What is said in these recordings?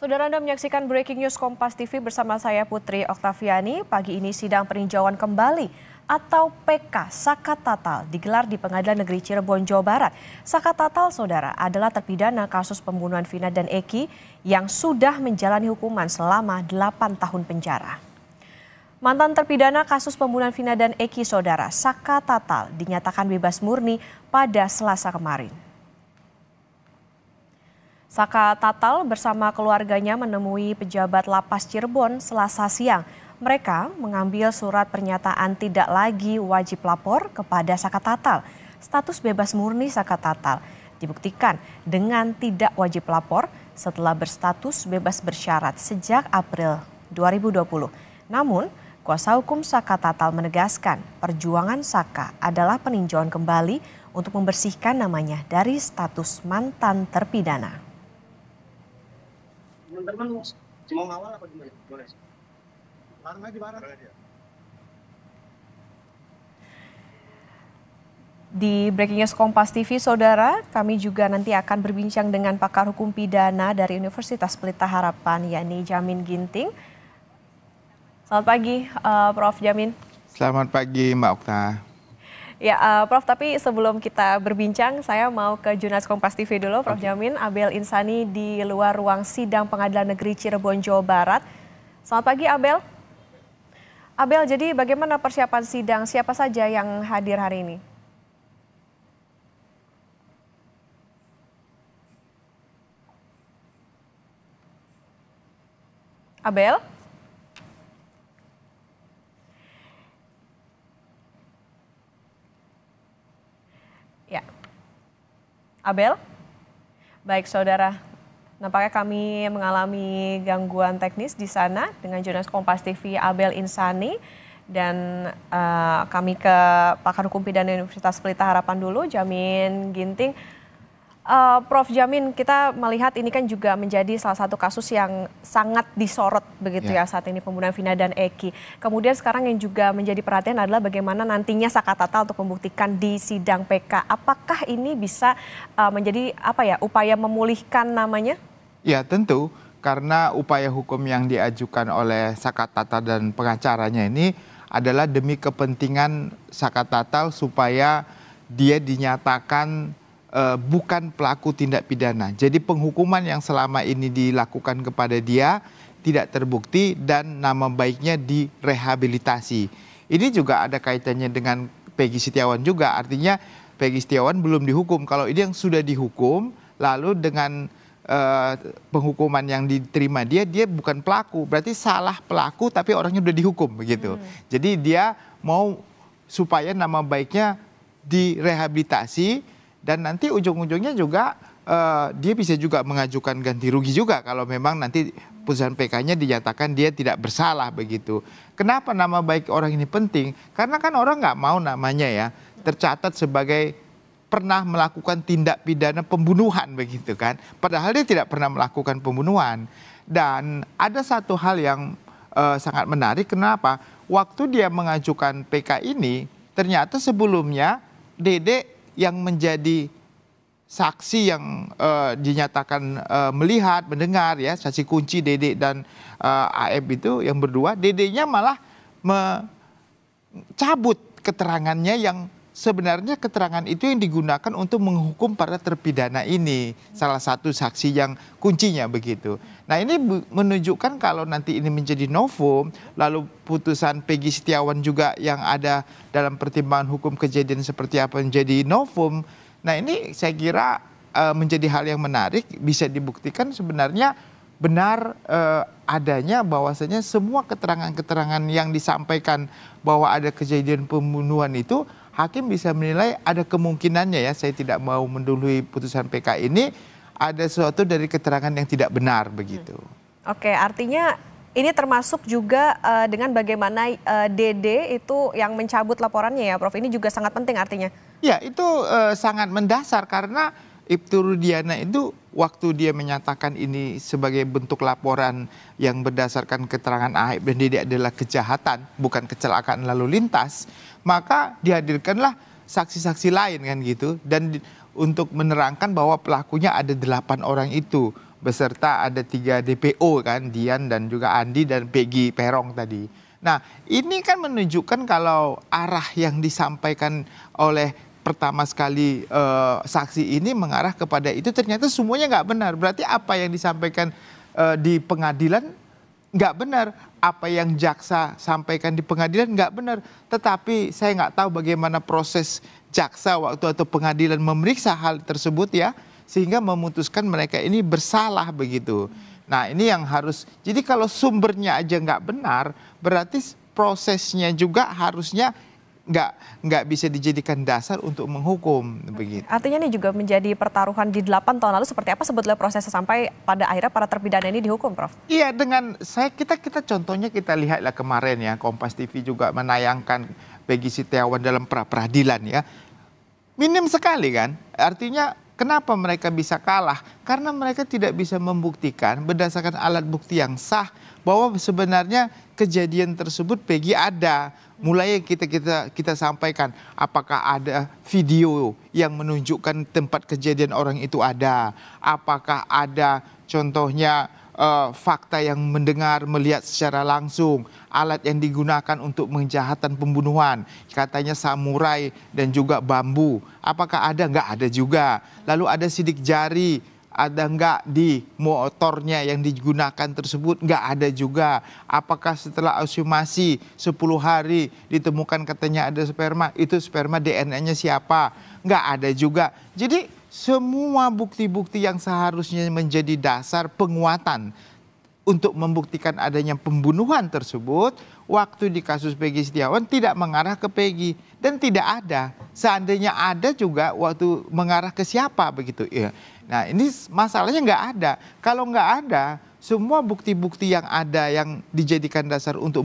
Saudara Anda menyaksikan Breaking News Kompas TV bersama saya Putri Oktaviani. Pagi ini sidang peninjauan kembali atau PK Saka Tatal digelar di Pengadilan Negeri Cirebon, Jawa Barat. Saka Tatal, saudara, adalah terpidana kasus pembunuhan Vina dan Eki yang sudah menjalani hukuman selama 8 tahun penjara. Mantan terpidana kasus pembunuhan Vina dan Eki, saudara, Saka Tatal dinyatakan bebas murni pada selasa kemarin. Saka Tatal bersama keluarganya menemui pejabat Lapas Cirebon selasa siang. Mereka mengambil surat pernyataan tidak lagi wajib lapor kepada Saka Tatal. Status bebas murni Saka Tatal dibuktikan dengan tidak wajib lapor setelah berstatus bebas bersyarat sejak April 2020. Namun, kuasa hukum Saka Tatal menegaskan perjuangan Saka adalah peninjauan kembali untuk membersihkan namanya dari status mantan terpidana teman-teman mau mau ngawal apa gimana boleh Larang aja bareng Di Breaking News Kompas TV, Saudara, kami juga nanti akan berbincang dengan pakar hukum pidana dari Universitas Pelita Harapan, yakni Jamin Ginting. Selamat pagi, uh, Prof. Jamin. Selamat pagi, Mbak Okta. Ya, uh, Prof, tapi sebelum kita berbincang, saya mau ke Junas Kompas TV dulu, Prof okay. Jamin, Abel Insani di luar ruang sidang Pengadilan Negeri Cirebon, Jawa Barat. Selamat pagi, Abel. Abel, jadi bagaimana persiapan sidang? Siapa saja yang hadir hari ini? Abel? Abel? Baik saudara, nampaknya kami mengalami gangguan teknis di sana dengan jurnalis Kompas TV Abel Insani dan uh, kami ke pakar hukum pidana Universitas Pelita Harapan dulu, Jamin Ginting. Uh, Prof Jamin, kita melihat ini kan juga menjadi salah satu kasus yang sangat disorot begitu yeah. ya saat ini pembunuhan Vina dan Eki. Kemudian sekarang yang juga menjadi perhatian adalah bagaimana nantinya Sakatata untuk membuktikan di sidang PK. Apakah ini bisa uh, menjadi apa ya upaya memulihkan namanya? Ya tentu karena upaya hukum yang diajukan oleh Sakatata dan pengacaranya ini adalah demi kepentingan Sakatata supaya dia dinyatakan uh, bukan pelaku tindak pidana. Jadi penghukuman yang selama ini dilakukan kepada dia tidak terbukti dan nama baiknya direhabilitasi. Ini juga ada kaitannya dengan Peggy Setiawan juga. Artinya Peggy Setiawan belum dihukum. Kalau ini yang sudah dihukum lalu dengan uh, penghukuman yang diterima dia dia bukan pelaku. Berarti salah pelaku tapi orangnya sudah dihukum begitu. Hmm. Jadi dia mau supaya nama baiknya direhabilitasi dan nanti ujung-ujungnya juga uh, dia bisa juga mengajukan ganti rugi juga kalau memang nanti putusan PK-nya dinyatakan dia tidak bersalah begitu. Kenapa nama baik orang ini penting? Karena kan orang nggak mau namanya ya tercatat sebagai pernah melakukan tindak pidana pembunuhan begitu kan. Padahal dia tidak pernah melakukan pembunuhan. Dan ada satu hal yang uh, sangat menarik kenapa? Waktu dia mengajukan PK ini ternyata sebelumnya Dede yang menjadi saksi yang uh, dinyatakan uh, melihat, mendengar ya saksi kunci Dede dan uh, eh, AF itu yang berdua, Dedenya malah mencabut keterangannya yang sebenarnya keterangan itu yang digunakan untuk menghukum para terpidana ini salah satu saksi yang kuncinya begitu. Nah ini menunjukkan kalau nanti ini menjadi novum lalu putusan Peggy Setiawan juga yang ada dalam pertimbangan hukum kejadian seperti apa menjadi novum. Nah ini saya kira uh, menjadi hal yang menarik bisa dibuktikan sebenarnya benar uh, adanya bahwasanya semua keterangan-keterangan yang disampaikan bahwa ada kejadian pembunuhan itu hakim bisa menilai ada kemungkinannya ya saya tidak mau mendului putusan PK ini ada sesuatu dari keterangan yang tidak benar begitu. Hmm. Oke, artinya ini termasuk juga uh, dengan bagaimana uh, eh, DD itu yang mencabut laporannya ya, Prof. Ini juga sangat penting artinya. Ya, itu uh, sangat mendasar karena Ibtu Rudiana itu waktu dia menyatakan ini sebagai bentuk laporan yang berdasarkan keterangan Aib dan Dede adalah kejahatan, bukan kecelakaan lalu lintas maka dihadirkanlah saksi-saksi lain kan gitu dan di, untuk menerangkan bahwa pelakunya ada delapan orang itu beserta ada tiga DPO kan Dian dan juga Andi dan Peggy Perong tadi. Nah ini kan menunjukkan kalau arah yang disampaikan oleh pertama sekali e, saksi ini mengarah kepada itu ternyata semuanya nggak benar. Berarti apa yang disampaikan e, di pengadilan nggak benar apa yang jaksa sampaikan di pengadilan nggak benar tetapi saya nggak tahu bagaimana proses jaksa waktu atau pengadilan memeriksa hal tersebut ya sehingga memutuskan mereka ini bersalah begitu nah ini yang harus jadi kalau sumbernya aja nggak benar berarti prosesnya juga harusnya nggak nggak bisa dijadikan dasar untuk menghukum begitu. Artinya ini juga menjadi pertaruhan di delapan tahun lalu seperti apa sebetulnya prosesnya sampai pada akhirnya para terpidana ini dihukum, Prof? Iya, dengan saya kita kita contohnya kita lihatlah kemarin ya Kompas TV juga menayangkan Peggy Setiawan dalam pra peradilan ya. Minim sekali kan? Artinya Kenapa mereka bisa kalah? Karena mereka tidak bisa membuktikan berdasarkan alat bukti yang sah bahwa sebenarnya kejadian tersebut Peggy ada. Mulai yang kita kita kita sampaikan, apakah ada video yang menunjukkan tempat kejadian orang itu ada? Apakah ada contohnya uh, fakta yang mendengar, melihat secara langsung, alat yang digunakan untuk menjahatan pembunuhan, katanya samurai dan juga bambu. Apakah ada? Enggak ada juga. Lalu ada sidik jari, ada enggak di motornya yang digunakan tersebut? Enggak ada juga. Apakah setelah asumsi 10 hari ditemukan katanya ada sperma, itu sperma DNA-nya siapa? Enggak ada juga. Jadi semua bukti-bukti yang seharusnya menjadi dasar penguatan untuk membuktikan adanya pembunuhan tersebut waktu di kasus Peggy Setiawan tidak mengarah ke Peggy dan tidak ada seandainya ada juga waktu mengarah ke siapa begitu ya nah ini masalahnya nggak ada kalau nggak ada semua bukti-bukti yang ada yang dijadikan dasar untuk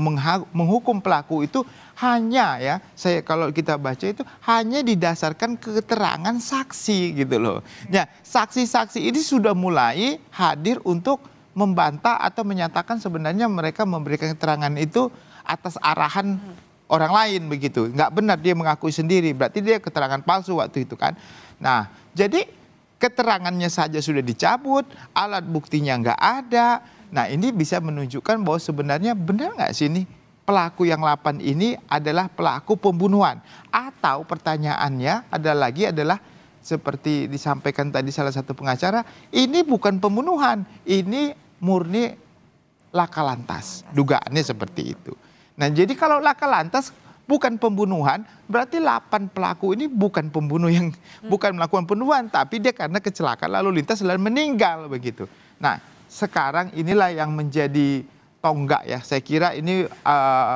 menghukum pelaku itu hanya ya saya kalau kita baca itu hanya didasarkan keterangan saksi gitu loh. ya saksi-saksi ini sudah mulai hadir untuk membantah atau menyatakan sebenarnya mereka memberikan keterangan itu atas arahan orang lain begitu. Nggak benar dia mengakui sendiri, berarti dia keterangan palsu waktu itu kan. Nah, jadi keterangannya saja sudah dicabut, alat buktinya nggak ada. Nah ini bisa menunjukkan bahwa sebenarnya benar nggak sih ini pelaku yang 8 ini adalah pelaku pembunuhan. Atau pertanyaannya ada lagi adalah seperti disampaikan tadi salah satu pengacara, ini bukan pembunuhan, ini murni laka lantas. Dugaannya seperti itu. Nah jadi kalau laka lantas bukan pembunuhan, berarti 8 pelaku ini bukan pembunuh yang hmm. bukan melakukan pembunuhan, tapi dia karena kecelakaan lalu lintas dan meninggal begitu. Nah, sekarang inilah yang menjadi tonggak ya. Saya kira ini uh,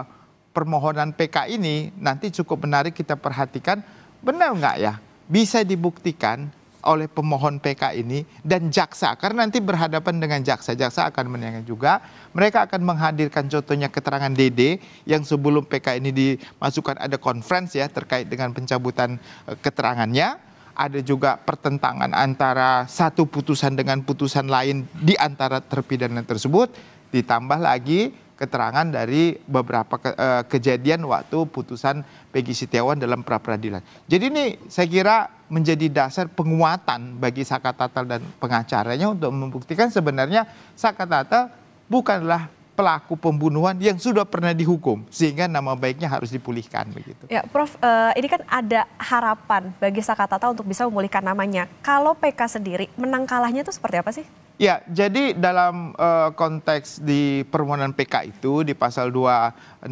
permohonan PK ini nanti cukup menarik kita perhatikan benar nggak ya bisa dibuktikan oleh pemohon PK ini dan jaksa karena nanti berhadapan dengan jaksa jaksa akan menanyakan juga mereka akan menghadirkan contohnya keterangan DD yang sebelum PK ini dimasukkan ada konferensi ya terkait dengan pencabutan e, keterangannya ada juga pertentangan antara satu putusan dengan putusan lain di antara terpidana tersebut ditambah lagi keterangan dari beberapa ke, uh, kejadian waktu putusan Peggy Sitiawan dalam pra peradilan. Jadi ini saya kira menjadi dasar penguatan bagi Saka Tatal dan pengacaranya untuk membuktikan sebenarnya Saka Tatal bukanlah pelaku pembunuhan yang sudah pernah dihukum sehingga nama baiknya harus dipulihkan begitu. Ya, Prof, uh, ini kan ada harapan bagi Saka Sakatata untuk bisa memulihkan namanya. Kalau PK sendiri menang kalahnya itu seperti apa sih? Ya, jadi dalam uh, konteks di permohonan PK itu di pasal 263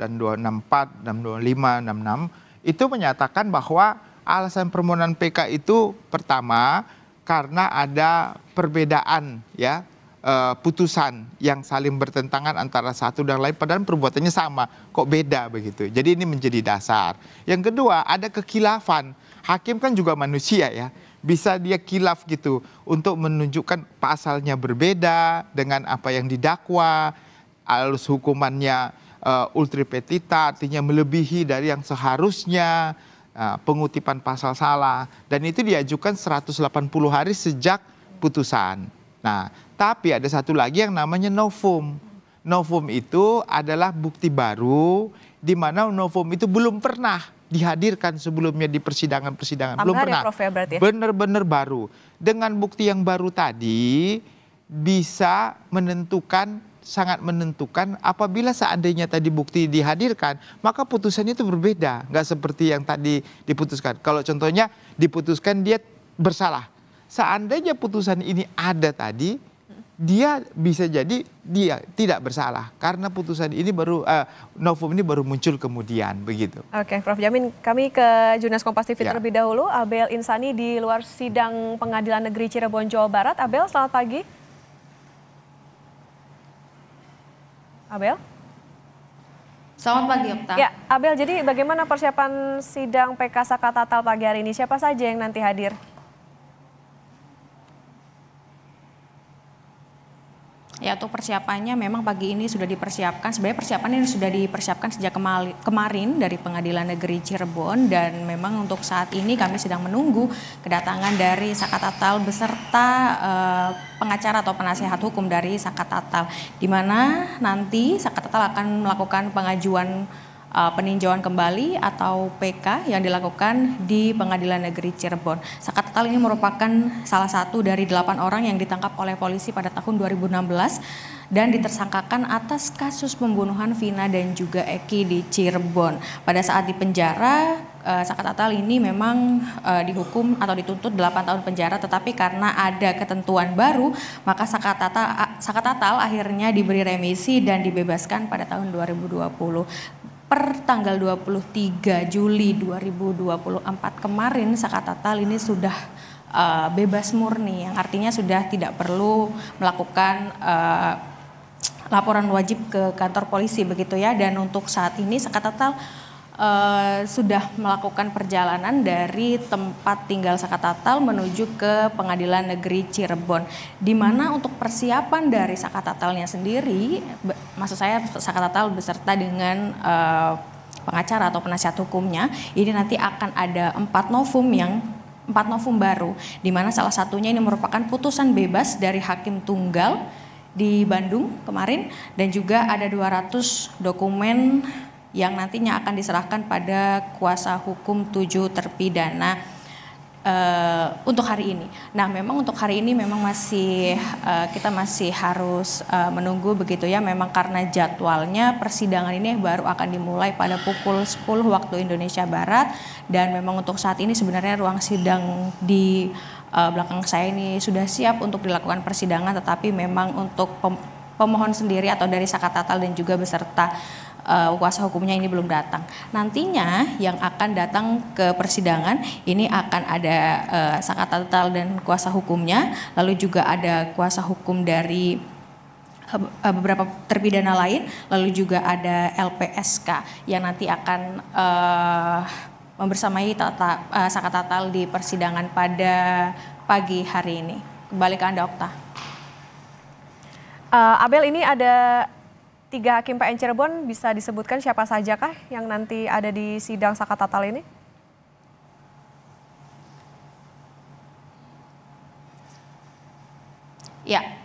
dan 264, 265, 66 itu menyatakan bahwa alasan permohonan PK itu pertama karena ada perbedaan ya uh, putusan yang saling bertentangan antara satu dan lain padahal perbuatannya sama kok beda begitu. Jadi ini menjadi dasar. Yang kedua ada kekilafan. Hakim kan juga manusia ya bisa dia kilaf gitu untuk menunjukkan pasalnya berbeda dengan apa yang didakwa, alus hukumannya uh, eh, ultra petita artinya melebihi dari yang seharusnya, uh, pengutipan pasal salah dan itu diajukan 180 hari sejak putusan. Nah, tapi ada satu lagi yang namanya novum. Novum itu adalah bukti baru di mana novum itu belum pernah dihadirkan sebelumnya di persidangan-persidangan. Belum ya, pernah. Ya, ya, Benar-benar ya? baru. Dengan bukti yang baru tadi bisa menentukan sangat menentukan apabila seandainya tadi bukti dihadirkan maka putusannya itu berbeda nggak seperti yang tadi diputuskan kalau contohnya diputuskan dia bersalah seandainya putusan ini ada tadi dia bisa jadi dia tidak bersalah karena putusan ini baru uh, novum ini baru muncul kemudian begitu. Oke, okay, Prof Jamin, kami ke Junas Kompas TV ya. terlebih dahulu. Abel Insani di luar sidang Pengadilan Negeri Cirebon Jawa Barat. Abel, selamat pagi. Abel. Selamat pagi, Okta. Ya, Abel, jadi bagaimana persiapan sidang PK Sakatatal pagi hari ini? Siapa saja yang nanti hadir? ya untuk persiapannya memang pagi ini sudah dipersiapkan. Sebenarnya persiapan ini sudah dipersiapkan sejak kemali, kemarin dari Pengadilan Negeri Cirebon dan memang untuk saat ini kami sedang menunggu kedatangan dari Saka Tatal beserta uh, pengacara atau penasehat hukum dari Saka Tatal. di mana nanti Saka Tatal akan melakukan pengajuan uh, peninjauan kembali atau PK yang dilakukan di Pengadilan Negeri Cirebon. Sakat ini merupakan salah satu dari delapan orang yang ditangkap oleh polisi pada tahun 2016 dan ditersangkakan atas kasus pembunuhan Vina dan juga Eki di Cirebon. Pada saat di penjara, uh, Saka Tatal ini memang uh, dihukum atau dituntut 8 tahun penjara tetapi karena ada ketentuan baru maka Saka Tatal, Saka Tatal akhirnya diberi remisi dan dibebaskan pada tahun 2020 per tanggal 23 Juli 2024 kemarin Sakatatal ini sudah uh, bebas murni yang artinya sudah tidak perlu melakukan uh, laporan wajib ke kantor polisi begitu ya dan untuk saat ini Sakatatal uh, sudah melakukan perjalanan dari tempat tinggal Saka Tatal menuju ke Pengadilan Negeri Cirebon. Di mana hmm. untuk persiapan dari Saka Tatalnya sendiri, maksud saya Saka Tatal beserta dengan uh, pengacara atau penasihat hukumnya, ini nanti akan ada empat novum yang empat novum baru, di mana salah satunya ini merupakan putusan bebas dari hakim tunggal di Bandung kemarin dan juga ada 200 dokumen yang nantinya akan diserahkan pada kuasa hukum tujuh terpidana uh, untuk hari ini. Nah, memang untuk hari ini memang masih uh, kita masih harus uh, menunggu begitu ya. Memang karena jadwalnya persidangan ini baru akan dimulai pada pukul 10 waktu Indonesia Barat dan memang untuk saat ini sebenarnya ruang sidang di uh, belakang saya ini sudah siap untuk dilakukan persidangan tetapi memang untuk pem pemohon sendiri atau dari Saka Tatal dan juga beserta uh, kuasa hukumnya ini belum datang. Nantinya yang akan datang ke persidangan ini akan ada uh, eh, sakat total dan kuasa hukumnya, lalu juga ada kuasa hukum dari eh, beberapa terpidana lain, lalu juga ada LPSK yang nanti akan uh, membersamai tata, uh, Saka tatal di persidangan pada pagi hari ini. Kembali ke Anda, Okta. Uh, Abel, ini ada Tiga hakim PN Cirebon bisa disebutkan siapa sajakah yang nanti ada di sidang Saka Tatal ini? Ya,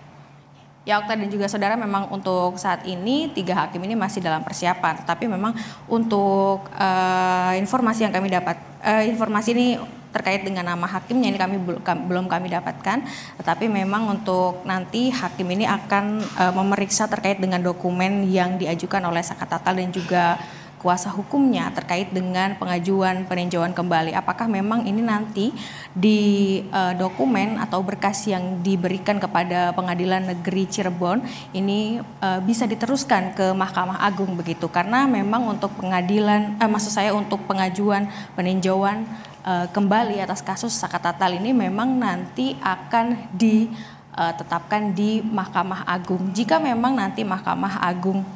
Ya Okta dan juga saudara memang untuk saat ini tiga hakim ini masih dalam persiapan, tapi memang untuk uh, informasi yang kami dapat, uh, informasi ini terkait dengan nama hakimnya ini kami belum kami dapatkan tetapi memang untuk nanti hakim ini akan uh, memeriksa terkait dengan dokumen yang diajukan oleh Tatal dan juga kuasa hukumnya terkait dengan pengajuan peninjauan kembali. Apakah memang ini nanti di uh, dokumen atau berkas yang diberikan kepada Pengadilan Negeri Cirebon ini uh, bisa diteruskan ke Mahkamah Agung begitu? Karena memang untuk pengadilan, uh, maksud saya untuk pengajuan peninjauan uh, kembali atas kasus Sakatatal ini memang nanti akan di tetapkan di Mahkamah Agung. Jika memang nanti Mahkamah Agung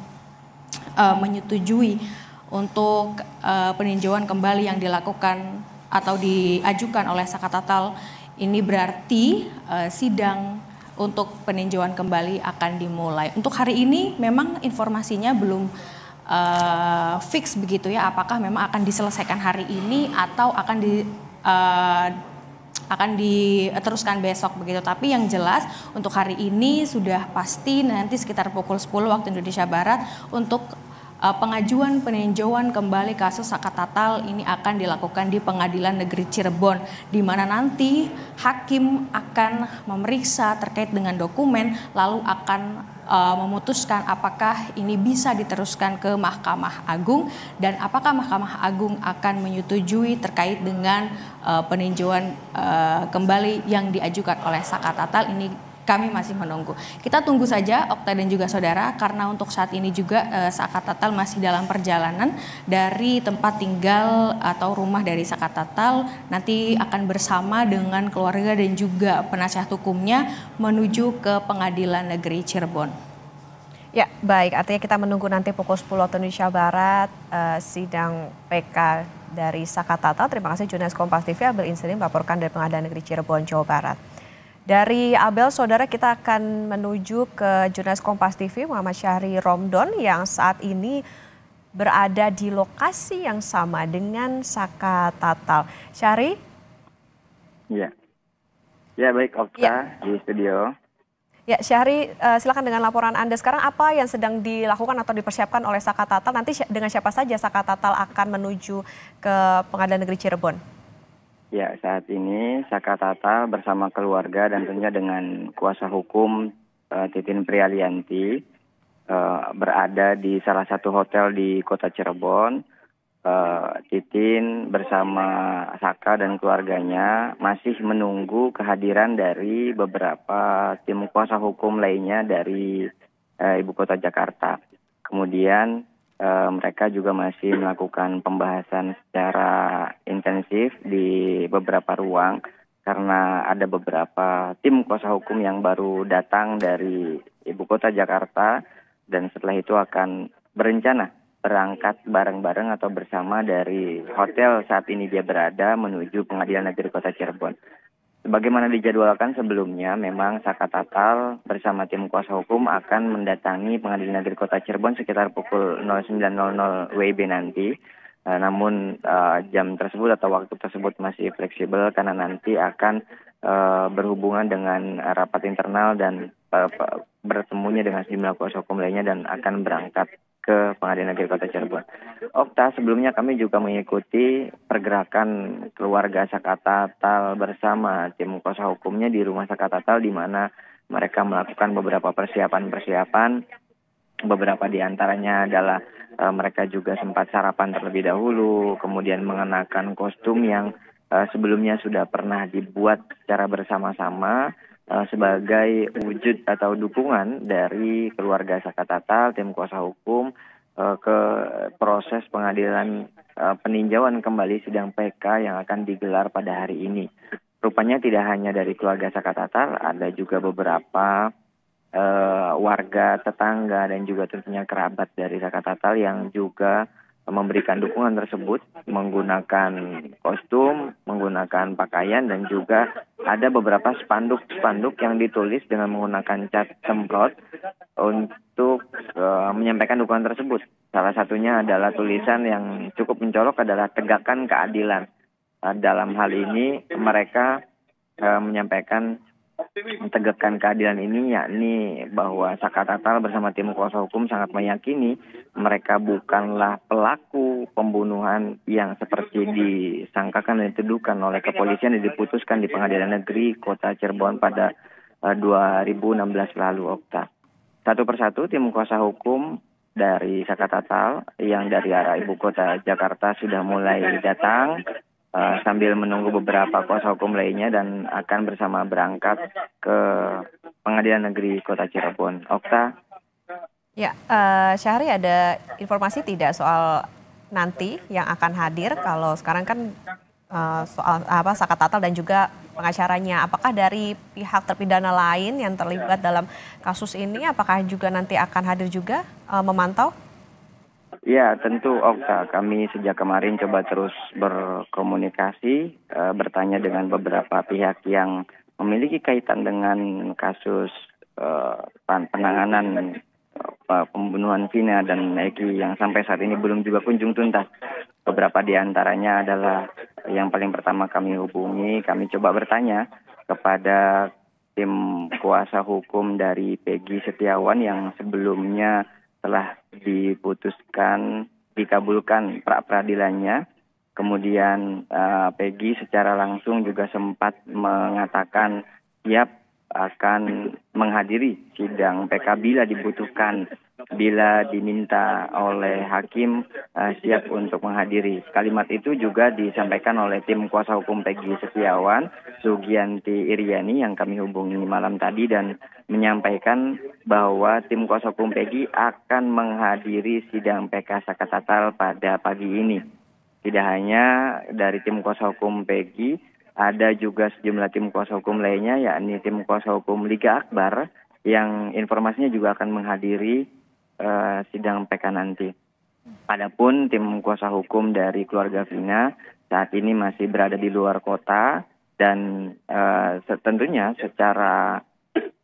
uh, menyetujui untuk uh, peninjauan kembali yang dilakukan atau diajukan oleh Saka Tatal ini berarti uh, sidang untuk peninjauan kembali akan dimulai. Untuk hari ini memang informasinya belum uh, fix begitu ya, apakah memang akan diselesaikan hari ini atau akan di uh, akan diteruskan besok begitu. Tapi yang jelas untuk hari ini sudah pasti nanti sekitar pukul 10 waktu Indonesia Barat untuk Eh, pengajuan peninjauan kembali kasus Saka Tatal ini akan dilakukan di Pengadilan Negeri Cirebon di mana nanti hakim akan memeriksa terkait dengan dokumen lalu akan uh, memutuskan apakah ini bisa diteruskan ke Mahkamah Agung dan apakah Mahkamah Agung akan menyetujui terkait dengan uh, peninjauan uh, kembali yang diajukan oleh Saka Tatal ini kami masih menunggu. Kita tunggu saja Okta dan juga saudara karena untuk saat ini juga eh, Saka Tatal masih dalam perjalanan dari tempat tinggal atau rumah dari Saka Tatal nanti akan bersama dengan keluarga dan juga penasihat hukumnya menuju ke pengadilan negeri Cirebon. Ya, baik. Artinya kita menunggu nanti pukul 10 waktu Indonesia Barat eh, sidang PK dari Saka Tatal. Terima kasih Junas Kompas TV Abel Insani melaporkan dari Pengadilan Negeri Cirebon, Jawa Barat. Dari Abel, saudara kita akan menuju ke jurnalis Kompas TV Muhammad Syahri Romdon yang saat ini berada di lokasi yang sama dengan Saka Tatal. Syahri? Ya, ya baik Oke. ya. di studio. Ya Syahri, eh, silakan dengan laporan Anda sekarang apa yang sedang dilakukan atau dipersiapkan oleh Saka Tatal? Nanti dengan siapa saja Saka Tatal akan menuju ke Pengadilan Negeri Cirebon? Ya, saat ini Saka Tata bersama keluarga dan tentunya dengan kuasa hukum uh, Titin Prialianti uh, eh, berada di salah satu hotel di Kota Cirebon. Uh, Titin bersama Saka dan keluarganya masih menunggu kehadiran dari beberapa tim kuasa hukum lainnya dari uh, ibu kota Jakarta. Kemudian e, mereka juga masih melakukan pembahasan secara intensif di beberapa ruang karena ada beberapa tim kuasa hukum yang baru datang dari ibu kota Jakarta dan setelah itu akan berencana berangkat bareng-bareng atau bersama dari hotel saat ini dia berada menuju Pengadilan Negeri Kota Cirebon. Sebagaimana dijadwalkan sebelumnya, memang Saka Tatal bersama tim kuasa hukum akan mendatangi Pengadilan Negeri Kota Cirebon sekitar pukul 09.00 WIB nanti. Uh, namun uh, jam tersebut atau waktu tersebut masih fleksibel karena nanti akan uh, berhubungan dengan rapat internal dan bertemunya dengan sejumlah kuasa hukum lainnya dan akan berangkat ke Pengadilan Negeri Kota Cirebon. Okta, sebelumnya kami juga mengikuti pergerakan keluarga Sakatatal bersama tim kuasa hukumnya di rumah Sakatatal di mana mereka melakukan beberapa persiapan-persiapan. Beberapa di antaranya adalah e, mereka juga sempat sarapan terlebih dahulu, kemudian mengenakan kostum yang e, sebelumnya sudah pernah dibuat secara bersama-sama Eh, sebagai wujud atau dukungan dari keluarga Saka Tatal, tim kuasa hukum eh, ke proses pengadilan eh, peninjauan kembali sidang PK yang akan digelar pada hari ini. Rupanya tidak hanya dari keluarga Saka Tatal, ada juga beberapa warga tetangga dan juga tentunya kerabat dari Saka Tatal yang juga memberikan dukungan tersebut menggunakan kostum, menggunakan pakaian dan juga ada beberapa spanduk-spanduk yang ditulis dengan menggunakan cat semprot untuk uh, menyampaikan dukungan tersebut. Salah satunya adalah tulisan yang cukup mencolok adalah tegakkan keadilan. Uh, dalam hal ini mereka uh, menyampaikan tegakkan keadilan ini yakni bahwa Saka Tatal bersama tim kuasa hukum sangat meyakini mereka bukanlah pelaku pembunuhan yang seperti disangkakan dan dituduhkan oleh kepolisian yang diputuskan di pengadilan negeri kota Cirebon pada 2016 eh, lalu Okta. Satu persatu tim kuasa hukum dari Saka Tatal yang dari arah ibu kota Jakarta sudah mulai datang Eh, sambil menunggu beberapa kuasa hukum lainnya dan akan bersama berangkat ke Pengadilan Negeri Kota Cirebon. Okta. Ya, uh, Syahri ada informasi tidak soal nanti yang akan hadir kalau sekarang kan uh, soal apa Saka Tatal dan juga pengacaranya apakah dari pihak terpidana lain yang terlibat dalam kasus ini apakah juga nanti akan hadir juga uh, memantau Ya, tentu Okta. Kami sejak kemarin coba terus berkomunikasi, e, bertanya dengan beberapa pihak yang memiliki kaitan dengan kasus e, penanganan e, pembunuhan Vina dan Eki yang sampai saat ini belum juga kunjung tuntas. Beberapa di antaranya adalah yang paling pertama kami hubungi, kami coba bertanya kepada tim kuasa hukum dari Peggy Setiawan yang sebelumnya telah diputuskan dikabulkan pra peradilannya. Kemudian uh, Peggy secara langsung juga sempat mengatakan siap akan menghadiri sidang PK bila dibutuhkan bila diminta oleh hakim uh, siap untuk menghadiri. Kalimat itu juga disampaikan oleh tim kuasa hukum Peggy Setiawan, Sugianti Iriani yang kami hubungi malam tadi dan menyampaikan bahwa tim kuasa hukum Peggy akan menghadiri sidang PK Sakatatal pada pagi ini. Tidak hanya dari tim kuasa hukum Peggy, ada juga sejumlah tim kuasa hukum lainnya, yakni tim kuasa hukum Liga Akbar, yang informasinya juga akan menghadiri uh, sidang PK nanti. Adapun tim kuasa hukum dari keluarga Vina saat ini masih berada di luar kota dan uh, tentunya secara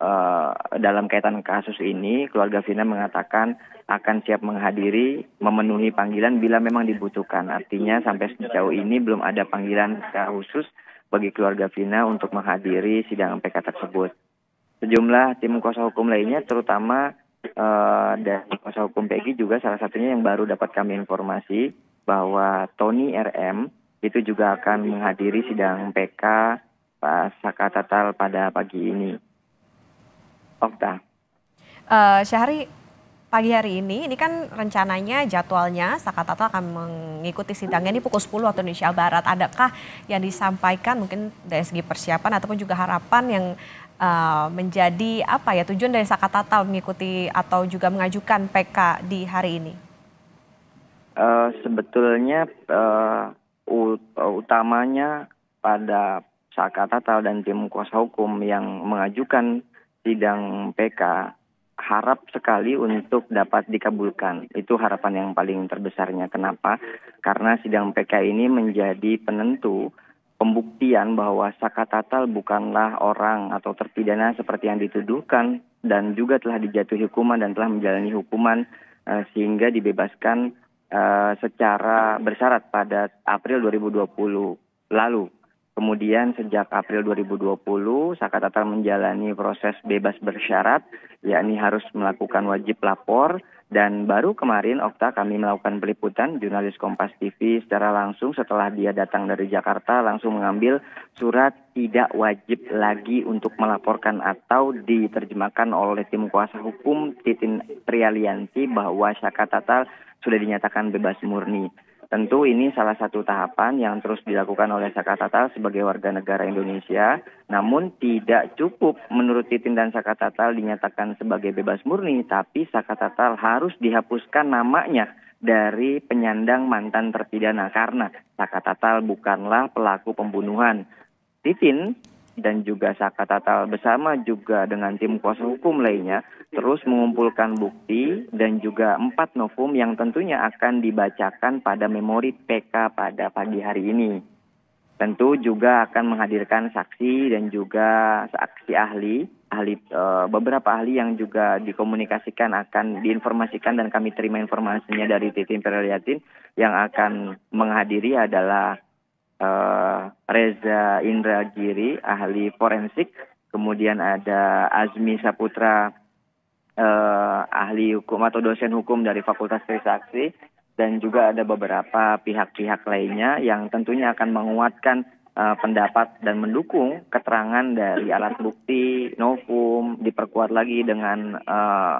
uh, dalam kaitan kasus ini keluarga Vina mengatakan akan siap menghadiri memenuhi panggilan bila memang dibutuhkan. Artinya sampai sejauh ini belum ada panggilan secara khusus bagi keluarga Vina untuk menghadiri sidang PK tersebut. Sejumlah tim kuasa hukum lainnya, terutama uh, eh, dari kuasa hukum Peggy juga salah satunya yang baru dapat kami informasi bahwa Tony RM itu juga akan menghadiri sidang PK eh, Saka Tatal pada pagi ini. Okta. Uh, Syahri, pagi hari ini, ini kan rencananya jadwalnya Sakatatal akan mengikuti sidangnya ini pukul 10 waktu Indonesia Barat. Adakah yang disampaikan mungkin dari segi persiapan ataupun juga harapan yang uh, menjadi apa ya tujuan dari Tata mengikuti atau juga mengajukan PK di hari ini? Uh, sebetulnya uh, utamanya pada Tata dan tim kuasa hukum yang mengajukan sidang PK harap sekali untuk dapat dikabulkan. Itu harapan yang paling terbesarnya. Kenapa? Karena sidang PK ini menjadi penentu pembuktian bahwa Saka Tatal bukanlah orang atau terpidana seperti yang dituduhkan dan juga telah dijatuhi hukuman dan telah menjalani hukuman eh, sehingga dibebaskan eh, secara bersyarat pada April 2020 lalu. Kemudian sejak April 2020, Saka Tatal menjalani proses bebas bersyarat, yakni harus melakukan wajib lapor. Dan baru kemarin, Okta, kami melakukan peliputan jurnalis Kompas TV secara langsung setelah dia datang dari Jakarta, langsung mengambil surat tidak wajib lagi untuk melaporkan atau diterjemahkan oleh tim kuasa hukum Titin Trialianti bahwa Saka Tatal sudah dinyatakan bebas murni. Tentu ini salah satu tahapan yang terus dilakukan oleh Saka Tatal sebagai warga negara Indonesia, namun tidak cukup menurut Titin dan Saka Tatal dinyatakan sebagai bebas murni, tapi Saka Tatal harus dihapuskan namanya dari penyandang mantan terpidana karena Saka Tatal bukanlah pelaku pembunuhan. Titin dan juga Saka Tatal bersama juga dengan tim kuasa hukum lainnya terus mengumpulkan bukti dan juga empat novum yang tentunya akan dibacakan pada memori PK pada pagi hari ini. Tentu juga akan menghadirkan saksi dan juga saksi ahli, ahli e, beberapa ahli yang juga dikomunikasikan akan diinformasikan dan kami terima informasinya dari Titin Perliatin yang akan menghadiri adalah Eh, Reza Indragiri ahli forensik, kemudian ada Azmi Saputra, uh, ahli hukum atau dosen hukum dari Fakultas Trisakti, dan juga ada beberapa pihak-pihak lainnya yang tentunya akan menguatkan uh, pendapat dan mendukung keterangan dari alat bukti novum diperkuat lagi dengan uh,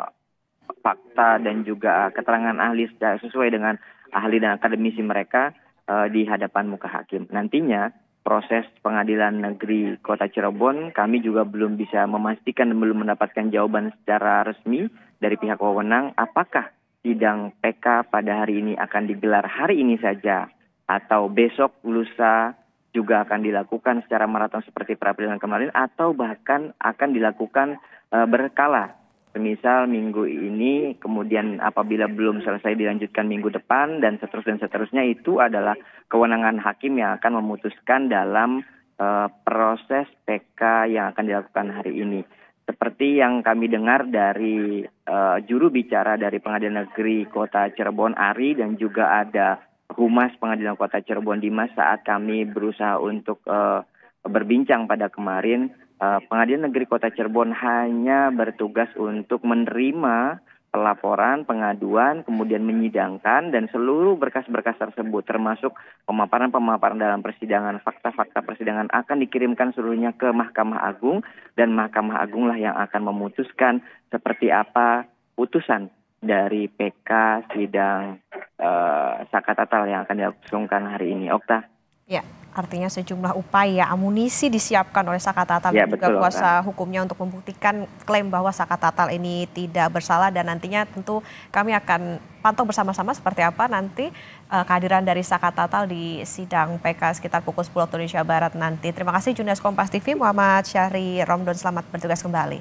fakta dan juga keterangan ahli sesuai dengan ahli dan akademisi mereka uh, di hadapan muka hakim. Nantinya proses pengadilan negeri Kota Cirebon kami juga belum bisa memastikan dan belum mendapatkan jawaban secara resmi dari pihak wewenang apakah sidang PK pada hari ini akan digelar hari ini saja atau besok lusa juga akan dilakukan secara maraton seperti peradilan kemarin atau bahkan akan dilakukan uh, berkala Misal minggu ini, kemudian apabila belum selesai dilanjutkan minggu depan dan seterusnya dan seterusnya itu adalah kewenangan hakim yang akan memutuskan dalam uh, proses PK yang akan dilakukan hari ini. Seperti yang kami dengar dari uh, juru bicara dari Pengadilan Negeri Kota Cirebon Ari dan juga ada Humas Pengadilan Kota Cirebon Dimas saat kami berusaha untuk uh, berbincang pada kemarin Eh, Pengadilan Negeri Kota Cirebon hanya bertugas untuk menerima pelaporan, pengaduan, kemudian menyidangkan dan seluruh berkas-berkas tersebut termasuk pemaparan-pemaparan dalam persidangan, fakta-fakta persidangan akan dikirimkan seluruhnya ke Mahkamah Agung dan Mahkamah Agunglah yang akan memutuskan seperti apa putusan dari PK sidang eh, saka tatal yang akan dilaksanakan hari ini. Okta. Ya, artinya sejumlah upaya amunisi disiapkan oleh Saka Tatal ya, dan juga betul, kuasa kan? hukumnya untuk membuktikan klaim bahwa Saka Tatal ini tidak bersalah dan nantinya tentu kami akan pantau bersama-sama seperti apa nanti uh, kehadiran dari Saka Tatal di sidang PK sekitar pukul 10 Indonesia Barat nanti. Terima kasih Junas Kompas TV Muhammad Syahri Romdon selamat bertugas kembali.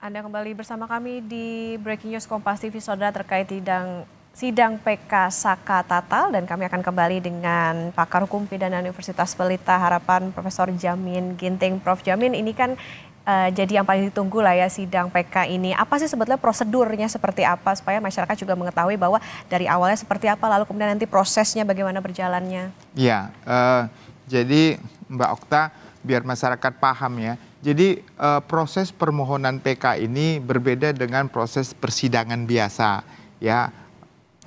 Anda kembali bersama kami di Breaking News Kompas TV, Saudara terkait sidang sidang PK Saka Tatal dan kami akan kembali dengan pakar hukum pidana Universitas Pelita Harapan Profesor Jamin Ginting. Prof Jamin ini kan uh, jadi yang paling ditunggu lah ya sidang PK ini. Apa sih sebetulnya prosedurnya seperti apa supaya masyarakat juga mengetahui bahwa dari awalnya seperti apa lalu kemudian nanti prosesnya bagaimana berjalannya? Ya, uh, jadi Mbak Okta biar masyarakat paham ya. Jadi uh, proses permohonan PK ini berbeda dengan proses persidangan biasa ya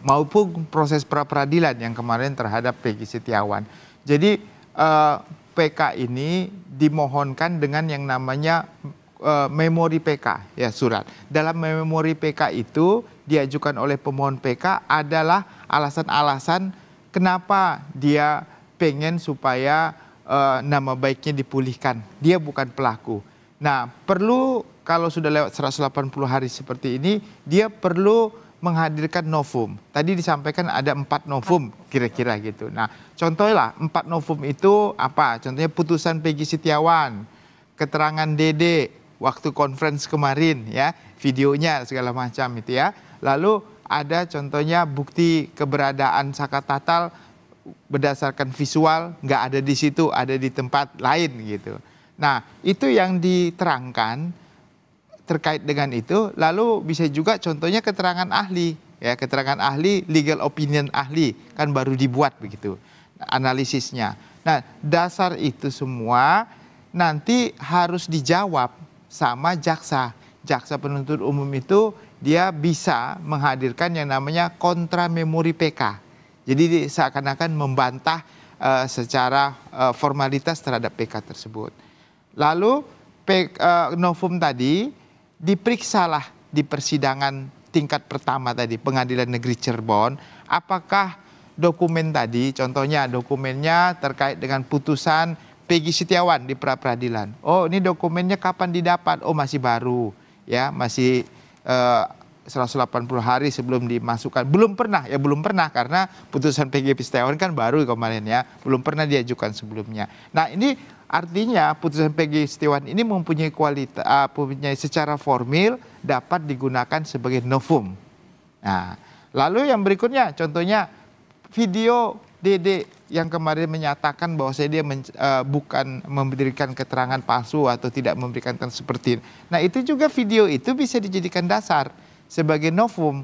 maupun proses pra peradilan yang kemarin terhadap Peggy Setiawan. Jadi uh, eh, PK ini dimohonkan dengan yang namanya uh, memori PK ya surat. Dalam memori PK itu diajukan oleh pemohon PK adalah alasan-alasan kenapa dia pengen supaya uh, nama baiknya dipulihkan. Dia bukan pelaku. Nah, perlu kalau sudah lewat 180 hari seperti ini, dia perlu menghadirkan novum. Tadi disampaikan ada empat novum kira-kira gitu. Nah, contohlah empat novum itu apa? Contohnya putusan Peggy Setiawan, keterangan Dede waktu konferensi kemarin ya, videonya segala macam itu ya. Lalu ada contohnya bukti keberadaan Saka Tatal berdasarkan visual nggak ada di situ, ada di tempat lain gitu. Nah, itu yang diterangkan terkait dengan itu lalu bisa juga contohnya keterangan ahli ya keterangan ahli legal opinion ahli kan baru dibuat begitu analisisnya nah dasar itu semua nanti harus dijawab sama jaksa jaksa penuntut umum itu dia bisa menghadirkan yang namanya kontra memori PK jadi seakan-akan membantah uh, secara uh, formalitas terhadap PK tersebut lalu pek, uh, novum tadi diperiksalah di persidangan tingkat pertama tadi pengadilan negeri Cirebon apakah dokumen tadi contohnya dokumennya terkait dengan putusan Peggy Setiawan di pra peradilan oh ini dokumennya kapan didapat oh masih baru ya masih eh, 180 hari sebelum dimasukkan belum pernah ya belum pernah karena putusan Peggy Setiawan kan baru kemarin ya belum pernah diajukan sebelumnya nah ini Artinya putusan PG Setiawan ini mempunyai kualitas, uh, ah, mempunyai secara formil dapat digunakan sebagai novum. Nah, lalu yang berikutnya, contohnya video Dede yang kemarin menyatakan bahwa saya dia men, uh, bukan memberikan keterangan palsu atau tidak memberikan seperti ini. Nah itu juga video itu bisa dijadikan dasar sebagai novum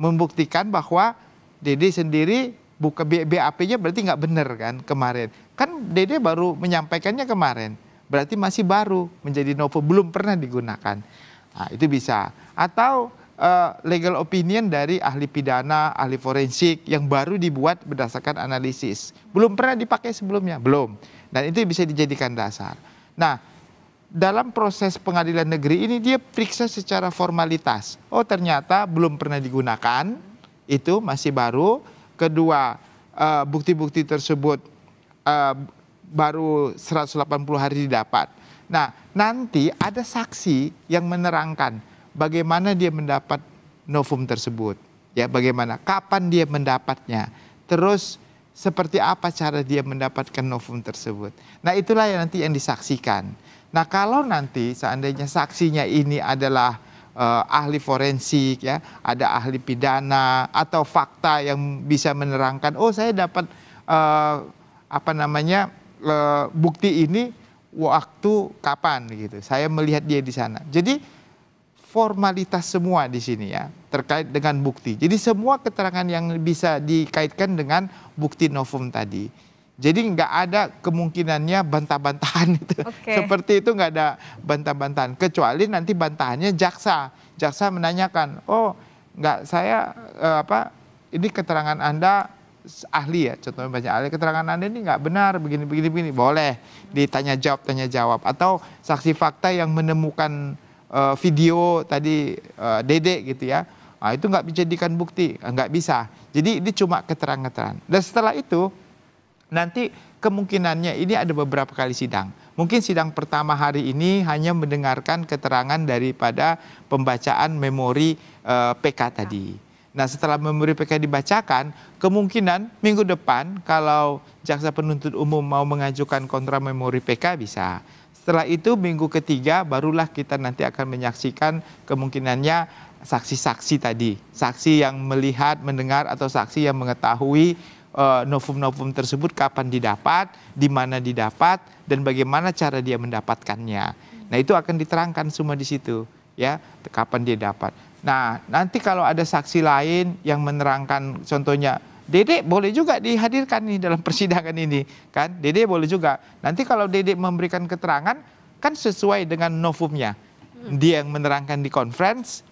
membuktikan bahwa Dede sendiri buka BAP-nya berarti nggak benar kan kemarin. Kan Dede baru menyampaikannya kemarin. Berarti masih baru menjadi novel belum pernah digunakan. Nah, itu bisa. Atau uh, legal opinion dari ahli pidana, ahli forensik yang baru dibuat berdasarkan analisis. Belum pernah dipakai sebelumnya, belum. Dan itu bisa dijadikan dasar. Nah, dalam proses pengadilan negeri ini dia periksa secara formalitas. Oh, ternyata belum pernah digunakan, itu masih baru kedua eh, bukti-bukti tersebut eh, baru 180 hari didapat. Nah, nanti ada saksi yang menerangkan bagaimana dia mendapat novum tersebut. Ya, bagaimana, kapan dia mendapatnya. Terus seperti apa cara dia mendapatkan novum tersebut. Nah, itulah yang nanti yang disaksikan. Nah, kalau nanti seandainya saksinya ini adalah uh, ahli forensik ya, ada ahli pidana atau fakta yang bisa menerangkan oh saya dapat uh, apa namanya uh, bukti ini waktu kapan gitu. Saya melihat dia di sana. Jadi formalitas semua di sini ya terkait dengan bukti. Jadi semua keterangan yang bisa dikaitkan dengan bukti novum tadi jadi nggak ada kemungkinannya bantah-bantahan itu. Okay. Seperti itu nggak ada bantah-bantahan. Kecuali nanti bantahannya jaksa. Jaksa menanyakan, oh nggak saya eh, apa ini keterangan anda ahli ya contohnya banyak ahli keterangan anda ini nggak benar begini begini begini boleh ditanya jawab tanya jawab atau saksi fakta yang menemukan uh, video tadi uh, dede gitu ya nah, itu nggak dijadikan bukti nggak bisa jadi ini cuma keterangan-keterangan dan setelah itu nanti kemungkinannya ini ada beberapa kali sidang. Mungkin sidang pertama hari ini hanya mendengarkan keterangan daripada pembacaan memori uh, eh, PK tadi. Nah setelah memori PK dibacakan, kemungkinan minggu depan kalau jaksa penuntut umum mau mengajukan kontra memori PK bisa. Setelah itu minggu ketiga barulah kita nanti akan menyaksikan kemungkinannya saksi-saksi tadi. Saksi yang melihat, mendengar atau saksi yang mengetahui Eh, novum-novum tersebut kapan didapat, di mana didapat, dan bagaimana cara dia mendapatkannya. Nah itu akan diterangkan semua di situ, ya kapan dia dapat. Nah nanti kalau ada saksi lain yang menerangkan, contohnya Dede boleh juga dihadirkan nih dalam persidangan ini, kan? Dede boleh juga. Nanti kalau Dede memberikan keterangan, kan sesuai dengan novumnya. Dia yang menerangkan di conference,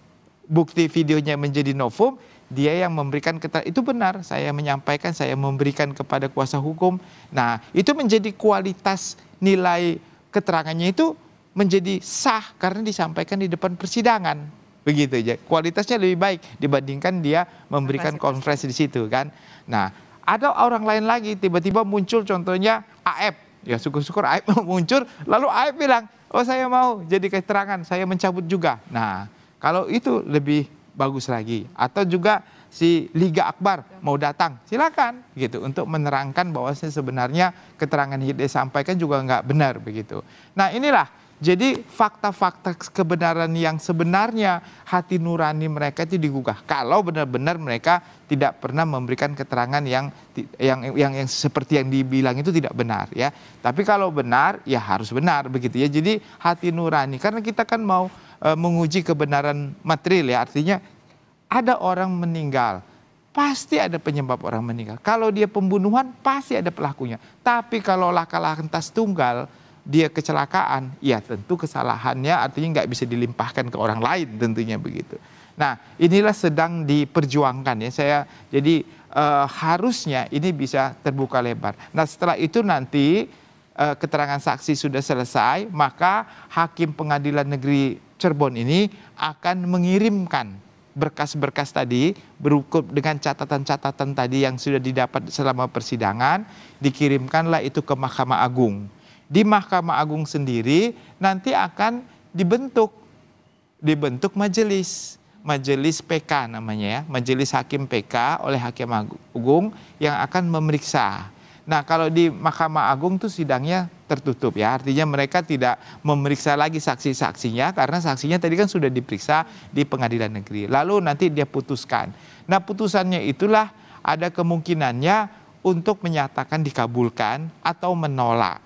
bukti videonya menjadi novum, dia yang memberikan keterangan itu benar saya menyampaikan saya memberikan kepada kuasa hukum nah itu menjadi kualitas nilai keterangannya itu menjadi sah karena disampaikan di depan persidangan begitu ya kualitasnya lebih baik dibandingkan dia memberikan konferensi di situ kan nah ada orang lain lagi tiba-tiba muncul contohnya AF ya syukur-syukur AF muncul lalu AF bilang oh saya mau jadi keterangan saya mencabut juga nah kalau itu lebih bagus lagi atau juga si Liga Akbar mau datang silakan gitu untuk menerangkan bahwa sebenarnya keterangan yang disampaikan juga nggak benar begitu. Nah inilah jadi fakta-fakta kebenaran yang sebenarnya hati nurani mereka itu digugah kalau benar-benar mereka tidak pernah memberikan keterangan yang yang yang, yang seperti yang dibilang itu tidak benar ya. Tapi kalau benar ya harus benar begitu ya. Jadi hati nurani karena kita kan mau Eh, menguji kebenaran material ya. Artinya ada orang meninggal, pasti ada penyebab orang meninggal. Kalau dia pembunuhan pasti ada pelakunya. Tapi kalau laka lantas tunggal, dia kecelakaan, ya tentu kesalahannya artinya nggak bisa dilimpahkan ke orang lain tentunya begitu. Nah inilah sedang diperjuangkan ya saya jadi e, harusnya ini bisa terbuka lebar. Nah setelah itu nanti eh, keterangan saksi sudah selesai maka hakim pengadilan negeri Cirebon ini akan mengirimkan berkas-berkas tadi berukup dengan catatan-catatan tadi yang sudah didapat selama persidangan dikirimkanlah itu ke Mahkamah Agung. Di Mahkamah Agung sendiri nanti akan dibentuk dibentuk majelis majelis PK namanya ya, majelis hakim PK oleh hakim agung yang akan memeriksa Nah kalau di Mahkamah Agung tuh sidangnya tertutup ya artinya mereka tidak memeriksa lagi saksi-saksinya karena saksinya tadi kan sudah diperiksa di pengadilan negeri lalu nanti dia putuskan nah putusannya itulah ada kemungkinannya untuk menyatakan dikabulkan atau menolak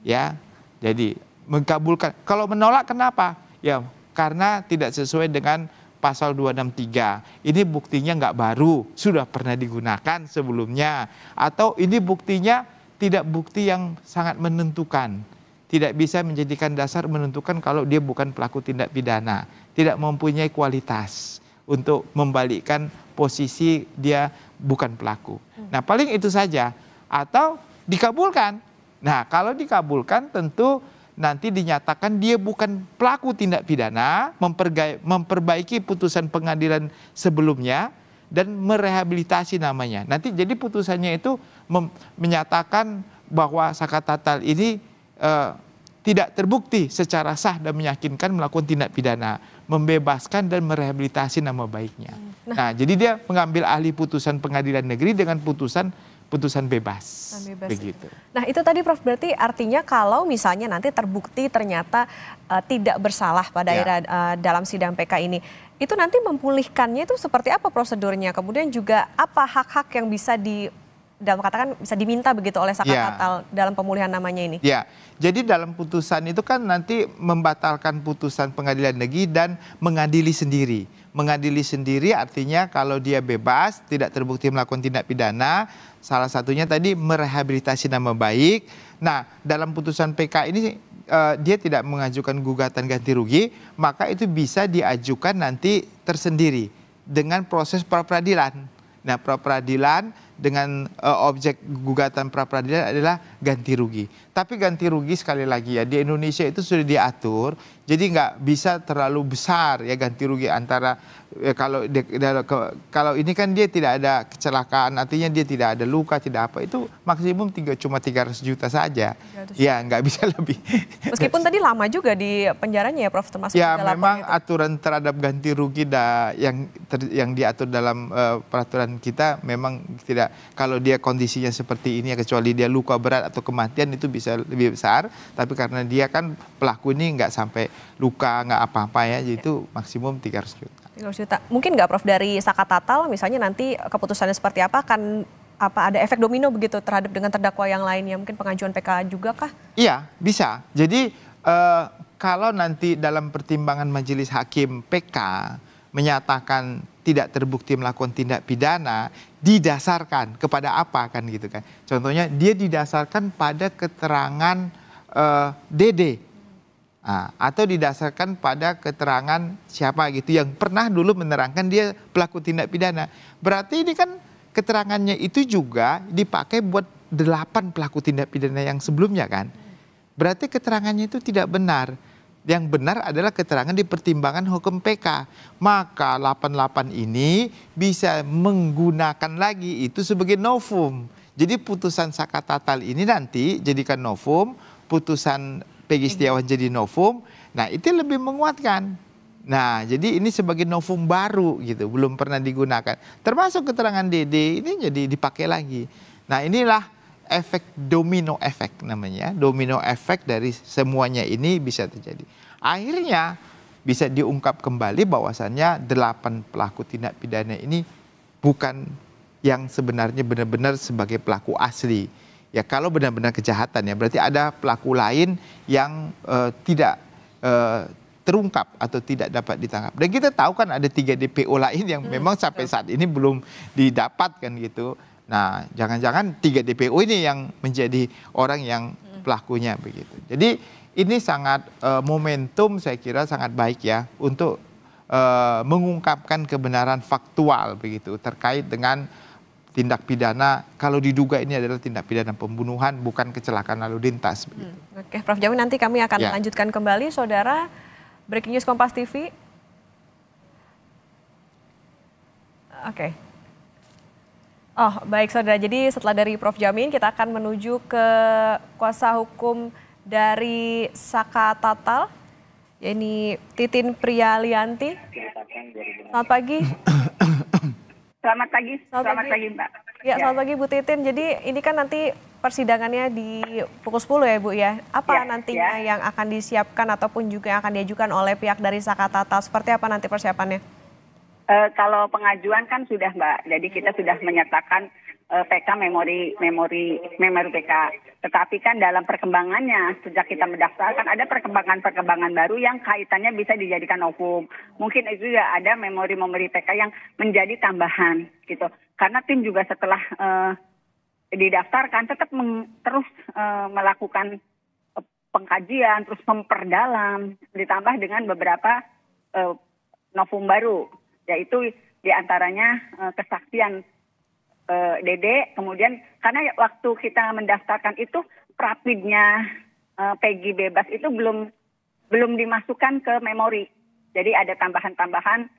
ya jadi mengkabulkan kalau menolak kenapa ya karena tidak sesuai dengan pasal 263. Ini buktinya nggak baru, sudah pernah digunakan sebelumnya. Atau ini buktinya tidak bukti yang sangat menentukan. Tidak bisa menjadikan dasar menentukan kalau dia bukan pelaku tindak pidana. Tidak mempunyai kualitas untuk membalikkan posisi dia bukan pelaku. Hmm. Nah paling itu saja. Atau dikabulkan. Nah kalau dikabulkan tentu nanti dinyatakan dia bukan pelaku tindak pidana, memperbaiki putusan pengadilan sebelumnya dan merehabilitasi namanya. Nanti jadi putusannya itu menyatakan bahwa Saka Tatal ini e, tidak terbukti secara sah dan meyakinkan melakukan tindak pidana, membebaskan dan merehabilitasi nama baiknya. Hmm. Nah, nah jadi dia mengambil ahli putusan pengadilan negeri dengan putusan putusan bebas. bebas. Ya. Begitu. Nah itu tadi Prof berarti artinya kalau misalnya nanti terbukti ternyata uh, tidak bersalah pada ya. era uh, dalam sidang PK ini, itu nanti memulihkannya itu seperti apa prosedurnya? Kemudian juga apa hak-hak yang bisa di dalam katakan bisa diminta begitu oleh saka ya. katal dalam pemulihan namanya ini? Ya, jadi dalam putusan itu kan nanti membatalkan putusan pengadilan negeri dan mengadili sendiri. Mengadili sendiri artinya kalau dia bebas, tidak terbukti melakukan tindak pidana, Salah satunya tadi merehabilitasi nama baik. Nah, dalam putusan PK ini uh, dia tidak mengajukan gugatan ganti rugi, maka itu bisa diajukan nanti tersendiri dengan proses pra peradilan. Nah, pra peradilan dengan uh, objek gugatan pra peradilan adalah ganti rugi. Tapi ganti rugi sekali lagi ya di Indonesia itu sudah diatur, jadi nggak bisa terlalu besar ya ganti rugi antara ya kalau de, de, ke, kalau ini kan dia tidak ada kecelakaan, artinya dia tidak ada luka, tidak apa itu maksimum tiga cuma 300 juta saja. 300 ya, juta. Ya nggak bisa lebih. Meskipun tadi lama juga di penjaranya ya Prof termasuk. Ya memang itu. aturan terhadap ganti rugi da, yang ter, yang diatur dalam uh, peraturan kita memang tidak kalau dia kondisinya seperti ini ya kecuali dia luka berat atau kematian itu bisa bisa lebih besar tapi karena dia kan pelaku ini nggak sampai luka nggak apa-apa ya jadi itu maksimum 300 juta 300 juta mungkin nggak Prof dari Saka Tatal misalnya nanti keputusannya seperti apa akan apa ada efek domino begitu terhadap dengan terdakwa yang lainnya mungkin pengajuan PK juga kah? Iya bisa jadi uh, kalau nanti dalam pertimbangan majelis hakim PK menyatakan tidak terbukti melakukan tindak pidana didasarkan kepada apa kan gitu kan. Contohnya dia didasarkan pada keterangan uh, eh, Dede nah, atau didasarkan pada keterangan siapa gitu yang pernah dulu menerangkan dia pelaku tindak pidana. Berarti ini kan keterangannya itu juga dipakai buat delapan pelaku tindak pidana yang sebelumnya kan. Berarti keterangannya itu tidak benar yang benar adalah keterangan di pertimbangan hukum PK. Maka 88 ini bisa menggunakan lagi itu sebagai novum. Jadi putusan Sakatatal ini nanti jadikan novum, putusan Pegi Setiawan jadi novum. Nah, itu lebih menguatkan. Nah, jadi ini sebagai novum baru gitu, belum pernah digunakan. Termasuk keterangan Dede ini jadi dipakai lagi. Nah, inilah efek domino efek namanya. Ya. Domino efek dari semuanya ini bisa terjadi. Akhirnya bisa diungkap kembali bahwasannya delapan pelaku tindak pidana ini bukan yang sebenarnya benar-benar sebagai pelaku asli. Ya kalau benar-benar kejahatan ya berarti ada pelaku lain yang uh, tidak uh, terungkap atau tidak dapat ditangkap. Dan kita tahu kan ada tiga DPO lain yang hmm, memang sampai betul. saat ini belum didapatkan gitu. Nah, jangan-jangan tiga DPO ini yang menjadi orang yang hmm. pelakunya begitu. Jadi ini sangat uh, momentum saya kira sangat baik ya untuk uh, mengungkapkan kebenaran faktual begitu terkait dengan tindak pidana kalau diduga ini adalah tindak pidana pembunuhan bukan kecelakaan lalu lintas. Hmm. Oke, Prof Jamin nanti kami akan ya. lanjutkan kembali, saudara. Breaking News Kompas TV. Oke, okay. Oh, baik saudara. Jadi setelah dari Prof. Jamin, kita akan menuju ke kuasa hukum dari Saka Tatal, yaitu Titin Priyalianti. Selamat pagi. Selamat pagi. Selamat, selamat pagi. Mbak. Ya, ya, selamat pagi Bu Titin. Jadi ini kan nanti persidangannya di pukul 10 ya Bu ya. Apa ya, nantinya ya. yang akan disiapkan ataupun juga yang akan diajukan oleh pihak dari Saka Tatal? Seperti apa nanti persiapannya? Uh, kalau pengajuan kan sudah Mbak, jadi kita sudah menyatakan uh, eh, PK memori memori memori PK. Tetapi kan dalam perkembangannya sejak kita mendaftarkan ada perkembangan-perkembangan baru yang kaitannya bisa dijadikan novum. Mungkin itu juga ada memori-memori PK yang menjadi tambahan gitu. Karena tim juga setelah uh, didaftarkan tetap meng, terus uh, melakukan pengkajian, terus memperdalam, ditambah dengan beberapa uh, novum baru yaitu diantaranya uh, eh, kesaktian uh, eh, Dede, kemudian karena waktu kita mendaftarkan itu rapidnya uh, Peggy bebas itu belum belum dimasukkan ke memori, jadi ada tambahan-tambahan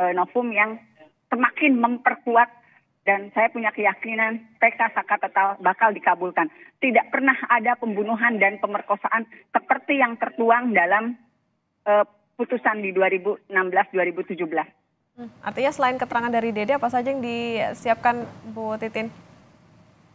uh, novum yang semakin memperkuat dan saya punya keyakinan PK Tetal bakal dikabulkan. Tidak pernah ada pembunuhan dan pemerkosaan seperti yang tertuang dalam uh, putusan di 2016-2017. Hmm. Artinya selain keterangan dari Dede, apa saja yang disiapkan Bu Titin?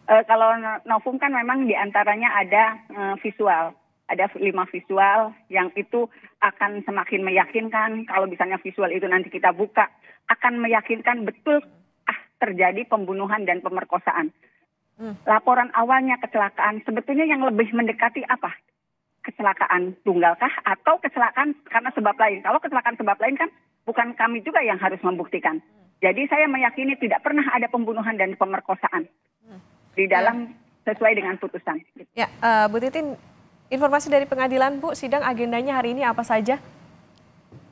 Uh, kalau novum kan memang diantaranya ada uh, visual, ada lima visual yang itu akan semakin meyakinkan. Kalau misalnya visual itu nanti kita buka, akan meyakinkan betul ah, terjadi pembunuhan dan pemerkosaan. Hmm. Laporan awalnya kecelakaan, sebetulnya yang lebih mendekati apa? Kecelakaan tunggalkah atau kecelakaan karena sebab lain? Kalau kecelakaan sebab lain kan bukan kami juga yang harus membuktikan. Hmm. Jadi saya meyakini tidak pernah ada pembunuhan dan pemerkosaan hmm. di ya. dalam sesuai dengan putusan. Ya, uh, Bu Titin, informasi dari pengadilan Bu, sidang agendanya hari ini apa saja?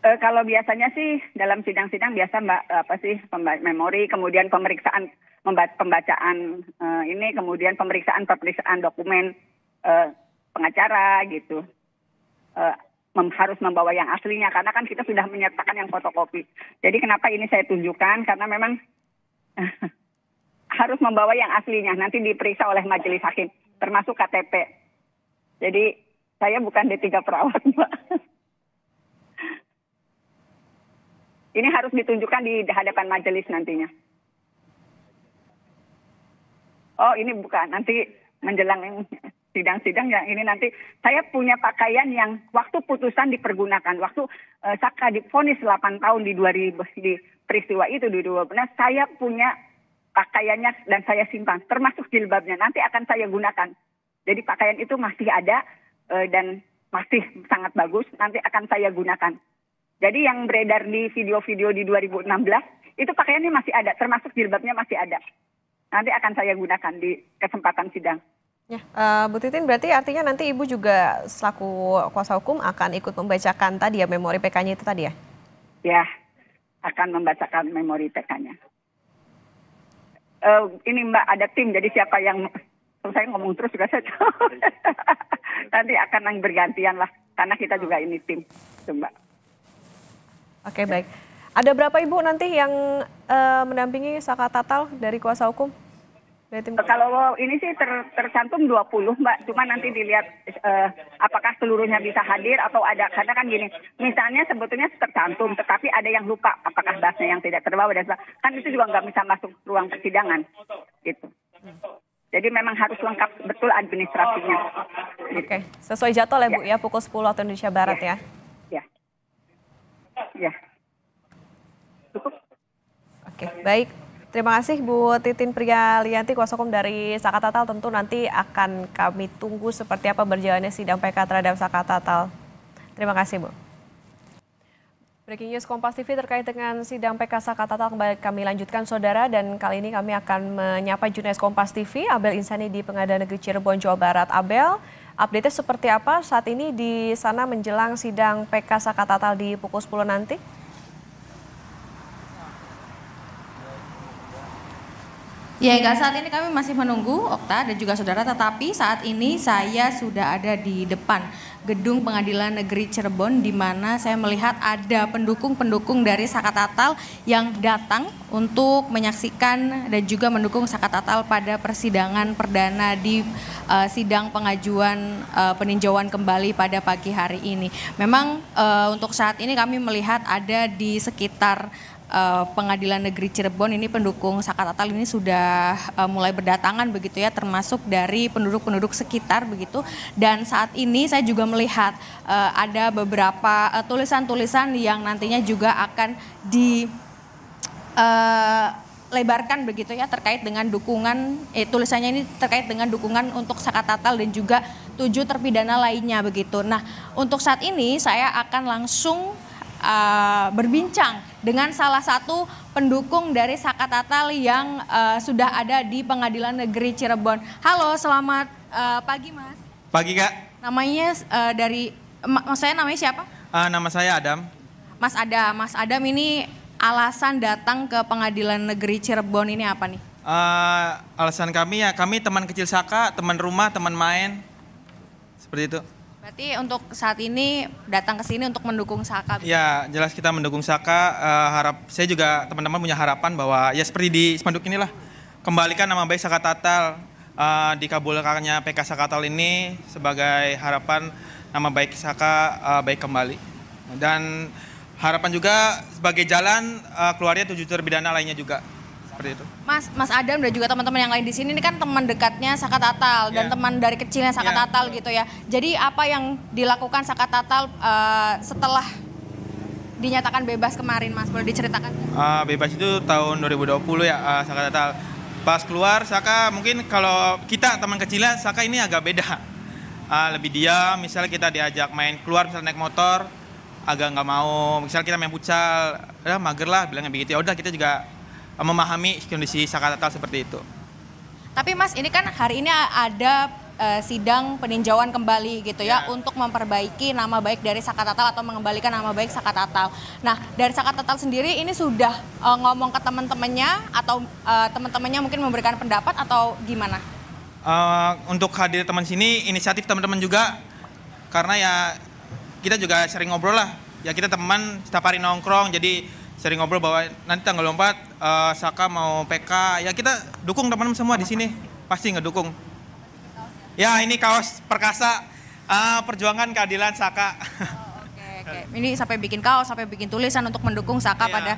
Uh, kalau biasanya sih dalam sidang-sidang biasa Mbak apa sih memori, kemudian pemeriksaan pembacaan uh, ini, kemudian pemeriksaan pemeriksaan dokumen uh, pengacara gitu. Uh, mem harus membawa yang aslinya karena kan kita sudah menyertakan yang fotokopi. Jadi kenapa ini saya tunjukkan karena memang harus membawa yang aslinya nanti diperiksa oleh majelis hakim termasuk KTP. Jadi saya bukan D3 perawat, Mbak. Ini harus ditunjukkan di hadapan majelis nantinya. Oh, ini bukan. Nanti menjelang ini sidang-sidang yang ini nanti saya punya pakaian yang waktu putusan dipergunakan waktu uh, Saka difonis 8 tahun di 2000 di peristiwa itu di Nah, saya punya pakaiannya dan saya simpan termasuk jilbabnya nanti akan saya gunakan jadi pakaian itu masih ada uh, dan masih sangat bagus nanti akan saya gunakan jadi yang beredar di video-video di 2016 itu pakaiannya masih ada termasuk jilbabnya masih ada nanti akan saya gunakan di kesempatan sidang Ya, uh, Bu Titin berarti artinya nanti Ibu juga selaku kuasa hukum akan ikut membacakan tadi ya memori PK-nya itu tadi ya? Ya, akan membacakan memori PK-nya. Uh, eh, ini Mbak ada tim, jadi siapa yang oh, saya ngomong terus juga saya tahu. nanti akan yang bergantian lah, karena kita juga ini tim, Tuh, Mbak. Oke, baik. Ada berapa Ibu nanti yang uh, mendampingi Saka Tatal dari kuasa hukum? Eh, kalau ini sih ter, tercantum 20 Mbak, cuma nanti dilihat uh, apakah seluruhnya bisa hadir atau ada karena kan gini, misalnya sebetulnya tercantum, tetapi ada yang lupa, apakah bahasanya yang tidak terbawa dan kan itu juga nggak bisa masuk ruang persidangan, gitu. Jadi memang harus lengkap betul administrasinya. Oke, sesuai jadwal ya, Bu ya, ya pukul 10 waktu Indonesia Barat ya. Ya. Ya. ya. Cukup. Oke, baik. Terima kasih Bu Titin Priyalianti kuasa hukum dari Saka Tatal tentu nanti akan kami tunggu seperti apa berjalannya sidang PK terhadap Saka Tatal. Terima kasih Bu. Breaking News Kompas TV terkait dengan sidang PK Saka Tatal kembali kami lanjutkan saudara dan kali ini kami akan menyapa jurnalis Kompas TV Abel Insani di Pengadilan Negeri Cirebon Jawa Barat. Abel, update seperti apa saat ini di sana menjelang sidang PK Saka Tatal di pukul 10 nanti? Ya hingga saat ini kami masih menunggu Okta dan juga saudara, tetapi saat ini saya sudah ada di depan gedung pengadilan negeri Cirebon di mana saya melihat ada pendukung-pendukung dari Saka Tatal yang datang untuk menyaksikan dan juga mendukung Saka Tatal pada persidangan perdana di uh, sidang pengajuan uh, peninjauan kembali pada pagi hari ini. Memang uh, untuk saat ini kami melihat ada di sekitar Eh, Pengadilan Negeri Cirebon ini pendukung Saka Tatal ini sudah uh, mulai berdatangan begitu ya termasuk dari penduduk-penduduk sekitar begitu dan saat ini saya juga melihat uh, ada beberapa tulisan-tulisan uh, yang nantinya juga akan di uh, lebarkan begitu ya terkait dengan dukungan eh, tulisannya ini terkait dengan dukungan untuk Saka Tatal dan juga tujuh terpidana lainnya begitu. Nah untuk saat ini saya akan langsung uh, berbincang dengan salah satu pendukung dari Saka Tatal yang uh, sudah ada di Pengadilan Negeri Cirebon. Halo, selamat uh, pagi Mas. Pagi Kak. Namanya uh, dari, mak saya namanya siapa? Uh, nama saya Adam. Mas Adam, Mas Adam ini alasan datang ke Pengadilan Negeri Cirebon ini apa nih? Uh, alasan kami ya, kami teman kecil Saka, teman rumah, teman main, seperti itu. Berarti untuk saat ini datang ke sini untuk mendukung Saka. Ya, jelas kita mendukung Saka. Uh, harap saya juga teman-teman punya harapan bahwa ya seperti di spanduk inilah kembalikan nama baik Saka Tatal uh, dikabulkannya PK Saka Tatal ini sebagai harapan nama baik Saka uh, baik kembali. Dan harapan juga sebagai jalan uh, keluarnya tujuh terpidana lainnya juga seperti itu. Mas Mas Adam dan juga teman-teman yang lain di sini ini kan teman dekatnya Saka Tatal yeah. dan iya. teman dari kecilnya Saka yeah. Tatal gitu ya. Jadi apa yang dilakukan Saka Tatal uh, setelah dinyatakan bebas kemarin Mas? Boleh diceritakan? Uh, bebas itu tahun 2020 ya uh, Saka Tatal. Pas keluar Saka mungkin kalau kita teman kecilnya Saka ini agak beda. Uh, lebih diam, misalnya kita diajak main keluar misalnya naik motor agak nggak mau misalnya kita main pucal, ya mager lah bilangnya begitu ya udah kita juga Eh, memahami kondisi natal seperti itu. Tapi Mas, ini kan hari ini ada uh, sidang peninjauan kembali gitu ya, ya untuk memperbaiki nama baik dari Sakatatal atau mengembalikan nama baik Sakatatal. Nah, dari Sakatatal sendiri ini sudah uh, ngomong ke teman-temannya atau uh, teman-temannya mungkin memberikan pendapat atau gimana? Uh, untuk hadir teman sini inisiatif teman-teman juga karena ya kita juga sering ngobrol lah. Ya kita teman setiap hari nongkrong jadi sering ngobrol bahwa nanti tanggal 4 uh, eh, Saka mau PK. Ya kita dukung teman-teman semua di sini. Pasti ngedukung. Ya, ini kaos perkasa uh, perjuangan keadilan Saka. Oh, okay, okay. Ini sampai bikin kaos, sampai bikin tulisan untuk mendukung Saka yeah. pada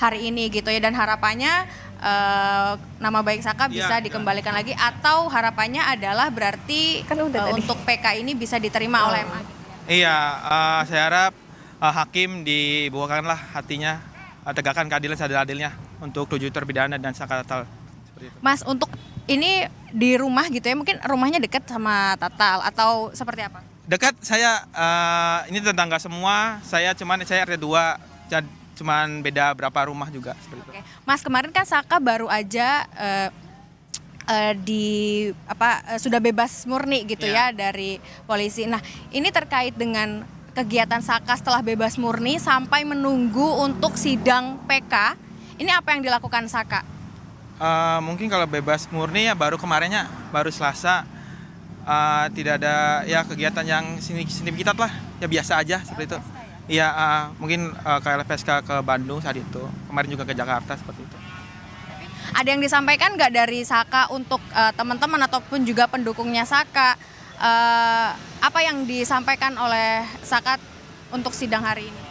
hari ini gitu ya dan harapannya uh, nama baik Saka iya, bisa ya, dikembalikan ya. lagi atau harapannya adalah berarti kan udah uh, tadi. untuk PK ini bisa diterima oh. oleh MA. Iya, uh, saya harap uh, hakim dibukakanlah hatinya Eh, tegakkan keadilan seadil-adilnya untuk tujuh terpidana dan sangka Tatal. Mas, untuk ini di rumah gitu ya, mungkin rumahnya dekat sama Tatal atau seperti apa? Dekat, saya uh, ini tetangga semua, saya cuman saya RT 2, cuman beda berapa rumah juga. Oke. Mas, kemarin kan Saka baru aja uh, di apa sudah bebas murni gitu yeah. ya dari polisi. Nah, ini terkait dengan kegiatan Saka setelah bebas murni sampai menunggu untuk sidang PK. Ini apa yang dilakukan Saka? Uh, mungkin kalau bebas murni ya baru kemarinnya baru Selasa uh, tidak ada ya kegiatan yang signifikan lah ya biasa aja seperti itu. Ya? Iya ya, uh, mungkin uh, ke LPSK ke Bandung saat itu kemarin juga ke Jakarta seperti itu. Ada yang disampaikan nggak dari Saka untuk uh, teman-teman ataupun juga pendukungnya Saka uh, apa yang disampaikan oleh Sakat untuk sidang hari ini?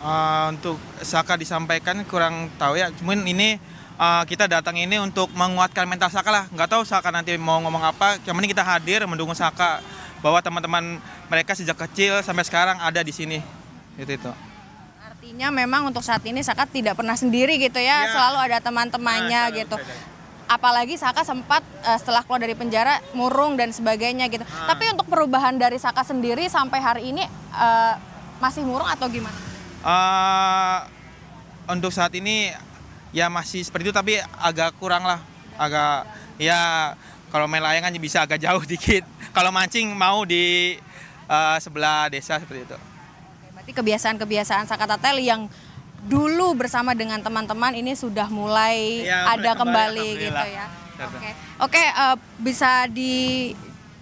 Uh, untuk Saka disampaikan kurang tahu ya, cuman ini uh, kita datang ini untuk menguatkan mental Saka lah. Nggak tahu Saka nanti mau ngomong apa, cuman ini kita hadir mendukung Saka bahwa teman-teman mereka sejak kecil sampai sekarang ada di sini. Itu itu. Artinya memang untuk saat ini Saka tidak pernah sendiri gitu ya, ya. selalu ada teman-temannya nah, gitu. Ada apalagi Saka sempat uh, setelah keluar dari penjara murung dan sebagainya gitu. Hmm. Tapi untuk perubahan dari Saka sendiri sampai hari ini uh, masih murung atau gimana? Uh, untuk saat ini ya masih seperti itu tapi agak kurang lah, agak ya kalau main aja kan bisa agak jauh dikit. Kalau mancing mau di uh, sebelah desa seperti itu. berarti kebiasaan-kebiasaan Saka Tatel yang dulu bersama dengan teman-teman ini sudah mulai ya, ada kembali, kembali gitu ya. Oke, okay. okay, uh, eh, bisa di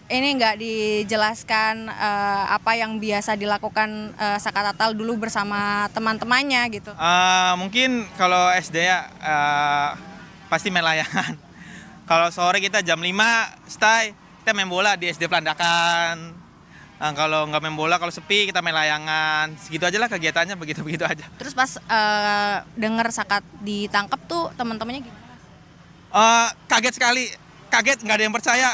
ini nggak dijelaskan uh, apa yang biasa dilakukan uh, eh, Sakatatal dulu bersama teman-temannya gitu? Uh, mungkin kalau SD ya uh, pasti main layangan. kalau sore kita jam 5, stay, kita main bola di SD Pelandakan Nah, kalau nggak main bola, kalau sepi kita main layangan, segitu aja lah kegiatannya, begitu-begitu aja. Terus pas uh, denger Sakat ditangkap tuh teman-temannya gimana? Uh, kaget sekali, kaget nggak ada yang percaya.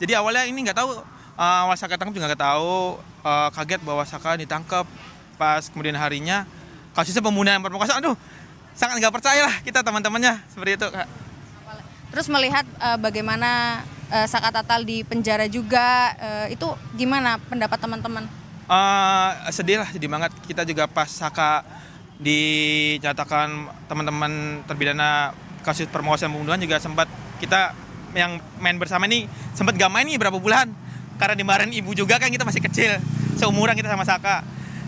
Jadi awalnya ini nggak tahu, uh, awal Sakat tangkap juga nggak tahu, uh, kaget bahwa Sakat ditangkap. Pas kemudian harinya, kasusnya pembunuhan permukaan, aduh sangat nggak percaya lah kita teman-temannya seperti itu kak. Terus melihat uh, bagaimana uh, Saka Tatal di penjara juga. Uh, itu gimana pendapat teman-teman? Uh, sedih lah, sedih banget. Kita juga pas Saka dinyatakan teman-teman terpidana kasus permohonan pembunuhan juga sempat kita yang main bersama ini sempat gak main nih berapa bulan karena dimarahin ibu juga kan kita masih kecil seumuran kita sama Saka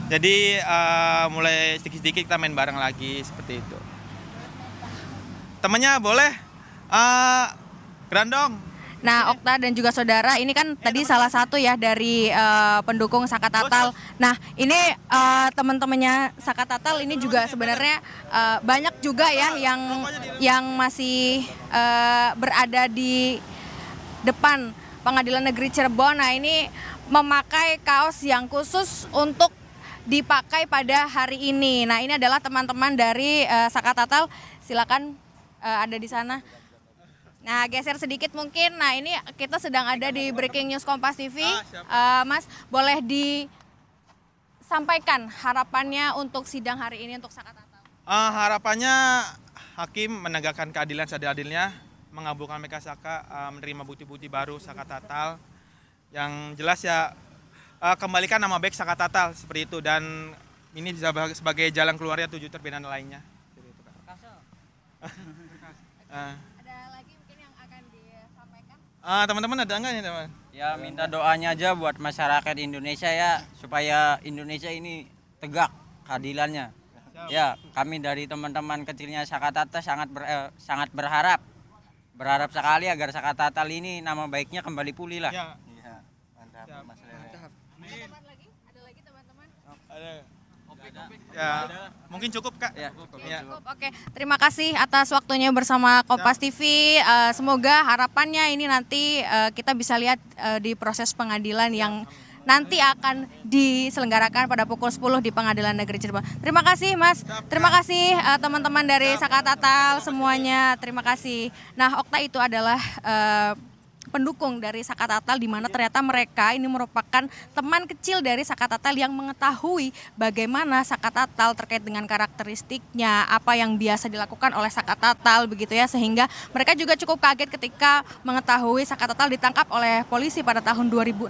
jadi uh, mulai sedikit-sedikit kita main bareng lagi seperti itu Temannya boleh uh, Grandong Nah, Okta dan juga saudara, ini kan tadi salah satu ya dari uh, pendukung Saka Tatal. Nah, ini uh, teman-temannya Saka Tatal ini juga sebenarnya uh, banyak juga ya yang yang masih uh, berada di depan Pengadilan Negeri Cirebon. Nah, ini memakai kaos yang khusus untuk dipakai pada hari ini. Nah, ini adalah teman-teman dari uh, Saka Tatal. Silakan uh, ada di sana. Nah, geser sedikit mungkin. Nah, ini kita sedang ada di Breaking News Kompas TV. uh, ah, eh, Mas, boleh disampaikan harapannya untuk sidang hari ini untuk Saka Uh, ah, harapannya hakim menegakkan keadilan seadil-adilnya, mengabulkan mereka saka, uh, menerima bukti-bukti baru Saka Tatal. Yang jelas ya uh, kembalikan nama baik Saka Tatal, seperti itu dan ini bisa sebagai jalan keluarnya tujuh terpidana lainnya. Seperti itu, uh, Ah, teman-teman ada enggak nih, teman? Ya, minta doanya aja buat masyarakat Indonesia ya supaya Indonesia ini tegak keadilannya. Ya, kami dari teman-teman kecilnya Sakatata sangat ber, eh, sangat berharap berharap sekali agar Sakatata ini nama baiknya kembali pulih lah. Ya, Ya, Mungkin cukup Kak. Ya, cukup. Ya. cukup. Oke, terima kasih atas waktunya bersama Kompas TV. Eh, semoga harapannya ini nanti eh, kita bisa lihat eh, di proses pengadilan yang nanti akan diselenggarakan pada pukul 10 di Pengadilan Negeri Cirebon. Terima kasih Mas. Terima kasih teman-teman dari dari Tatal semuanya. Terima kasih. Nah, Okta itu adalah pendukung dari Saka Tatal di mana iya. ternyata mereka ini merupakan teman kecil dari Saka Tatal yang mengetahui bagaimana Saka Tatal terkait dengan karakteristiknya, apa yang biasa dilakukan oleh Saka Tatal begitu ya sehingga mereka juga cukup kaget ketika mengetahui Saka Tatal ditangkap oleh polisi pada tahun 2016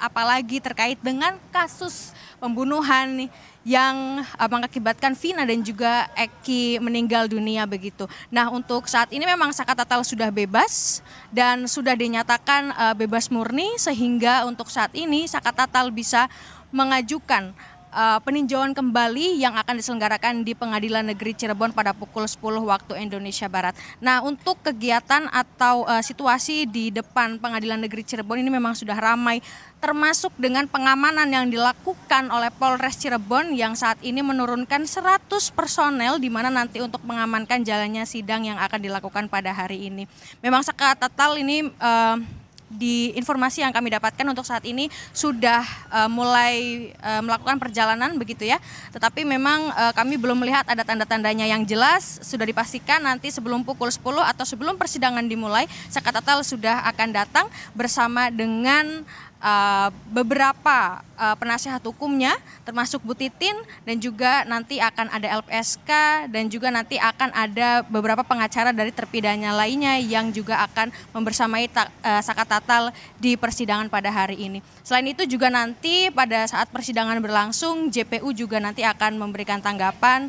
apalagi terkait dengan kasus pembunuhan yang eh, mengakibatkan Vina dan juga Eki meninggal dunia begitu. Nah untuk saat ini memang Saka Tatal sudah bebas dan sudah dinyatakan eh, bebas murni sehingga untuk saat ini Saka Tatal bisa mengajukan uh, peninjauan kembali yang akan diselenggarakan di Pengadilan Negeri Cirebon pada pukul 10 waktu Indonesia Barat. Nah, untuk kegiatan atau uh, situasi di depan Pengadilan Negeri Cirebon ini memang sudah ramai termasuk dengan pengamanan yang dilakukan oleh Polres Cirebon yang saat ini menurunkan 100 personel di mana nanti untuk mengamankan jalannya sidang yang akan dilakukan pada hari ini. Memang total ini uh, di informasi yang kami dapatkan untuk saat ini sudah uh, mulai uh, melakukan perjalanan begitu ya. Tetapi memang uh, kami belum melihat ada tanda-tandanya yang jelas. Sudah dipastikan nanti sebelum pukul 10 atau sebelum persidangan dimulai, Sekatatal sudah akan datang bersama dengan uh, beberapa uh, penasehat hukumnya termasuk Butitin dan juga nanti akan ada LPSK dan juga nanti akan ada beberapa pengacara dari terpidana lainnya yang juga akan membersamai ta, uh, eh, Saka Tatal di persidangan pada hari ini. Selain itu juga nanti pada saat persidangan berlangsung JPU juga nanti akan memberikan tanggapan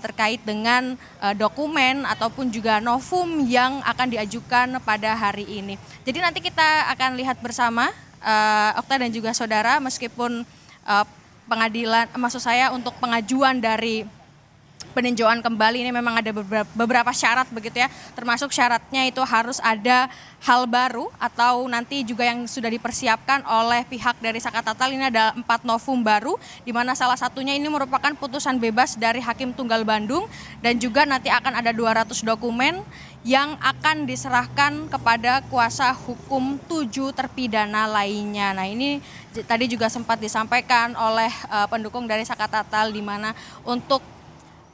terkait dengan dokumen ataupun juga novum yang akan diajukan pada hari ini. Jadi nanti kita akan lihat bersama uh, Okta dan juga saudara meskipun uh, pengadilan maksud saya untuk pengajuan dari peninjauan kembali ini memang ada beberapa syarat begitu ya. Termasuk syaratnya itu harus ada hal baru atau nanti juga yang sudah dipersiapkan oleh pihak dari Saka Tatal ini ada empat novum baru di mana salah satunya ini merupakan putusan bebas dari Hakim Tunggal Bandung dan juga nanti akan ada 200 dokumen yang akan diserahkan kepada kuasa hukum tujuh terpidana lainnya. Nah ini tadi juga sempat disampaikan oleh uh, pendukung dari Saka Tatal di mana untuk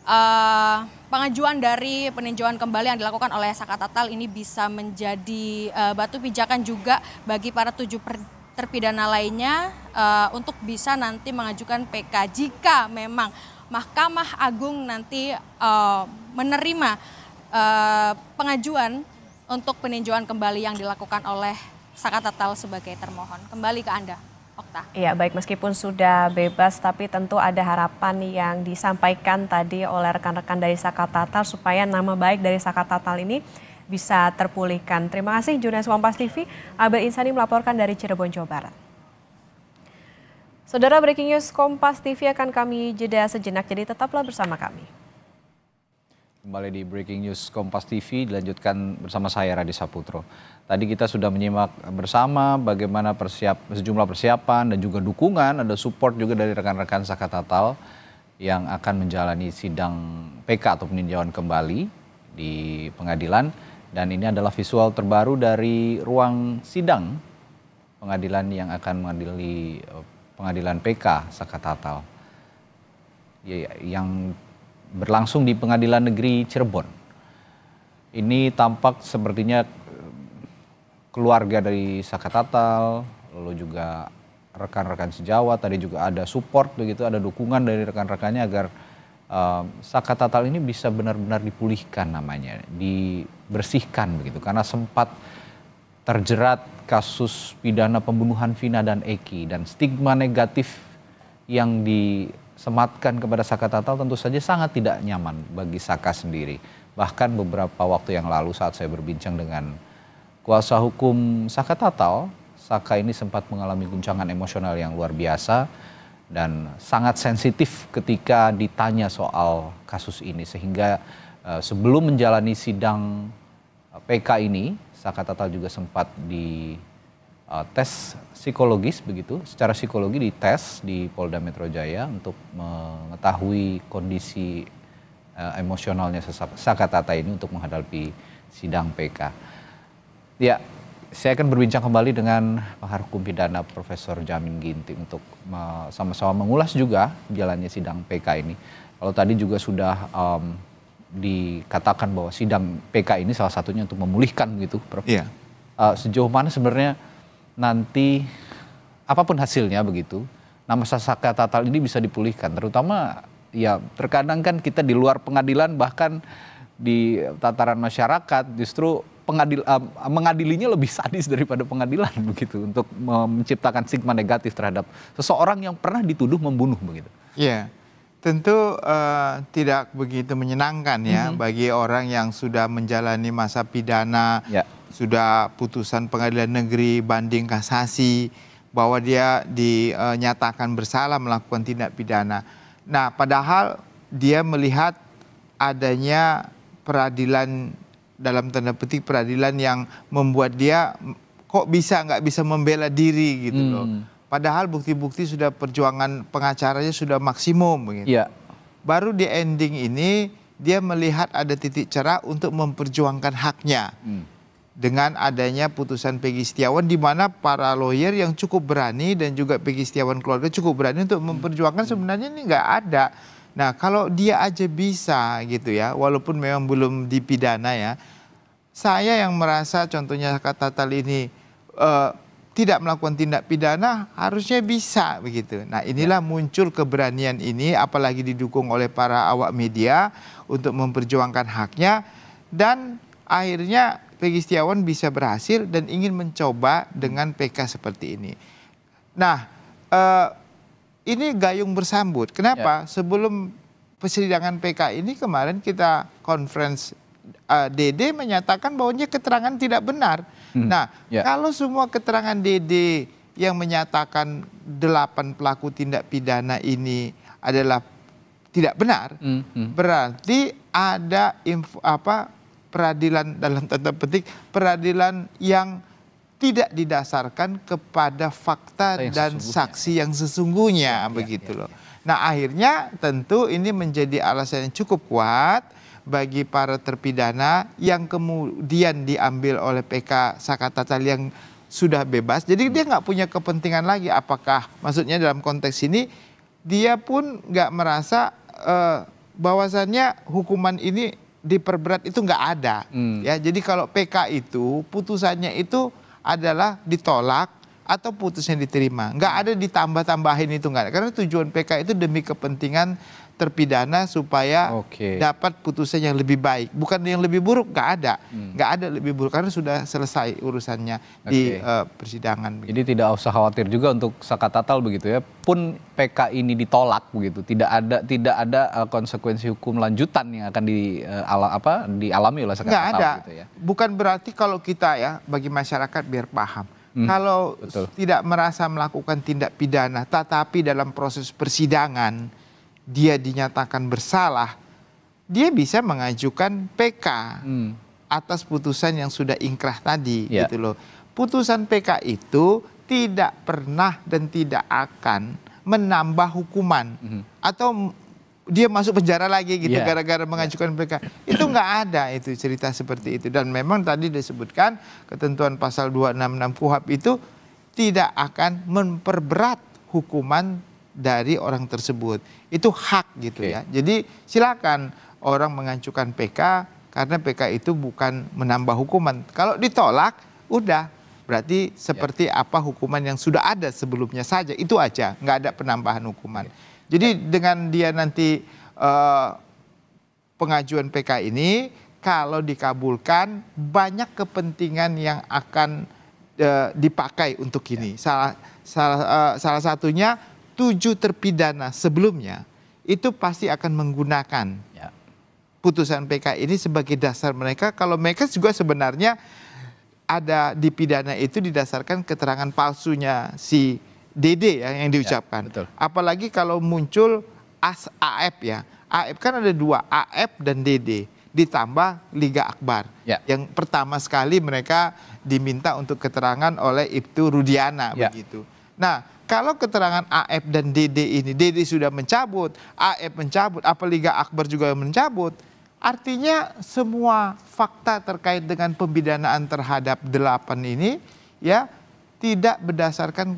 uh, pengajuan dari peninjauan kembali yang dilakukan oleh Saka Tatal ini bisa menjadi uh, batu pijakan juga bagi para tujuh per, terpidana lainnya uh, untuk bisa nanti mengajukan PK jika memang Mahkamah Agung nanti uh, menerima uh, pengajuan untuk peninjauan kembali yang dilakukan oleh Saka Tatal sebagai termohon. Kembali ke Anda. Okta. Iya, baik meskipun sudah bebas tapi tentu ada harapan yang disampaikan tadi oleh rekan-rekan dari Saka Tatal supaya nama baik dari Saka Tatal ini bisa terpulihkan. Terima kasih Junas Wampas TV, Abel Insani melaporkan dari Cirebon, Jawa Barat. Saudara Breaking News Kompas TV akan kami jeda sejenak, jadi tetaplah bersama kami. Kembali di Breaking News Kompas TV dilanjutkan bersama saya Radhi Saputro. Tadi kita sudah menyimak bersama bagaimana persiap sejumlah persiapan dan juga dukungan ada support juga dari rekan-rekan Saka Tatal yang akan menjalani sidang PK atau peninjauan kembali di pengadilan dan ini adalah visual terbaru dari ruang sidang pengadilan yang akan mengadili eh, pengadilan PK Saka Tatal ya, yang berlangsung di Pengadilan Negeri Cirebon. Ini tampak sepertinya eh, keluarga dari Saka Tatal lalu juga rekan-rekan sejawat, tadi juga ada support begitu, ada dukungan dari rekan-rekannya agar eh, Saka Tatal ini bisa benar-benar dipulihkan namanya, dibersihkan begitu, karena sempat terjerat kasus pidana pembunuhan Vina dan Eki dan stigma negatif yang di sematkan kepada Saka Tatal tentu saja sangat tidak nyaman bagi Saka sendiri. Bahkan beberapa waktu yang lalu saat saya berbincang dengan kuasa hukum Saka Tatal, Saka ini sempat mengalami guncangan emosional yang luar biasa dan sangat sensitif ketika ditanya soal kasus ini sehingga eh, sebelum menjalani sidang eh, PK ini Saka Tatal juga sempat di uh, tes psikologis begitu, secara psikologi dites di Polda Metro Jaya untuk mengetahui kondisi uh, emosionalnya Saka Tata ini untuk menghadapi sidang PK. Ya, saya akan berbincang kembali dengan pakar hukum pidana Profesor Jamin Ginting untuk sama-sama mengulas juga jalannya sidang PK ini. Kalau tadi juga sudah um, dikatakan bahwa sidang PK ini salah satunya untuk memulihkan gitu, Prof. Yeah. Uh, sejauh mana sebenarnya nanti apapun hasilnya begitu, nama Sasaka Tatal ini bisa dipulihkan. Terutama ya terkadang kan kita di luar pengadilan bahkan di tataran masyarakat justru pengadil uh, mengadilinya lebih sadis daripada pengadilan begitu untuk menciptakan stigma negatif terhadap seseorang yang pernah dituduh membunuh begitu. Iya. Yeah. Tentu uh, tidak begitu menyenangkan ya mm -hmm. bagi orang yang sudah menjalani masa pidana yeah sudah putusan pengadilan negeri banding kasasi bahwa dia dinyatakan bersalah melakukan tindak pidana. Nah, padahal dia melihat adanya peradilan dalam tanda petik peradilan yang membuat dia kok bisa nggak bisa membela diri gitu loh. Hmm. Padahal bukti-bukti sudah perjuangan pengacaranya sudah maksimum gitu. Ya. Baru di ending ini dia melihat ada titik cerah untuk memperjuangkan haknya. Hmm dengan adanya putusan Peggy Setiawan di mana para lawyer yang cukup berani dan juga Peggy Setiawan keluarga cukup berani untuk memperjuangkan sebenarnya ini nggak ada. Nah kalau dia aja bisa gitu ya, walaupun memang belum dipidana ya, saya yang merasa contohnya kata tali ini uh, tidak melakukan tindak pidana harusnya bisa begitu. Nah inilah ya. muncul keberanian ini, apalagi didukung oleh para awak media untuk memperjuangkan haknya dan akhirnya Pegi Setiawan bisa berhasil dan ingin mencoba dengan PK seperti ini. Nah, uh, ini gayung bersambut. Kenapa? Ya. Sebelum persidangan PK ini kemarin kita conference uh, eh, DD menyatakan bahwa keterangan tidak benar. Hmm. Nah, ya. kalau semua keterangan DD yang menyatakan delapan pelaku tindak pidana ini adalah tidak benar, hmm. Hmm. berarti ada info apa peradilan dalam tanda petik peradilan yang tidak didasarkan kepada fakta dan saksi yang sesungguhnya ya, begitu ya, ya. loh. Nah akhirnya tentu ini menjadi alasan yang cukup kuat bagi para terpidana yang kemudian diambil oleh PK Tatal yang sudah bebas. Jadi dia nggak punya kepentingan lagi. Apakah maksudnya dalam konteks ini dia pun nggak merasa uh, bahwasannya hukuman ini diperberat itu nggak ada. Hmm. Ya, jadi kalau PK itu putusannya itu adalah ditolak atau putusnya diterima. Nggak ada ditambah-tambahin itu nggak. Karena tujuan PK itu demi kepentingan terpidana supaya okay. dapat putusan yang lebih baik. Bukan yang lebih buruk, nggak ada, hmm. nggak hmm. ada lebih buruk karena sudah selesai urusannya okay. di uh, persidangan. Begitu. Jadi tidak usah khawatir juga untuk saka tatal begitu ya. Pun PK ini ditolak begitu, tidak ada tidak ada eh, konsekuensi hukum lanjutan yang akan di uh, ala, apa dialami oleh Saka nggak tatal. ada. Gitu ya. Bukan berarti kalau kita ya bagi masyarakat biar paham. Hmm, kalau betul. tidak merasa melakukan tindak pidana, tetapi dalam proses persidangan dia dinyatakan bersalah, dia bisa mengajukan PK hmm. atas putusan yang sudah ingkrah tadi ya. gitu loh. Putusan PK itu tidak pernah dan tidak akan menambah hukuman hmm. atau dia masuk penjara lagi gitu ya. gara-gara yeah. mengajukan ya. PK. Itu nggak ada itu cerita seperti itu dan memang tadi disebutkan ketentuan pasal 266 KUHP itu tidak akan memperberat hukuman dari orang tersebut. Itu hak gitu okay. ya. Jadi silakan orang mengajukan PK karena PK itu bukan menambah hukuman. Kalau ditolak, udah berarti ya. seperti yeah. apa hukuman yang sudah ada sebelumnya saja itu aja, nggak ada penambahan hukuman. Okay. Ya. Jadi dengan dia nanti uh, pengajuan PK ini, kalau dikabulkan banyak kepentingan yang akan eh, dipakai untuk ini. Ya. Salah salah eh, salah satunya tujuh terpidana sebelumnya itu pasti akan menggunakan ya. putusan PK ini sebagai dasar mereka kalau mereka juga sebenarnya ada di pidana itu didasarkan keterangan palsunya si DD ya yang ya, diucapkan. Ya, Apalagi kalau muncul as AF ya. AF kan ada dua, AF dan DD ditambah Liga Akbar. Ya. Yang pertama sekali mereka diminta untuk keterangan oleh Ibtu Rudiana ya. begitu. Nah, kalau keterangan AF dan DD ini, DD sudah mencabut, AF mencabut, apa Liga Akbar juga mencabut, artinya semua fakta terkait dengan pembidanaan terhadap delapan ini ya tidak berdasarkan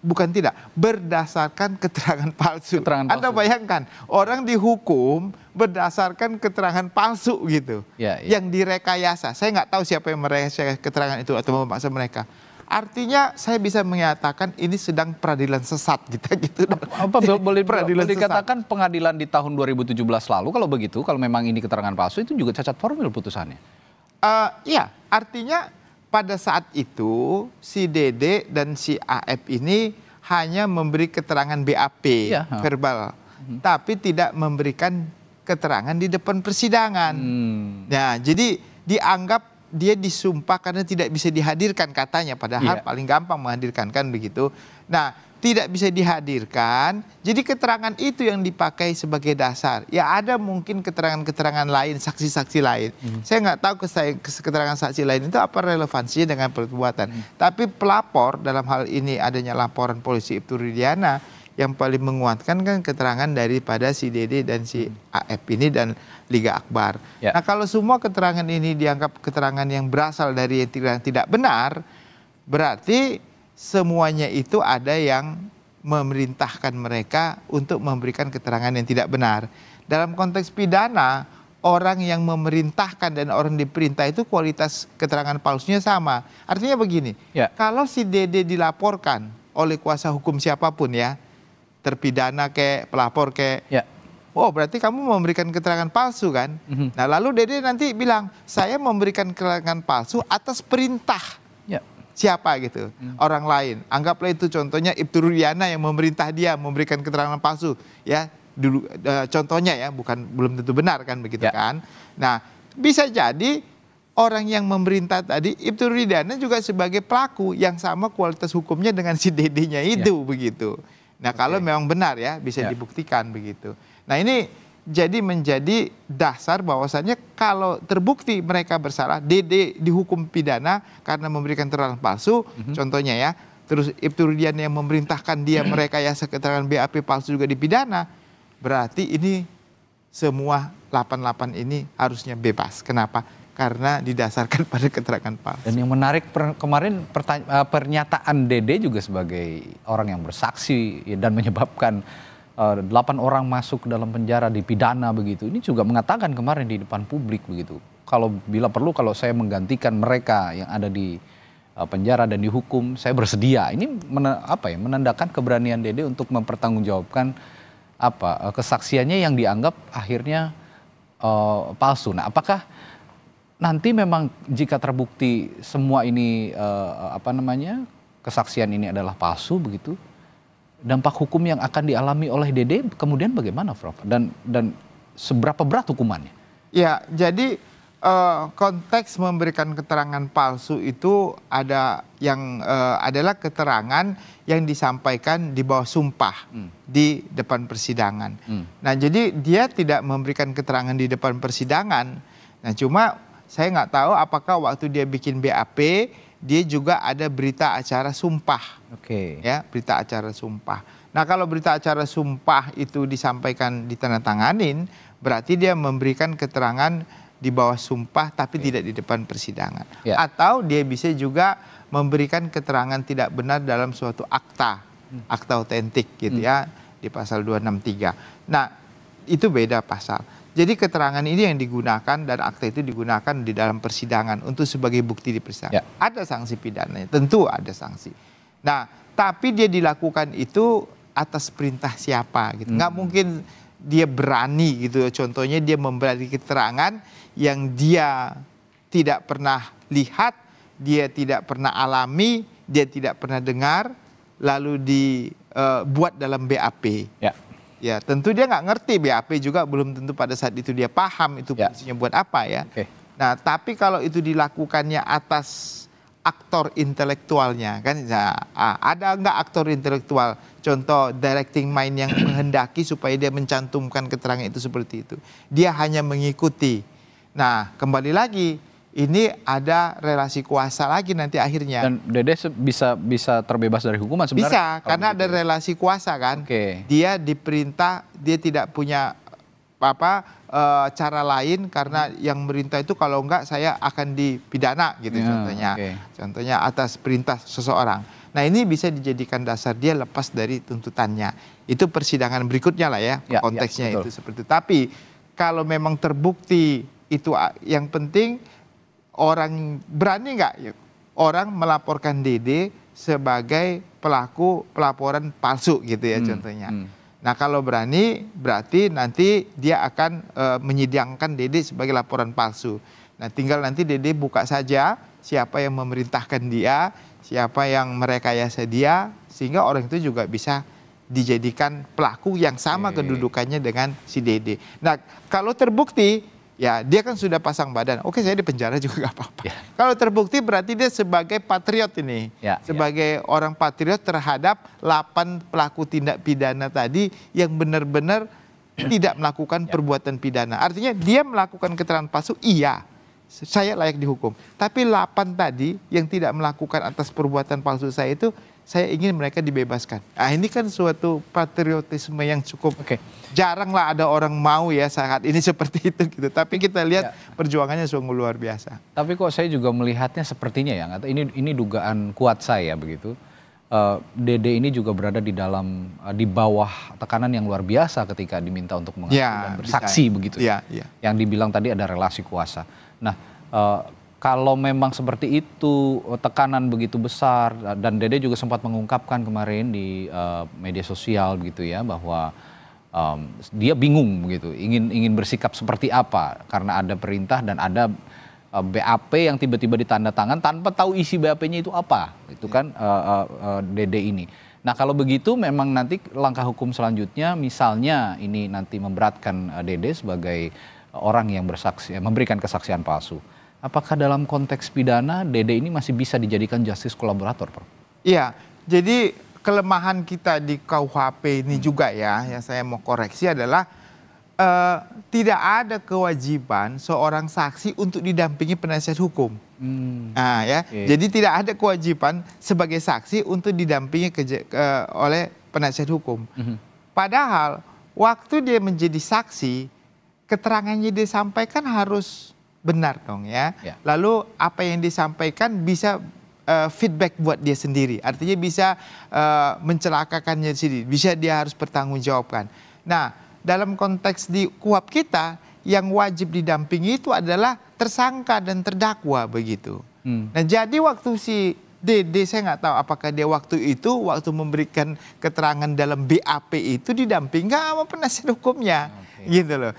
bukan tidak berdasarkan keterangan palsu. Keterangan palsu. Anda bayangkan orang dihukum berdasarkan keterangan palsu gitu, ya, ya. yang direkayasa. Saya nggak tahu siapa yang merekayasa keterangan itu atau memaksa mereka. Artinya saya bisa menyatakan ini sedang peradilan sesat kita gitu. Apa, boleh peradilan boleh sesat. dikatakan pengadilan di tahun 2017 lalu kalau begitu kalau memang ini keterangan palsu itu juga cacat formil putusannya. Uh, ya, artinya pada saat itu si Dede dan si AF ini hanya memberi keterangan BAP iya, verbal, hmm. tapi tidak memberikan keterangan di depan persidangan. Hmm. Nah, jadi dianggap dia disumpah karena tidak bisa dihadirkan katanya padahal yeah. paling gampang menghadirkan kan begitu. Nah, tidak bisa dihadirkan. Jadi keterangan itu yang dipakai sebagai dasar. Ya ada mungkin keterangan-keterangan lain, saksi-saksi lain. Hmm. Saya nggak tahu keterangan saksi lain itu apa relevansinya dengan perbuatan. Hmm. Tapi pelapor dalam hal ini adanya laporan polisi Ibtu Ridiana yang paling menguatkan kan keterangan daripada si Dede dan si hmm. AF ini dan Liga Akbar. Ya. Nah kalau semua keterangan ini dianggap keterangan yang berasal dari yang tidak benar, berarti semuanya itu ada yang memerintahkan mereka untuk memberikan keterangan yang tidak benar. Dalam konteks pidana, orang yang memerintahkan dan orang diperintah itu kualitas keterangan palsunya sama. Artinya begini, ya. kalau si Dede dilaporkan oleh kuasa hukum siapapun ya, terpidana kayak pelapor kayak ya. Oh berarti kamu memberikan keterangan palsu kan? Mm-hmm. Nah lalu Dede nanti bilang saya memberikan keterangan palsu atas perintah ya. siapa gitu mm. orang lain. Anggaplah itu contohnya Ibtu Rudiana yang memerintah dia memberikan keterangan palsu ya dulu e, contohnya ya bukan belum tentu benar kan begitu ya. kan? Nah bisa jadi orang yang memerintah tadi Ibtu Rudiana juga sebagai pelaku yang sama kualitas hukumnya dengan si Dedenya ya. itu ya. begitu. Nah okay. kalau memang benar ya bisa yeah. dibuktikan begitu. Nah ini jadi menjadi dasar bahwasannya kalau terbukti mereka bersalah, DD dihukum pidana karena memberikan keterangan palsu, mm -hmm. contohnya ya, terus ibtu Rudian yang memerintahkan dia mhm. mereka ya keterangan BAP palsu juga dipidana, berarti ini semua 88 ini harusnya bebas. Kenapa? karena didasarkan pada keterangan palsu. Dan yang menarik per, kemarin eh, pernyataan Dede juga sebagai orang yang bersaksi ya, dan menyebabkan eh, delapan uh, orang masuk ke dalam penjara di pidana begitu. Ini juga mengatakan kemarin di depan publik begitu. Kalau bila perlu kalau saya menggantikan mereka yang ada di uh, penjara dan dihukum, saya bersedia. Ini men, apa ya menandakan keberanian Dede untuk mempertanggungjawabkan apa kesaksiannya yang dianggap akhirnya uh, palsu. Nah, apakah nanti memang jika terbukti semua ini uh, apa namanya kesaksian ini adalah palsu begitu, dampak hukum yang akan dialami oleh Dede kemudian bagaimana, Prof? Dan dan seberapa berat hukumannya? Ya, jadi uh, konteks memberikan keterangan palsu itu ada yang uh, adalah keterangan yang disampaikan di bawah sumpah hmm. di depan persidangan. Hmm. Nah, jadi dia tidak memberikan keterangan di depan persidangan. Nah, cuma saya nggak tahu apakah waktu dia bikin BAP dia juga ada berita acara sumpah. Oke. Okay. Ya, berita acara sumpah. Nah, kalau berita acara sumpah itu disampaikan ditandatanganin, berarti dia memberikan keterangan di bawah sumpah tapi okay. tidak di depan persidangan. Yeah. Atau dia bisa juga memberikan keterangan tidak benar dalam suatu akta, hmm. akta otentik gitu mm. ya di pasal 263. Nah, itu beda pasal. Jadi keterangan ini yang digunakan dan akte itu digunakan di dalam persidangan untuk sebagai bukti di persidangan. Ya. Ada sanksi pidananya, tentu ada sanksi. Nah, tapi dia dilakukan itu atas perintah siapa gitu. Hmm. mungkin dia berani gitu. Contohnya dia memberi keterangan yang dia tidak pernah lihat, dia tidak pernah alami, dia tidak pernah dengar, lalu dibuat eh, uh, dalam BAP. Ya. Ya tentu dia nggak ngerti BAP juga belum tentu pada saat itu dia paham itu ya. fungsinya buat apa ya. Okay. Nah tapi kalau itu dilakukannya atas aktor intelektualnya kan ya, ada nggak aktor intelektual contoh directing mind yang menghendaki supaya dia mencantumkan keterangan itu seperti itu dia hanya mengikuti nah kembali lagi ini ada relasi kuasa lagi nanti akhirnya. Dan Dede bisa bisa terbebas dari hukuman sebenarnya. Bisa, oh, karena begitu. ada relasi kuasa kan. Okay. Dia diperintah, dia tidak punya apa e, cara lain karena hmm. yang merintah itu kalau enggak saya akan dipidana gitu yeah, contohnya. Okay. Contohnya atas perintah seseorang. Nah, ini bisa dijadikan dasar dia lepas dari tuntutannya. Itu persidangan berikutnya lah ya, ya, ya konteksnya ya, itu seperti. Tapi kalau memang terbukti itu yang penting orang berani nggak orang melaporkan Dede sebagai pelaku pelaporan palsu gitu ya hmm, contohnya. Hmm. Nah kalau berani berarti nanti dia akan e, eh, menyidangkan Dede sebagai laporan palsu. Nah tinggal nanti Dede buka saja siapa yang memerintahkan dia, siapa yang merekayasa dia, sehingga orang itu juga bisa dijadikan pelaku yang sama kedudukannya dengan si Dede. Nah kalau terbukti ya dia kan sudah pasang badan. Oke saya di penjara juga gak apa-apa. Ya. Kalau terbukti berarti dia sebagai patriot ini, ya, ya. sebagai ya. orang patriot terhadap 8 pelaku tindak pidana tadi yang benar-benar tidak melakukan ya. perbuatan pidana. Artinya dia melakukan keterangan palsu, iya. Saya layak dihukum. Tapi 8 tadi yang tidak melakukan atas perbuatan palsu saya itu saya ingin mereka dibebaskan. Nah, ini kan suatu patriotisme yang cukup okay. jaranglah ada orang mau ya saat ini seperti itu gitu. Tapi kita lihat ya. perjuangannya sungguh luar biasa. Tapi kok saya juga melihatnya sepertinya ya, ini ini dugaan kuat saya begitu. Uh, eh, Dede ini juga berada di dalam uh, di bawah tekanan yang luar biasa ketika diminta untuk mengaku ya, dan bersaksi bisa. Ya. begitu. Ya. ya, ya. Yang dibilang tadi ada relasi kuasa. Nah, uh, kalau memang seperti itu tekanan begitu besar dan Dede juga sempat mengungkapkan kemarin di uh, media sosial gitu ya bahwa um, dia bingung begitu ingin ingin bersikap seperti apa karena ada perintah dan ada uh, eh, BAP yang tiba-tiba ditanda tangan tanpa tahu isi BAP-nya itu apa itu kan uh, uh, uh, Dede ini. Nah kalau begitu memang nanti langkah hukum selanjutnya misalnya ini nanti memberatkan uh, Dede sebagai orang yang bersaksi memberikan kesaksian palsu apakah dalam konteks pidana Dede ini masih bisa dijadikan justice kolaborator, Prof? Iya, jadi kelemahan kita di KUHP ini hmm. juga ya, yang saya mau koreksi adalah uh, tidak ada kewajiban seorang saksi untuk didampingi penasihat hukum. Hmm. Nah, ya. Okay. Jadi tidak ada kewajiban sebagai saksi untuk didampingi ke, uh, oleh penasihat hukum. -hmm. Padahal waktu dia menjadi saksi, keterangannya dia sampaikan harus benar dong ya. ya. Lalu apa yang disampaikan bisa uh, feedback buat dia sendiri. Artinya bisa uh, mencelakakannya sendiri. Bisa dia harus bertanggung jawabkan. Nah, dalam konteks di kuap kita yang wajib didampingi itu adalah tersangka dan terdakwa begitu. Hmm. Nah, jadi waktu si dede saya nggak tahu apakah dia waktu itu waktu memberikan keterangan dalam BAP itu didampingi nggak sama penasihat hukumnya okay. gitu loh.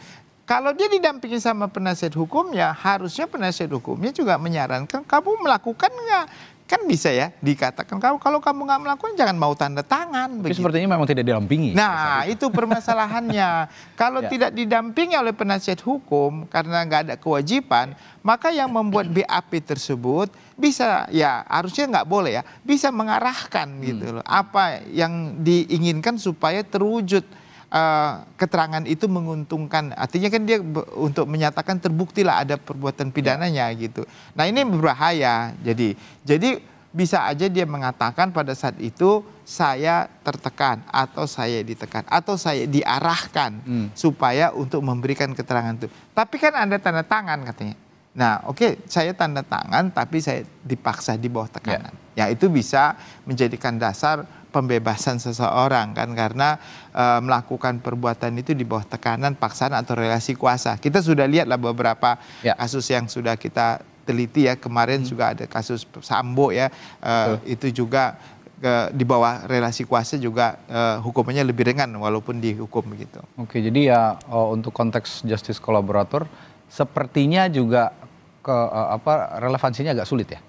Kalau dia didampingi sama penasihat hukum ya harusnya penasihat hukumnya juga menyarankan kamu melakukan nggak kan bisa ya dikatakan kamu kalau kamu nggak melakukan jangan mau tanda tangan. Tapi begitu. sepertinya memang tidak didampingi. Nah itu permasalahannya. kalau ya. tidak didampingi oleh penasihat hukum karena nggak ada kewajiban, maka yang membuat BAP tersebut bisa ya harusnya nggak boleh ya bisa mengarahkan gitu hmm. gitu loh apa yang diinginkan supaya terwujud Eh, keterangan itu menguntungkan. Artinya kan dia untuk menyatakan terbuktilah ada perbuatan ya. pidananya gitu. Nah ini berbahaya. Jadi jadi bisa aja dia mengatakan pada saat itu saya tertekan atau saya ditekan atau saya diarahkan hmm. supaya untuk memberikan keterangan itu. Tapi kan ada tanda tangan katanya. Nah, oke, okay, saya tanda tangan tapi saya dipaksa di bawah tekanan. Ya, Ya itu bisa menjadikan dasar pembebasan seseorang kan karena e, melakukan perbuatan itu di bawah tekanan paksaan atau relasi kuasa. Kita sudah lihatlah beberapa ya. kasus yang sudah kita teliti ya kemarin hmm. juga ada kasus Sambo ya e, itu juga e, di bawah relasi kuasa juga e, hukumannya lebih ringan walaupun dihukum begitu. Oke, jadi ya untuk konteks justice kolaborator sepertinya juga ke apa relevansinya agak sulit ya.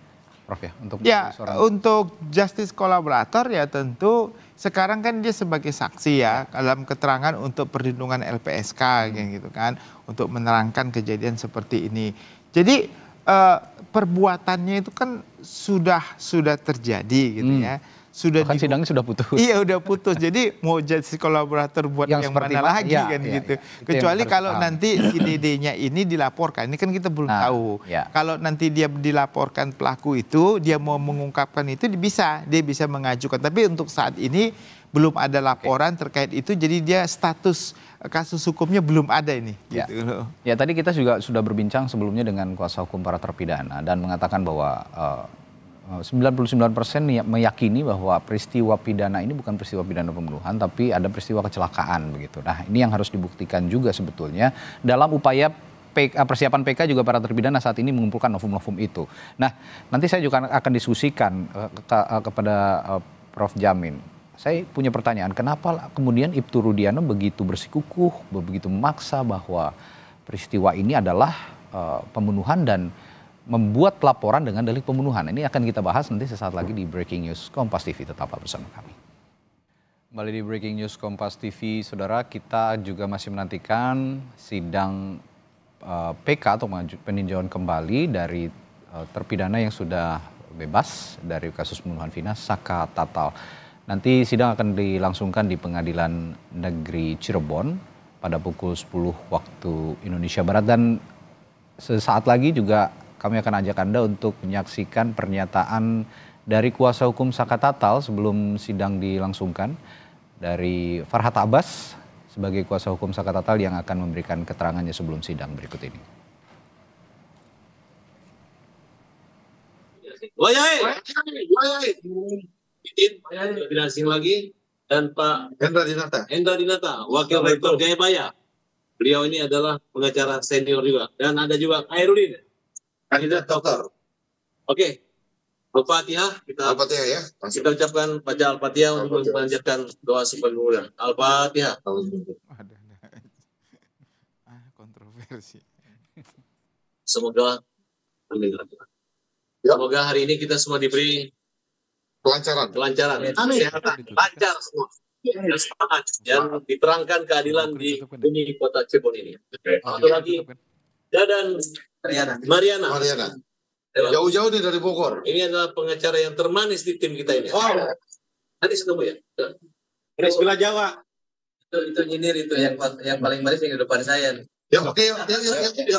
Prof ya untuk ya untuk justice kolaborator ya tentu sekarang kan dia sebagai saksi ya, ya. dalam keterangan untuk perlindungan LPSK hmm. gitu kan untuk menerangkan kejadian seperti ini jadi eh, perbuatannya itu kan sudah sudah terjadi gitu hmm. ya sudah Bahkan di, sidangnya sudah putus. Iya, sudah putus. Jadi mau jadi kolaborator buat yang, yang mana lagi ya, kan ya, gitu. Ya, Kecuali kalau tahu. nanti si dedenya ini dilaporkan, ini kan kita belum nah, tahu. Iya. Kalau nanti dia dilaporkan pelaku itu, dia mau mengungkapkan itu bisa, dia bisa mengajukan. Tapi untuk saat ini belum ada laporan okay. terkait itu jadi dia status eh, kasus hukumnya belum ada ini ya. gitu loh. Ya tadi kita juga sudah berbincang sebelumnya dengan kuasa hukum para terpidana dan mengatakan bahwa uh, 99% eh, meyakini bahwa peristiwa pidana ini bukan peristiwa pidana pembunuhan tapi ada peristiwa kecelakaan begitu. Nah, ini yang harus dibuktikan juga sebetulnya dalam upaya eh, persiapan PK juga para terpidana saat ini mengumpulkan novum-novum itu. Nah, nanti saya juga akan diskusikan eh, kepada Prof Jamin. Saya punya pertanyaan, kenapa kemudian Ibtu Rudiana begitu bersikukuh, begitu memaksa bahwa peristiwa ini adalah pembunuhan dan membuat pelaporan dengan delik pembunuhan. Ini akan kita bahas nanti sesaat lagi di Breaking News Kompas TV. Tetaplah bersama kami. Kembali di Breaking News Kompas TV, saudara, kita juga masih menantikan sidang uh, eh, PK atau peninjauan kembali dari uh, terpidana yang sudah bebas dari kasus pembunuhan Vina Saka Tatal. Nanti sidang akan dilangsungkan di Pengadilan Negeri Cirebon pada pukul 10 waktu Indonesia Barat dan sesaat lagi juga kami akan ajak Anda untuk menyaksikan pernyataan dari kuasa hukum Saka Tatal sebelum sidang dilangsungkan dari Farhat Abbas sebagai kuasa hukum Saka Tatal yang akan memberikan keterangannya sebelum sidang berikut ini. Wayai, wayai, lebih lagi dan Pak Hendra Dinata, Hendra Dinata, Wakil Rektor Jayabaya. Beliau ini adalah pengacara senior juga dan ada juga Airudin kandidat dokter. Oke. Okay. Al-Fatihah kita Al-Fatihah ya. Langsung. Kita ucapkan baca Al-Fatihah Al untuk melanjutkan doa sebelumnya. Alpatia, Al-Fatihah. ah, kontroversi. Semoga ya. Semoga hari ini kita semua diberi kelancaran. Kelancaran. Kesehatan. Lancar semua. Yang Dan diterangkan keadilan di bumi kota Cirebon ini. Satu lagi. Dadan Mariana. Mariana. Mariana. Jauh-jauh nih dari Bogor. Ini adalah pengacara yang termanis di tim kita ini. Wow. Nanti ketemu ya. Chris Bila Jawa. Itu itu nyinir itu yang yang paling manis yang di depan saya. Ya oke. ya, ya, ya, ya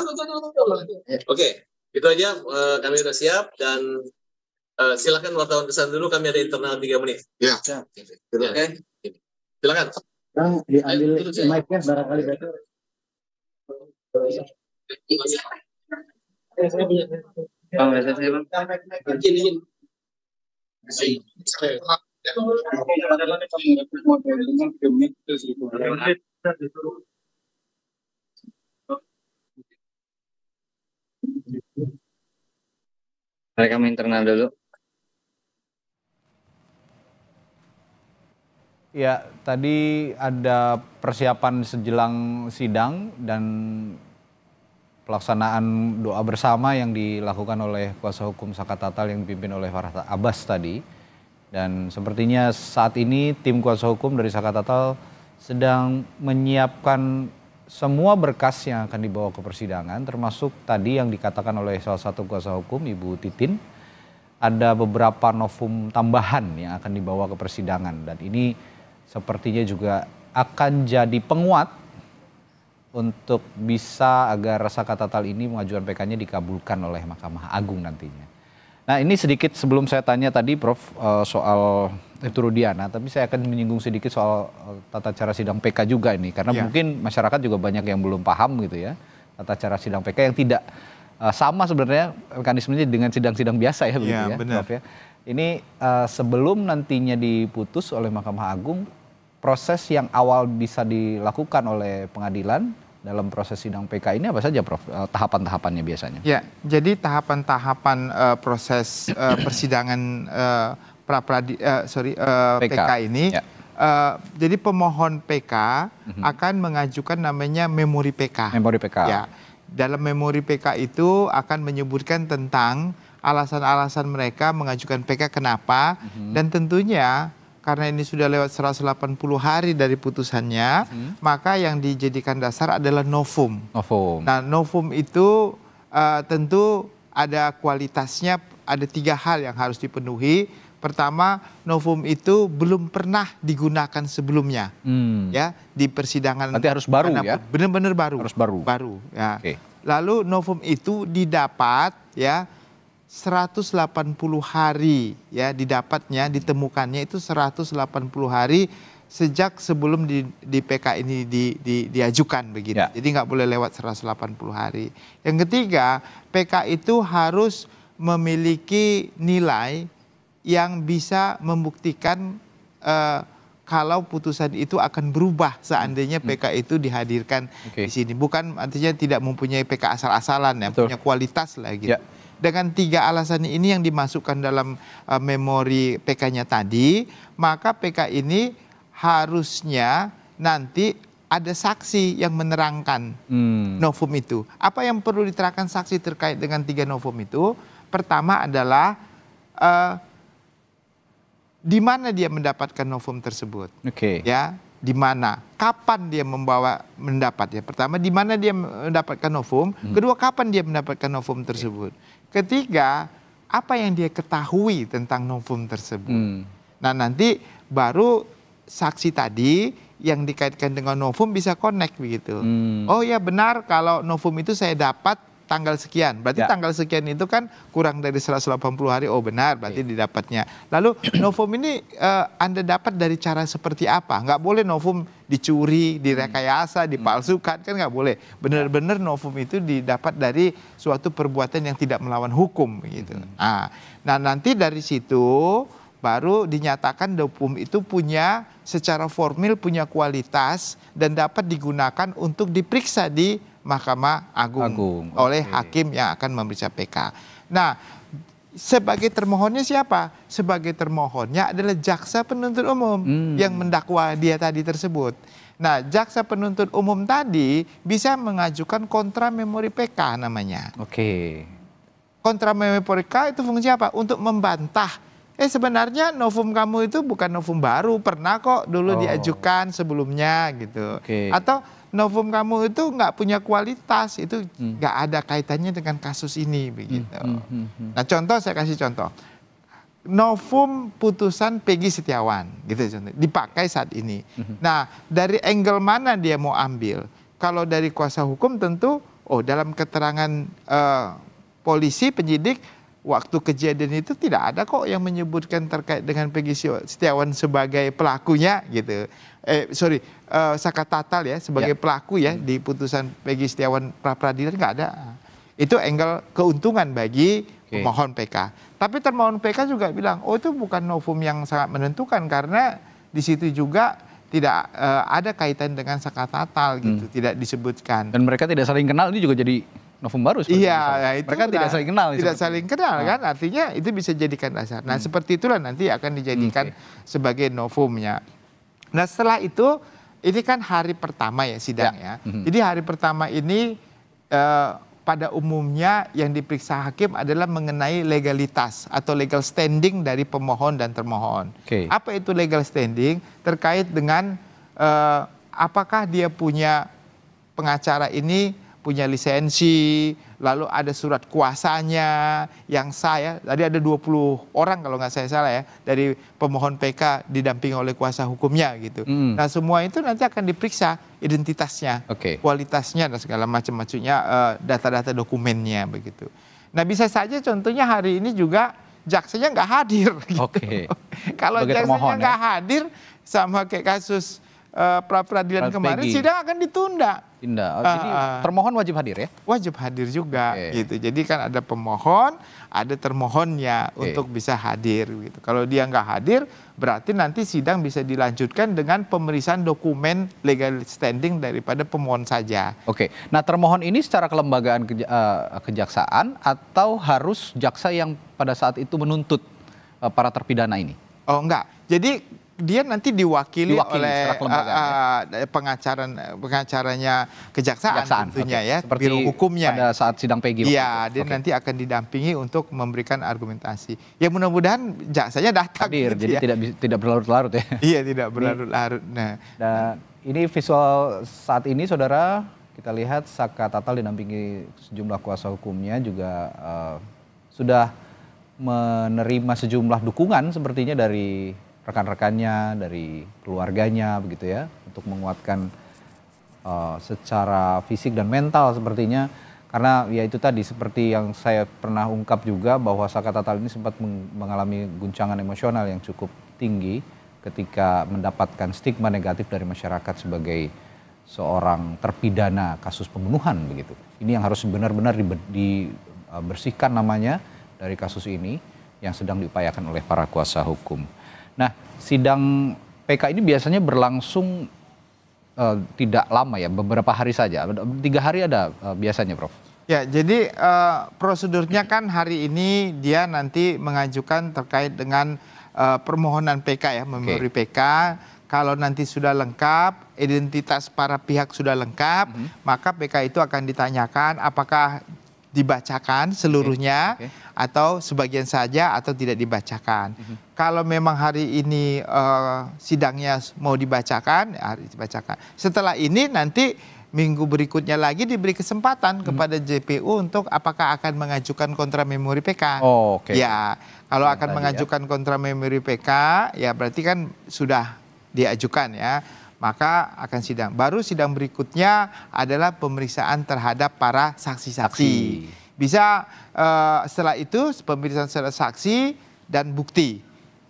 Oke, itu aja uh, kami sudah siap dan uh, silakan wartawan kesan dulu kami ada internal 3 menit. Ya. ya. Oke. Okay. Silakan. Bang, diambil mic-nya barangkali better. Bang, biasa sih bang. Mereka internal dulu. Ya, tadi ada persiapan sejelang sidang dan pelaksanaan doa bersama yang dilakukan oleh kuasa hukum Saka Tatal yang dipimpin oleh Farhat Abbas tadi. Dan sepertinya saat ini tim kuasa hukum dari Saka Tatal sedang menyiapkan semua berkas yang akan dibawa ke persidangan termasuk tadi yang dikatakan oleh salah satu kuasa hukum Ibu Titin ada beberapa novum tambahan yang akan dibawa ke persidangan dan ini sepertinya juga akan jadi penguat untuk bisa agar rasa katatal ini pengajuan PK-nya dikabulkan oleh Mahkamah Agung nantinya. Nah ini sedikit sebelum saya tanya tadi Prof eh, soal itu Rudiana, tapi saya akan menyinggung sedikit soal eh, tata cara sidang PK juga ini, karena ya. mungkin masyarakat juga banyak yang belum paham gitu ya tata cara sidang PK yang tidak eh, sama sebenarnya mekanismenya dengan sidang-sidang biasa ya iya, begitu ya, benar. ya. Ini uh, sebelum nantinya diputus oleh Mahkamah Agung proses yang awal bisa dilakukan oleh pengadilan dalam proses sidang PK ini apa saja Prof eh, tahapan-tahapannya biasanya? Ya, jadi tahapan-tahapan uh, proses uh, persidangan uh, pra uh, sorry uh, PK. PK ini ya. Uh, jadi pemohon PK mm-hmm. akan mengajukan namanya memori PK. Memori PK. Ya. Dalam memori PK itu akan menyebutkan tentang alasan-alasan mereka mengajukan PK kenapa mm-hmm. dan tentunya karena ini sudah lewat 180 hari dari putusannya, hmm. maka yang dijadikan dasar adalah novum. Novum. Nah, novum itu uh, tentu ada kualitasnya, ada tiga hal yang harus dipenuhi. Pertama, novum itu belum pernah digunakan sebelumnya, hmm. ya di persidangan. Nanti harus baru ya? Benar-benar baru. Harus baru. Baru. Ya. Okay. Lalu novum itu didapat ya 180 hari ya didapatnya ditemukannya itu 180 hari sejak sebelum di, di PK ini di, di, diajukan begitu. Ya. Jadi nggak boleh lewat 180 hari. Yang ketiga, PK itu harus memiliki nilai yang bisa membuktikan uh, kalau putusan itu akan berubah seandainya hmm. PK itu dihadirkan okay. di sini. Bukan artinya tidak mempunyai PK asal-asalan ya, Betul. punya kualitas lah gitu. Ya dengan tiga alasan ini yang dimasukkan dalam uh, memori PK-nya tadi, maka PK ini harusnya nanti ada saksi yang menerangkan hmm. novum itu. Apa yang perlu diterangkan saksi terkait dengan tiga novum itu? Pertama adalah uh, di mana dia mendapatkan novum tersebut. Oke. Okay. Ya, di mana? Kapan dia membawa mendapat ya? Pertama, di mana dia mendapatkan novum? Hmm. Kedua, kapan dia mendapatkan novum tersebut? Okay. Ketiga, apa yang dia ketahui tentang novum tersebut. Hmm. Nah nanti baru saksi tadi yang dikaitkan dengan novum bisa connect begitu. Hmm. Oh ya benar kalau novum itu saya dapat tanggal sekian. Berarti ya. tanggal sekian itu kan kurang dari 180 hari. Oh benar, berarti ya. didapatnya. Lalu novum ini uh, Anda dapat dari cara seperti apa? Nggak boleh novum dicuri, direkayasa, hmm. dipalsukan kan nggak boleh. Benar-benar novum itu didapat dari suatu perbuatan yang tidak melawan hukum gitu. Nah, nah nanti dari situ baru dinyatakan novum itu punya secara formal punya kualitas dan dapat digunakan untuk diperiksa di Mahkamah Agung, Agung. oleh okay. hakim yang akan memeriksa PK. Nah, sebagai termohonnya siapa? Sebagai termohonnya adalah jaksa penuntut umum hmm. yang mendakwa dia tadi tersebut. Nah, jaksa penuntut umum tadi bisa mengajukan kontra memori PK namanya. Oke. Okay. Kontra memori PK itu fungsi apa? Untuk membantah Eh sebenarnya novum kamu itu bukan novum baru, pernah kok dulu oh. diajukan sebelumnya gitu. Okay. Atau novum kamu itu nggak punya kualitas itu hmm. nggak hmm. ada kaitannya dengan kasus ini begitu. Hmm, hmm, hmm, hmm. Nah contoh saya kasih contoh novum putusan Peggy Setiawan gitu contoh dipakai saat ini. Hmm. hmm. Nah dari angle mana dia mau ambil? Kalau dari kuasa hukum tentu oh dalam keterangan uh, polisi penyidik waktu kejadian itu tidak ada kok yang menyebutkan terkait dengan Peggy Setiawan sebagai pelakunya gitu eh sorry uh, Saka Tatal ya sebagai ya. pelaku ya hmm. di putusan Peggy Setiawan pra peradilan nggak ada. Itu angle keuntungan bagi okay. pemohon PK. Tapi termohon PK juga bilang, oh itu bukan novum yang sangat menentukan karena di situ juga tidak uh, ada kaitan dengan Saka Tatal gitu, hmm. tidak disebutkan. Dan mereka tidak saling kenal ini juga jadi novum baru. Iya, ya, itu mereka tidak saling kenal. Tidak seperti. saling kenal nah. kan, artinya itu bisa jadikan dasar. Nah hmm. seperti itulah nanti akan dijadikan hmm, okay. sebagai novumnya. Nah setelah itu ini kan hari pertama ya sidang ya. ya. Mhm. Jadi hari pertama ini eh, pada umumnya yang diperiksa hakim adalah mengenai legalitas atau legal standing dari pemohon dan termohon. Okay. Apa itu legal standing? Terkait dengan eh, apakah dia punya pengacara ini punya lisensi, lalu ada surat kuasanya yang saya, tadi ada 20 orang kalau nggak saya salah ya, dari pemohon PK didampingi oleh kuasa hukumnya gitu. Mm. Nah semua itu nanti akan diperiksa identitasnya, okay. kualitasnya dan segala macam macamnya eh, data-data dokumennya begitu. Nah bisa saja contohnya hari ini juga jaksanya nggak hadir. Gitu. Oke. Okay. kalau jaksanya ya. nggak ya? hadir sama kayak kasus Eh, pra peradilan kemarin Peggy. sidang akan ditunda. Tunda. Oh, uh, jadi ah, ah. termohon wajib hadir ya? Wajib hadir juga okay. gitu. Jadi kan ada pemohon, ada termohonnya okay. untuk bisa hadir gitu. Kalau dia nggak hadir, berarti nanti sidang bisa dilanjutkan dengan pemeriksaan dokumen legal standing daripada pemohon saja. Oke. Okay. Nah, termohon ini secara kelembagaan keja eh, kejaksaan atau harus jaksa yang pada saat itu menuntut uh, para terpidana ini? Oh enggak. Jadi dia nanti diwakili, diwakili oleh uh, pengacaran pengacaranya kejaksaan, kejaksaan tentunya okay. ya Seperti biro hukumnya pada saat sidang PG. Iya, dia okay. nanti akan didampingi untuk memberikan argumentasi. Ya mudah-mudahan jaksanya datang. Hadir, gitu jadi ya. tidak tidak berlarut-larut ya. Iya, tidak berlarut-larut. Nah, dan nah, ini visual saat ini saudara kita lihat Saka Tatal didampingi sejumlah kuasa hukumnya juga uh, sudah menerima sejumlah dukungan sepertinya dari rekan-rekannya, dari keluarganya begitu ya, untuk menguatkan uh, secara fisik dan mental sepertinya karena ya itu tadi seperti yang saya pernah ungkap juga bahwa Saka Tatal ini sempat mengalami guncangan emosional yang cukup tinggi ketika mendapatkan stigma negatif dari masyarakat sebagai seorang terpidana kasus pembunuhan begitu. Ini yang harus benar-benar dibersihkan eh, namanya dari kasus ini yang sedang diupayakan oleh para kuasa hukum. Nah, sidang PK ini biasanya berlangsung uh, tidak lama ya, beberapa hari saja. Tiga hari ada uh, biasanya, Prof. Ya, jadi uh, prosedurnya kan hari ini dia nanti mengajukan terkait dengan uh, permohonan PK ya, memori okay. PK. Kalau nanti sudah lengkap, identitas para pihak sudah lengkap, mm -hmm. maka PK itu akan ditanyakan apakah dibacakan seluruhnya okay. Okay. atau sebagian saja atau tidak dibacakan. Mm -hmm. Kalau memang hari ini uh, sidangnya mau dibacakan, ya hari dibacakan. Setelah ini nanti minggu berikutnya lagi diberi kesempatan hmm. kepada JPU untuk apakah akan mengajukan kontra memori PK. Oh, Okay. Ya, kalau Yang akan ya. mengajukan ya. kontra memori PK, ya berarti kan sudah diajukan ya maka akan sidang. Baru sidang berikutnya adalah pemeriksaan terhadap para saksi-saksi. Bisa uh, setelah itu pemeriksaan terhadap saksi dan bukti.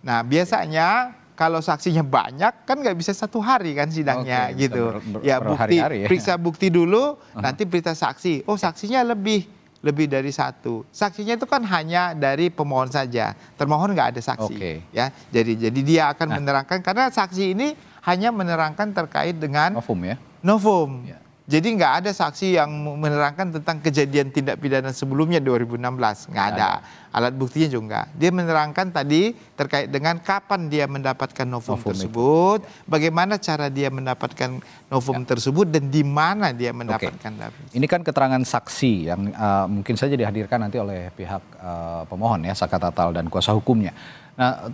Nah biasanya kalau saksinya banyak kan nggak bisa satu hari kan sidangnya Oke, gitu. Ber, ber, ya bukti ya. periksa bukti dulu, uh -huh. nanti berita saksi. Oh saksinya lebih lebih dari satu. Saksinya itu kan hanya dari pemohon saja. Termohon nggak ada saksi. Okay. Ya, jadi jadi dia akan nah. menerangkan karena saksi ini hanya menerangkan terkait dengan novum ya. Novum. Ya. Jadi nggak ada saksi yang menerangkan tentang kejadian tindak pidana sebelumnya 2016, nggak ada. Alat buktinya juga Dia menerangkan tadi terkait dengan kapan dia mendapatkan novum, novum tersebut, Ya. bagaimana cara dia mendapatkan novum ya. tersebut dan di mana dia mendapatkan okay. Ini kan keterangan saksi yang uh, mungkin saja dihadirkan nanti oleh pihak uh, pemohon ya, Saka Tatal dan kuasa hukumnya. Nah,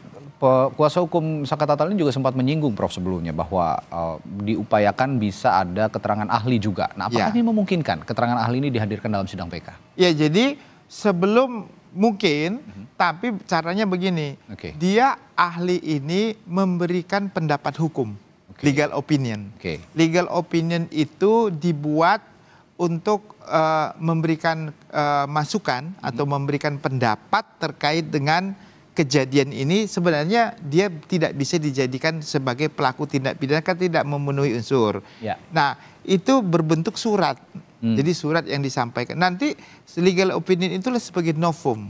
kuasa hukum Saka Tatal ini juga sempat menyinggung Prof sebelumnya bahwa uh, diupayakan bisa ada keterangan ahli juga. Nah, apakah ya. ini memungkinkan keterangan ahli ini dihadirkan dalam sidang PK? Ya, jadi sebelum mungkin, mm-hmm. tapi caranya begini. Okay. Dia ahli ini memberikan pendapat hukum, okay. legal opinion. Okay. Legal opinion itu dibuat untuk uh, memberikan uh, masukan mm-hmm. atau mhm. memberikan pendapat terkait dengan kejadian ini sebenarnya dia tidak bisa dijadikan sebagai pelaku tindak pidana karena tidak memenuhi unsur. Ya. Nah, itu berbentuk surat. Hmm. Jadi surat yang disampaikan. Nanti legal opinion itulah sebagai novum.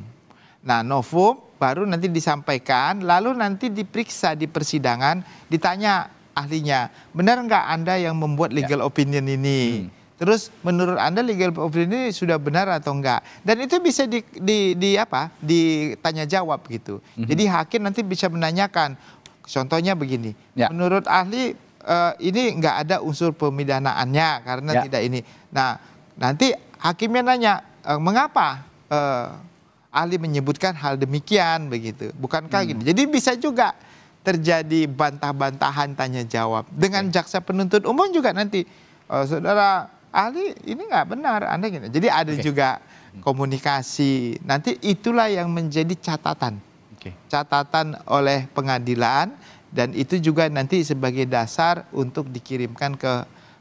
Nah, novum baru nanti disampaikan, lalu nanti diperiksa di persidangan, ditanya ahlinya, benar nggak Anda yang membuat ya. legal ya. opinion ini? Hmm. Terus menurut Anda legal opinion ini sudah benar atau enggak? Dan itu bisa di, di, di apa? ditanya jawab gitu. Mm -hmm. Jadi hakim nanti bisa menanyakan contohnya begini. Ya. Menurut ahli uh, ini enggak ada unsur pemidanaannya karena ya. tidak ini. Nah, nanti hakimnya nanya e, mengapa uh, ahli menyebutkan hal demikian begitu. Bukankah hmm. gini? Jadi bisa juga terjadi bantah-bantahan tanya jawab dengan okay. Ya. jaksa penuntut umum juga nanti Oh, saudara Ali ini nggak benar, Anda gini. Jadi ada okay. juga hmm. komunikasi. Nanti itulah yang menjadi catatan. Okay. Catatan oleh pengadilan dan itu juga nanti sebagai dasar untuk dikirimkan ke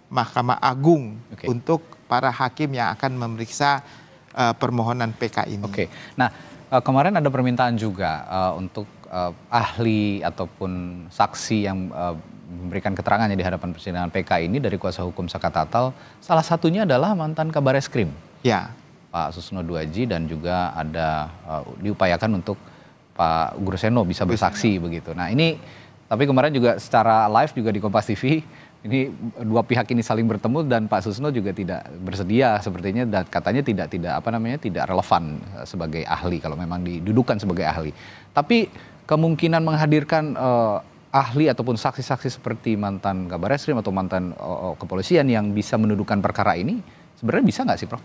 Mahkamah Agung okay. untuk para hakim yang akan memeriksa uh, permohonan PK ini. Oke. Okay. Nah, eh, kemarin ada permintaan juga uh, untuk uh, ahli ataupun saksi yang uh, memberikan keterangannya di hadapan persidangan PK ini dari kuasa hukum Saka Tatal, salah satunya adalah mantan kabar eskrim. Ya. Pak Susno Duaji dan juga ada uh, diupayakan untuk Pak Gurseno bisa bersaksi begitu. Nah, ini tapi kemarin juga secara live juga di Kompas TV ini dua pihak ini saling bertemu dan Pak Susno juga tidak bersedia sepertinya dan katanya tidak tidak apa namanya tidak relevan eh, sebagai ahli kalau memang didudukan sebagai ahli. Tapi kemungkinan menghadirkan eh, ahli ataupun saksi-saksi seperti mantan kabar eskrim atau mantan oh, oh kepolisian yang bisa mendudukan perkara ini sebenarnya bisa nggak sih Prof?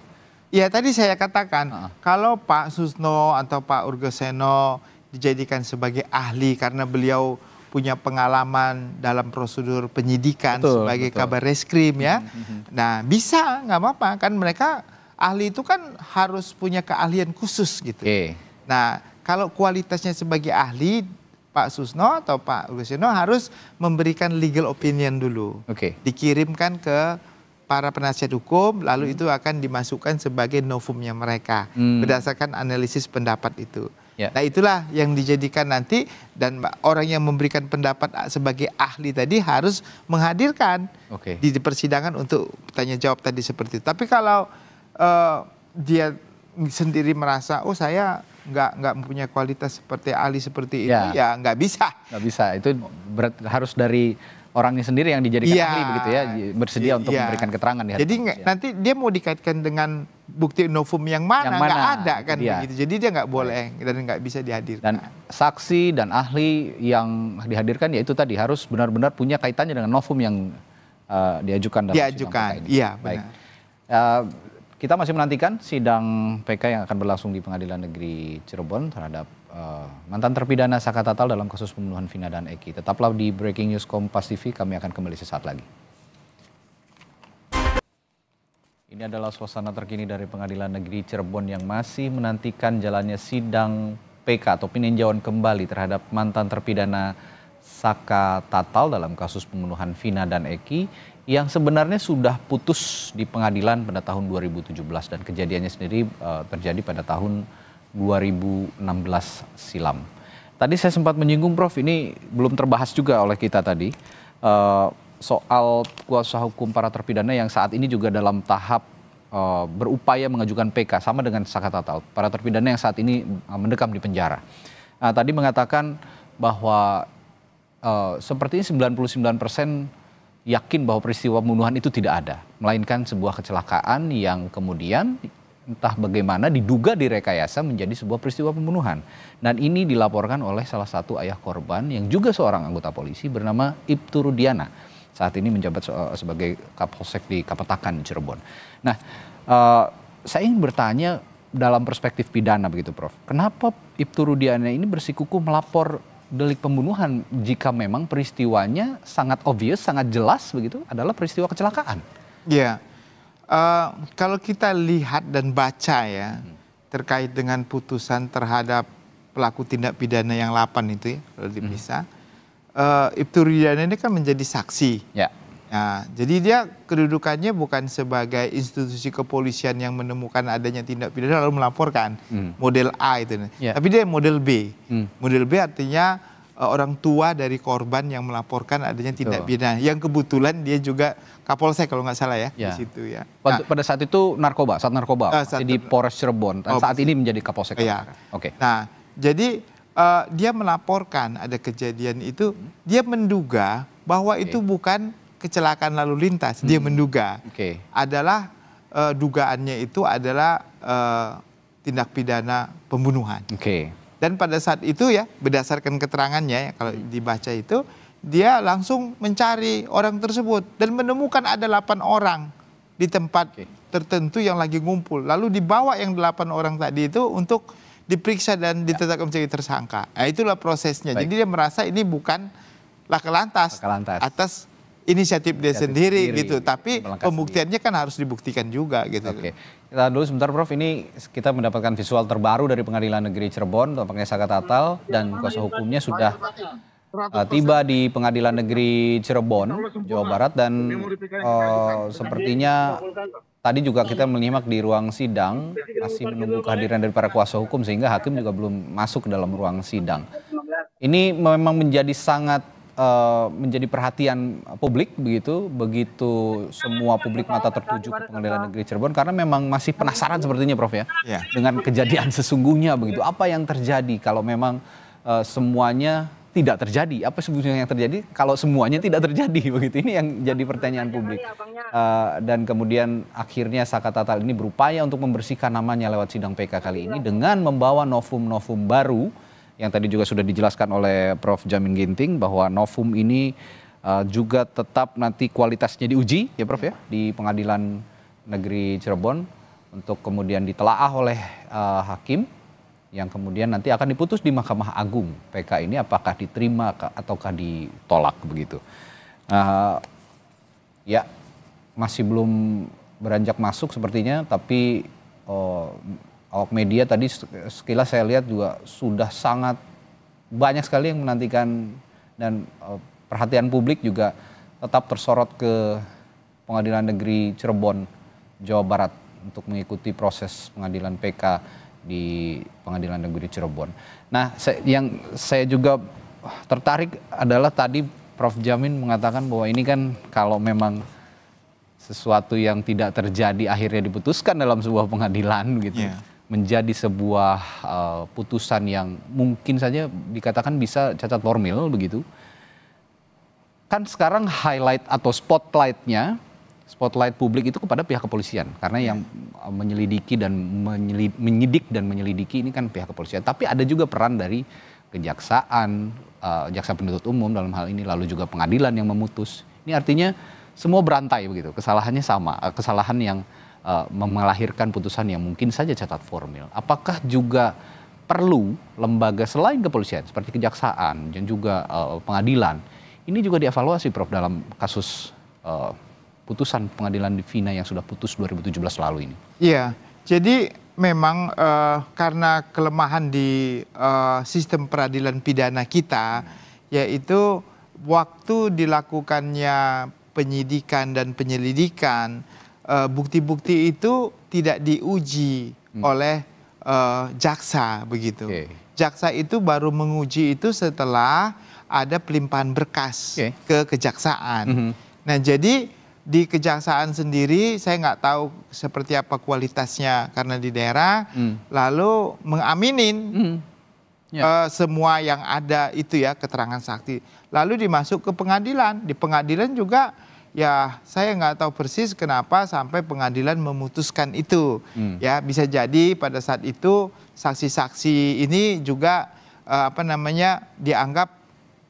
Ya tadi saya katakan uh -uh. kalau Pak Susno atau Pak Urgeseno dijadikan sebagai ahli karena beliau punya pengalaman dalam prosedur penyidikan betul, sebagai betul. kabar reskrim ya. Mhm, mhm, mhm. Nah bisa nggak apa-apa kan mereka ahli itu kan harus punya keahlian khusus gitu. Okay. Nah kalau kualitasnya sebagai ahli Pak Susno atau Pak Gusino harus memberikan legal opinion dulu. Oke. Okay. Dikirimkan ke para penasihat hukum, lalu hmm. itu akan dimasukkan sebagai novumnya mereka hmm. berdasarkan analisis pendapat itu. Ya. Nah itulah yang dijadikan nanti dan orang yang memberikan pendapat sebagai ahli tadi harus menghadirkan okay. di persidangan untuk tanya jawab tadi seperti itu. Tapi kalau uh, dia sendiri merasa oh saya nggak nggak mempunyai kualitas seperti Ali seperti itu ini ya. ya nggak bisa nggak bisa itu berat, harus dari orangnya sendiri yang dijadikan ya. ahli begitu ya bersedia ya. untuk ya. memberikan keterangan ya jadi ya. nanti dia mau dikaitkan dengan bukti novum yang mana nggak ada kan ya. begitu jadi dia nggak iya. boleh dan nggak bisa dihadirkan dan saksi dan ahli yang dihadirkan yaitu tadi harus benar-benar punya kaitannya dengan novum yang uh, diajukan dalam diajukan iya baik benar. Uh, kita masih menantikan sidang PK yang akan berlangsung di Pengadilan Negeri Cirebon terhadap uh, mantan terpidana Saka Tatal dalam kasus pembunuhan Vina dan Eki. Tetaplah di Breaking News Kompas TV, kami akan kembali sesaat lagi. Ini adalah suasana terkini dari Pengadilan Negeri Cirebon yang masih menantikan jalannya sidang PK atau peninjauan kembali terhadap mantan terpidana Saka Tatal dalam kasus pembunuhan Vina dan Eki yang sebenarnya sudah putus di pengadilan pada tahun 2017 dan kejadiannya sendiri uh, terjadi pada tahun 2016 silam. Tadi saya sempat menyinggung Prof, ini belum terbahas juga oleh kita tadi. Uh, soal kuasa hukum para terpidana yang saat ini juga dalam tahap uh, berupaya mengajukan PK sama dengan Saka Taut. Para terpidana yang saat ini mendekam di penjara. Nah, tadi mengatakan bahwa uh, sepertinya 99 persen yakin bahwa peristiwa pembunuhan itu tidak ada, melainkan sebuah kecelakaan yang kemudian entah bagaimana diduga direkayasa menjadi sebuah peristiwa pembunuhan. Dan ini dilaporkan oleh salah satu ayah korban yang juga seorang anggota polisi bernama Ibtu Rudiana. Saat ini menjabat sebagai Kapolsek di Kapetakan Cirebon. Nah, uh, saya ingin bertanya dalam perspektif pidana begitu Prof. Kenapa Ibtu Rudiana ini bersikuku melapor delik pembunuhan jika memang peristiwanya sangat obvious, sangat jelas begitu adalah peristiwa kecelakaan. Ya, Uh, kalau kita lihat dan baca ya terkait dengan putusan terhadap pelaku tindak pidana yang 8 itu ya, kalau bisa. Hmm. Uh, Ibtu Ridana ini kan menjadi saksi. Ya Nah, jadi dia kedudukannya bukan sebagai institusi kepolisian yang menemukan adanya tindak pidana lalu melaporkan hmm. model A itu, yeah. tapi dia model B. Hmm. Model B artinya uh, orang tua dari korban yang melaporkan adanya tindak pidana, yang kebetulan dia juga Kapolsek kalau nggak salah ya, yeah. di ya. situ ya. Nah, pada saat itu narkoba, saat narkoba uh, saat di Polres Cirebon, oh, saat ini menjadi Kapolsek. Iya. Oke. Okay. Nah, jadi uh, dia melaporkan ada kejadian itu, hmm. dia menduga bahwa okay. itu bukan kecelakaan lalu lintas hmm. dia menduga okay. adalah uh, dugaannya itu adalah uh, tindak pidana pembunuhan. Okay. Dan pada saat itu ya berdasarkan keterangannya ya, kalau hmm. dibaca itu dia langsung mencari orang tersebut dan menemukan ada delapan orang di tempat okay. tertentu yang lagi ngumpul. Lalu dibawa yang delapan orang tadi itu untuk diperiksa dan ya. ditetapkan menjadi tersangka. Nah, itulah prosesnya. Baik. Jadi dia merasa ini bukan laka lantas, laka lantas. atas inisiatif dia sendiri, sendiri gitu. Tapi pembuktiannya kan harus dibuktikan juga gitu. Oke. Kita dulu sebentar Prof, ini kita mendapatkan visual terbaru dari Pengadilan Negeri Cirebon, tampaknya Saka Tatal dan kuasa hukumnya sudah eh, tiba di Pengadilan Negeri Cirebon, Jawa Barat dan uh, sepertinya tadi juga kita menyimak di ruang sidang masih menunggu kehadiran dari para kuasa hukum sehingga hakim juga belum masuk ke dalam ruang sidang. Ini memang menjadi sangat Eh, menjadi perhatian publik begitu begitu semua publik mata tertuju ke pengadilan negeri Cirebon karena memang masih penasaran sepertinya Prof ya yeah. dengan kejadian sesungguhnya begitu apa yang terjadi kalau memang uh, semuanya tidak terjadi apa sebetulnya yang terjadi kalau semuanya tidak terjadi begitu ini yang jadi pertanyaan iya, publik uh, dan kemudian akhirnya Saka Tatal ini berupaya untuk membersihkan namanya lewat sidang PK kali ini iya. dengan membawa novum-novum baru yang tadi juga sudah dijelaskan oleh Prof. Jamin Ginting bahwa novum ini uh, juga tetap nanti kualitasnya diuji ya Prof ya di Pengadilan Negeri Cirebon untuk kemudian ditelaah oleh uh, hakim yang kemudian nanti akan diputus di Mahkamah Agung PK ini apakah diterima ataukah ditolak begitu. Nah, ya masih belum beranjak masuk sepertinya tapi oh, awak media tadi sekilas saya lihat juga sudah sangat banyak sekali yang menantikan dan eh, perhatian publik juga tetap tersorot ke Pengadilan Negeri Cirebon, Jawa Barat untuk mengikuti proses pengadilan PK di Pengadilan Negeri Cirebon. Nah, yang saya juga tertarik adalah tadi Prof. Jamin mengatakan bahwa ini kan kalau memang sesuatu yang tidak terjadi akhirnya diputuskan dalam sebuah pengadilan gitu. Yeah menjadi sebuah uh, putusan yang mungkin saja dikatakan bisa cacat formil begitu. Kan sekarang highlight atau spotlightnya, spotlight publik itu kepada pihak kepolisian karena yang ya. eh, menyelidiki dan menyelid, menyidik dan menyelidiki ini kan pihak kepolisian. Tapi ada juga peran dari kejaksaan, uh, jaksa penuntut umum dalam hal ini, lalu juga pengadilan yang memutus. Ini artinya semua berantai begitu, kesalahannya sama, kesalahan yang uh, eh, melahirkan putusan yang mungkin saja catat formil. Apakah juga perlu lembaga selain kepolisian seperti kejaksaan dan juga uh, pengadilan ini juga dievaluasi Prof dalam kasus uh, putusan pengadilan di Vina yang sudah putus 2017 lalu ini. Iya, jadi memang uh, karena kelemahan di uh, sistem peradilan pidana kita yaitu waktu dilakukannya penyidikan dan penyelidikan Eh, bukti-bukti uh, itu tidak diuji hmm. oleh uh, jaksa begitu. Okay. Jaksa itu baru menguji itu setelah ada pelimpahan berkas okay. ke kejaksaan. Mm -hmm. Nah jadi di kejaksaan sendiri saya nggak tahu seperti apa kualitasnya karena di daerah mm. lalu mengaminin mm. yeah. Ya. uh, semua yang ada itu ya keterangan sakti. lalu dimasuk ke pengadilan di pengadilan juga ya saya nggak tahu persis kenapa sampai pengadilan memutuskan itu hmm. ya bisa jadi pada saat itu saksi-saksi ini juga uh, apa namanya dianggap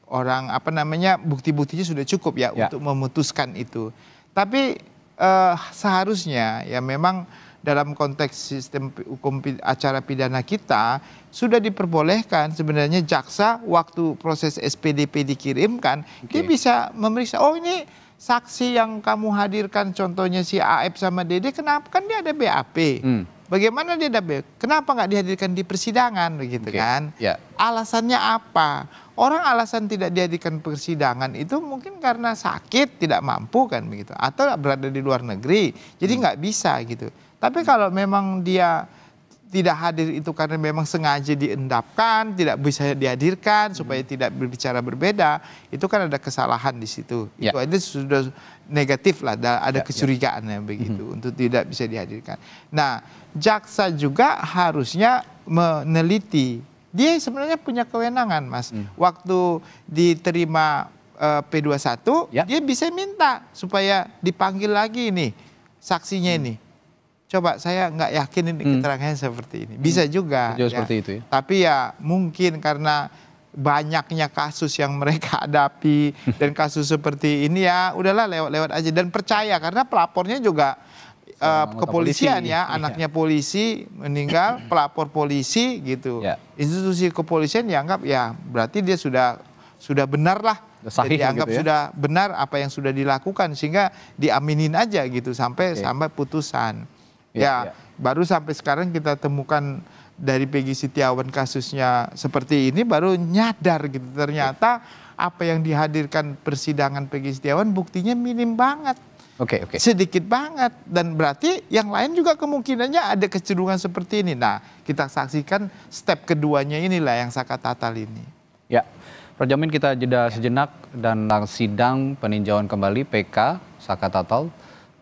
orang apa namanya bukti-buktinya sudah cukup ya, ya untuk memutuskan itu tapi uh, seharusnya ya memang dalam konteks sistem hukum acara pidana kita sudah diperbolehkan sebenarnya jaksa waktu proses SPDP dikirimkan okay. dia bisa memeriksa oh ini saksi yang kamu hadirkan contohnya si AF sama Dede kenapa kan dia ada BAP. Hmm. Bagaimana dia ada BAP? Kenapa nggak dihadirkan di persidangan begitu okay. kan? Yeah. Alasannya apa? Orang alasan tidak dihadirkan persidangan itu mungkin karena sakit tidak mampu kan begitu atau berada di luar negeri jadi hmm. nggak hmm. bisa gitu. Tapi kalau memang dia tidak hadir itu karena memang sengaja diendapkan, tidak bisa dihadirkan supaya hmm. tidak berbicara berbeda, itu kan ada kesalahan di situ. Ya. Itu ada sudah negatif lah, ada ya, kecurigaan ya. begitu hmm. untuk tidak bisa dihadirkan. Nah, jaksa juga harusnya meneliti. Dia sebenarnya punya kewenangan, Mas. Hmm. Waktu diterima eh, uh, P21, ya. dia bisa minta supaya dipanggil lagi ini saksinya hmm. ini coba saya nggak yakin ini hmm. keterangannya seperti ini. Hmm. Bisa juga. ya. seperti itu ya. Tapi ya mungkin karena banyaknya kasus yang mereka hadapi hmm. dan kasus seperti ini ya udahlah lewat-lewat aja dan percaya karena pelapornya juga uh, kepolisian polisi. ya, iya. anaknya polisi meninggal, pelapor polisi gitu. Ya. Institusi kepolisian dianggap ya berarti dia sudah sudah benar lah sahih dianggap gitu ya? sudah benar apa yang sudah dilakukan sehingga diaminin aja gitu sampai okay. sampai putusan. Ya, ya, ya baru sampai sekarang kita temukan dari Peggy Setiawan kasusnya seperti ini baru nyadar gitu ternyata apa yang dihadirkan persidangan Peggy Setiawan buktinya minim banget Oke, okay, oke. Okay. Sedikit banget dan berarti yang lain juga kemungkinannya ada kecenderungan seperti ini. Nah, kita saksikan step keduanya inilah yang Saka Tatal ini. Ya. Prof Jamin kita jeda sejenak dan sidang peninjauan kembali PK Saka Tatal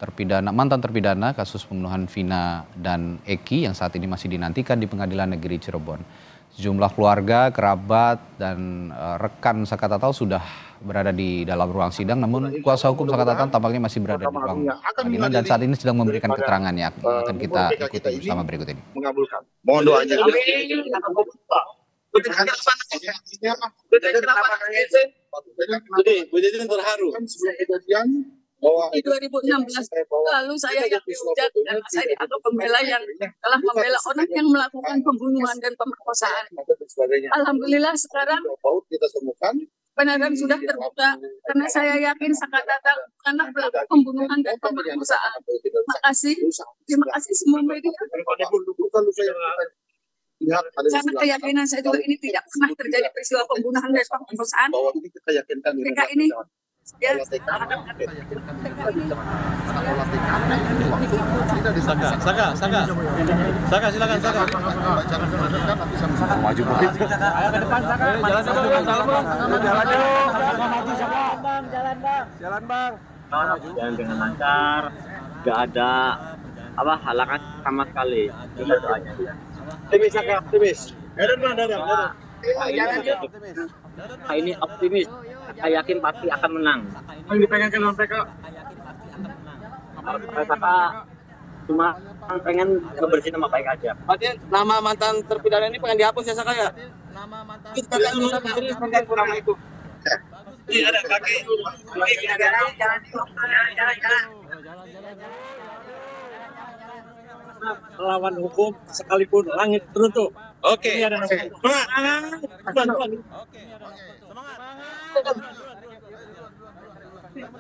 terpidana mantan terpidana kasus pembunuhan Vina dan Eki yang saat ini masih dinantikan di Pengadilan Negeri Cirebon. Sejumlah keluarga, kerabat dan eh, rekan Saka Tatal sudah berada di dalam ruang sidang namun kuasa hukum Saka Tatal tampaknya masih berada di ruang pengadilan dan saat ini sedang memberikan keterangan ya eh, akan kita ikuti bersama berikut ini. Mengabulkan. Mohon doanya. Amin. Jadi, Bu terharu. Sebelum kejadian, di 2016 lalu saya yang dihujat dan saya dianggap pembela yang telah membela orang yang melakukan pembunuhan dan pemerkosaan. Alhamdulillah sekarang benaran sudah iya, terbuka karena saya yakin sangat datang karena pelaku pembunuhan dan pemerkosaan. Terima kasih. Terima kasih semua media. Karena keyakinan saya juga ini tidak pernah terjadi peristiwa pembunuhan dan pemerkosaan. Mereka ini Saka, Saka, Saka, Saka silakan Saka. Maju ke depan Saka. Jalan Bang. Jalan Bang, jalan Bang. Jalan dengan lancar. Gak ada apa halangan sama sekali. Timis Saka, timis. Jalan Bang, Eren. Jalan yuk. Saya ini optimis. Saya yakin pasti akan menang. yang dipengen ke PK? kata cuma pengen kebersihan nama baik aja. Berarti nama mantan terpidana ini pengen dihapus ya Saka ya? Nama mantan terpidana ini pengen kurang itu. Iya ada kaki. Jalan jalan jalan jalan. Lawan hukum sekalipun langit teruntuk. Oke. Oke.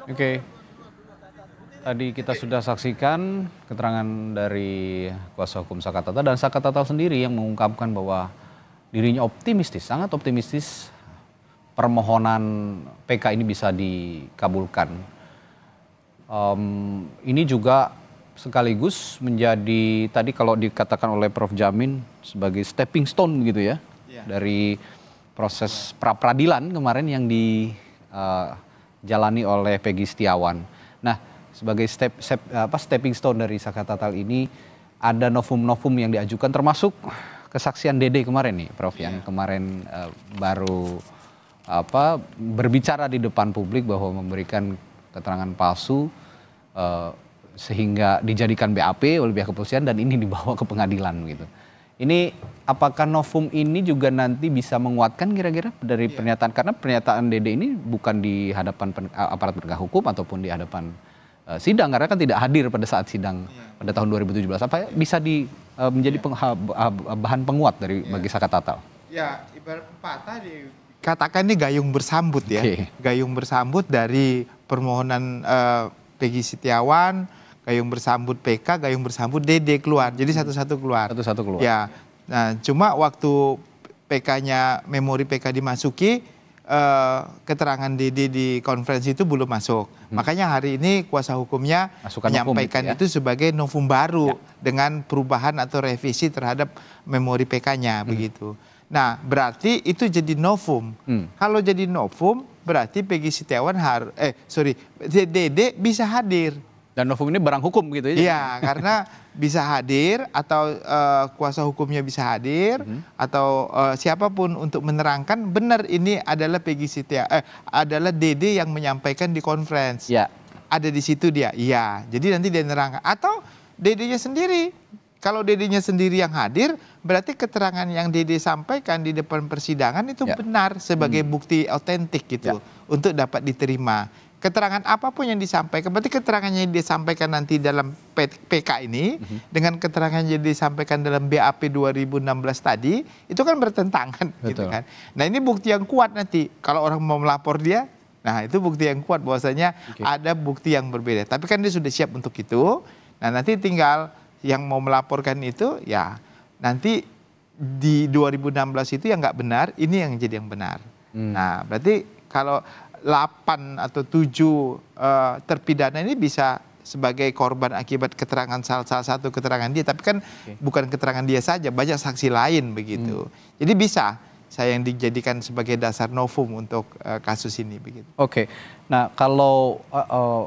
Oke. Tadi kita sudah saksikan keterangan dari kuasa hukum Saka Tata dan Saka Tata sendiri yang mengungkapkan bahwa dirinya optimistis, sangat optimistis permohonan PK ini bisa dikabulkan. Um, ini juga sekaligus menjadi tadi kalau dikatakan oleh Prof Jamin sebagai stepping stone gitu ya, ya. dari proses pra peradilan kemarin yang dijalani eh, uh, oleh Peggy Setiawan. Nah, sebagai step, step apa stepping stone dari Saka Tatal ini ada novum-novum yang diajukan termasuk kesaksian Dede kemarin nih, Prof yeah. yang ya. kemarin uh, baru apa berbicara di depan publik bahwa memberikan keterangan palsu uh, sehingga dijadikan BAP oleh pihak kepolisian dan ini dibawa ke pengadilan gitu. Ini apakah novum ini juga nanti bisa menguatkan kira-kira dari yeah. pernyataan karena pernyataan Dede ini bukan di hadapan pen, eh, aparat penegak hukum ataupun di hadapan uh, sidang karena kan tidak hadir pada saat sidang yeah. pada tahun 2017. Apa yeah. bisa di uh, menjadi yeah. peng, uh, ah, bahan penguat dari yeah. bagi Saka Tatal? Ya, ibarat pepatah di katakan ini gayung bersambut ya. Okay. Gayung bersambut dari permohonan uh, Peggy Setiawan Gayung bersambut PK, gayung bersambut DD keluar. Jadi hmm. satu-satu keluar. Satu-satu keluar. Ya. Nah, cuma waktu PK-nya memori PK dimasuki eh, keterangan DD di konferensi itu belum masuk. Hmm. Makanya hari ini kuasa hukumnya Masukkan menyampaikan hukum, gitu ya? itu sebagai novum baru ya. dengan perubahan atau revisi terhadap memori PK-nya hmm. begitu. Nah, berarti itu jadi novum. Hmm. Kalau jadi novum, berarti Peggy Setiawan harus eh sorry, Dedek bisa hadir. Dan novum ini barang hukum gitu ya? Iya, karena bisa hadir atau uh, kuasa hukumnya bisa hadir hmm. atau uh, siapapun untuk menerangkan benar ini adalah Peggy Setia eh adalah Dede yang menyampaikan di conference. Iya. Ada di situ dia. Iya. Jadi nanti dia nerangkan atau Dedenya sendiri. Kalau Dedenya sendiri yang hadir, berarti keterangan yang Dede sampaikan di depan persidangan itu ya. benar sebagai hmm. bukti otentik gitu ya. untuk dapat diterima keterangan apapun yang disampaikan, berarti keterangannya yang disampaikan nanti dalam PK ini mm-hmm. dengan keterangan yang disampaikan dalam BAP 2016 tadi itu kan bertentangan gitu Betul. gitu kan. Nah, ini bukti yang kuat nanti kalau orang mau melapor dia Nah, itu bukti yang kuat bahwasanya okay. ada bukti yang berbeda. Tapi kan dia sudah siap untuk itu. Nah, nanti tinggal yang mau melaporkan itu ya nanti di 2016 itu yang nggak benar, ini yang jadi yang benar. Hmm. Nah, berarti kalau 8 atau 7 uh, eh, terpidana ini bisa sebagai korban akibat keterangan salah, salah satu keterangan dia tapi kan okay. bukan keterangan dia saja banyak saksi lain begitu hmm. jadi bisa saya yang dijadikan sebagai dasar novum untuk uh, kasus ini begitu oke okay. nah kalau uh, eh, uh,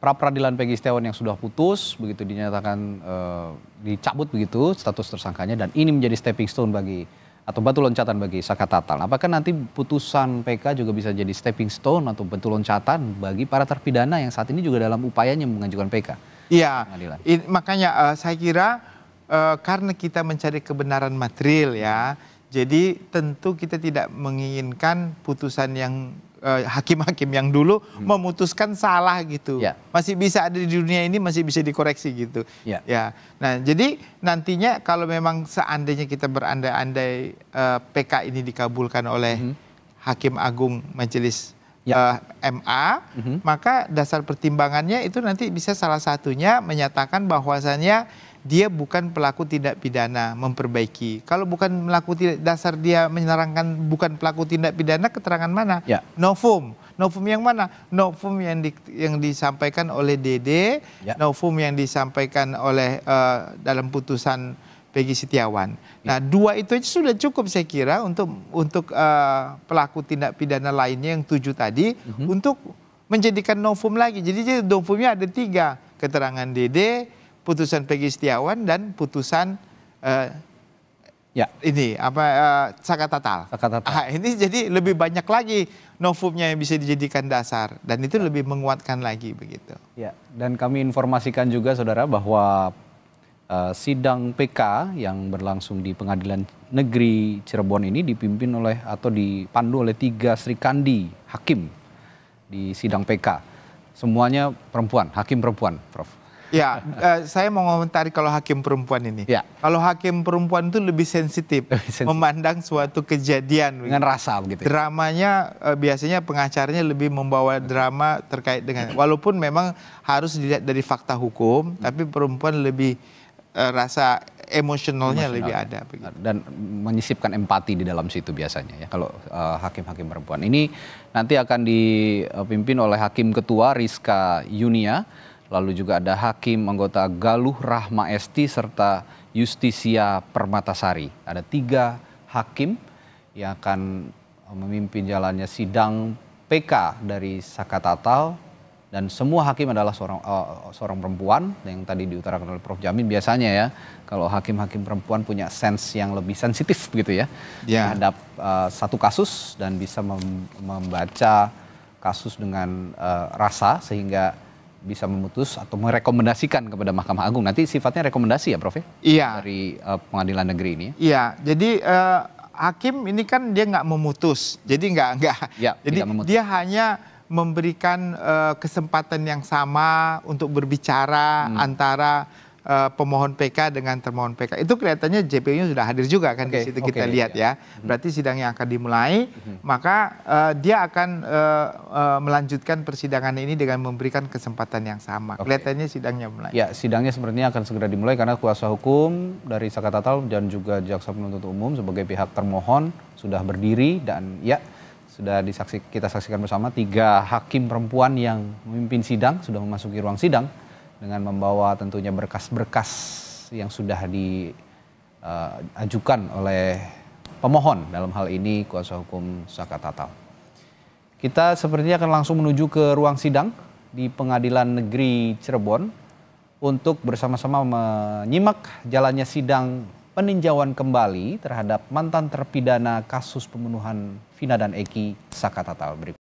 pra peradilan Peggy Setiawan yang sudah putus begitu dinyatakan uh, dicabut begitu status tersangkanya dan ini menjadi stepping stone bagi atau batu loncatan bagi Saka Tatal. Apakah nanti putusan PK juga bisa jadi stepping stone atau batu loncatan bagi para terpidana yang saat ini juga dalam upayanya mengajukan PK? Iya, makanya uh, saya kira uh, karena kita mencari kebenaran material ya, jadi tentu kita tidak menginginkan putusan yang Eh, hakim-hakim uh, yang dulu hmm. memutuskan salah gitu. Ya. Masih bisa ada di dunia ini masih bisa dikoreksi gitu. Ya. ya. Nah, jadi nantinya kalau memang seandainya kita berandai-andai uh, eh, PK ini dikabulkan oleh hmm. Hakim Agung Majelis ya. uh, eh, MA, uh mhm. -huh. maka dasar pertimbangannya itu nanti bisa salah satunya menyatakan bahwasannya dia bukan pelaku tindak pidana memperbaiki. Kalau bukan pelaku dasar dia menyerangkan bukan pelaku tindak pidana keterangan mana? Ya. Novum. Novum yang mana? Novum yang di, yang disampaikan oleh Dede, ya. novum yang disampaikan oleh uh, dalam putusan Peggy Setiawan. Ya. Nah, dua itu aja sudah cukup saya kira untuk untuk uh, pelaku tindak pidana lainnya yang tujuh tadi mm-hmm. untuk menjadikan novum lagi. Jadi novumnya ada tiga keterangan DD, putusan Peggy Setiawan dan putusan uh, Ya. Ini apa uh, Saka Sakatatal. Ah, ini jadi lebih banyak lagi novumnya yang bisa dijadikan dasar dan itu ya. lebih menguatkan lagi begitu. Ya, dan kami informasikan juga saudara bahwa Eh, sidang PK yang berlangsung di Pengadilan Negeri Cirebon ini dipimpin oleh atau dipandu oleh tiga Srikandi hakim di sidang PK. Semuanya perempuan, hakim perempuan, Prof. Ya, eh, saya mau komentari kalau hakim perempuan ini. Ya. Kalau hakim perempuan itu lebih sensitif, lebih sensitif. memandang suatu kejadian dengan rasa begitu. Ya. Dramanya eh, biasanya pengacaranya lebih membawa drama terkait dengan walaupun memang harus dilihat dari fakta hukum, hmm. tapi perempuan lebih Eh, rasa emosionalnya lebih ada begitu. dan menyisipkan empati di dalam situ biasanya ya kalau eh, hakim-hakim uh, perempuan ini nanti akan dipimpin oleh hakim ketua Rizka Yunia lalu juga ada hakim anggota Galuh Rahma Esti serta Justisia Permatasari ada tiga hakim yang akan memimpin jalannya sidang PK dari Sakatatal dan semua hakim adalah seorang uh, seorang perempuan yang tadi diutarakan oleh Prof Jamin biasanya ya kalau hakim-hakim perempuan punya sense yang lebih sensitif begitu ya yeah. terhadap uh, satu kasus dan bisa mem membaca kasus dengan uh, rasa sehingga bisa memutus atau merekomendasikan kepada Mahkamah Agung nanti sifatnya rekomendasi ya Prof ya yeah. dari uh, pengadilan negeri ini ya iya yeah. jadi uh, hakim ini kan dia nggak memutus jadi nggak nggak ya, jadi dia hanya memberikan uh, kesempatan yang sama untuk berbicara hmm. antara uh, pemohon PK dengan termohon PK. Itu kelihatannya JPU-nya sudah hadir juga kan okay. di situ okay. kita lihat ya. Hmm. Berarti sidang yang akan dimulai, hmm maka uh, dia akan uh, uh, melanjutkan persidangan ini dengan memberikan kesempatan yang sama. Okay. Kelihatannya sidangnya mulai. Ya, sidangnya sebenarnya akan segera dimulai karena kuasa hukum dari Saka Tatal dan juga jaksa penuntut umum sebagai pihak termohon sudah berdiri dan ya sudah disaksi, kita saksikan bersama tiga hakim perempuan yang memimpin sidang sudah memasuki ruang sidang dengan membawa tentunya berkas-berkas yang sudah diajukan eh, uh, oleh pemohon dalam hal ini kuasa hukum Saka Tatal. Kita sepertinya akan langsung menuju ke ruang sidang di Pengadilan Negeri Cirebon untuk bersama-sama menyimak jalannya sidang peninjauan kembali terhadap mantan terpidana kasus pembunuhan vina dan eki saka tatal berikut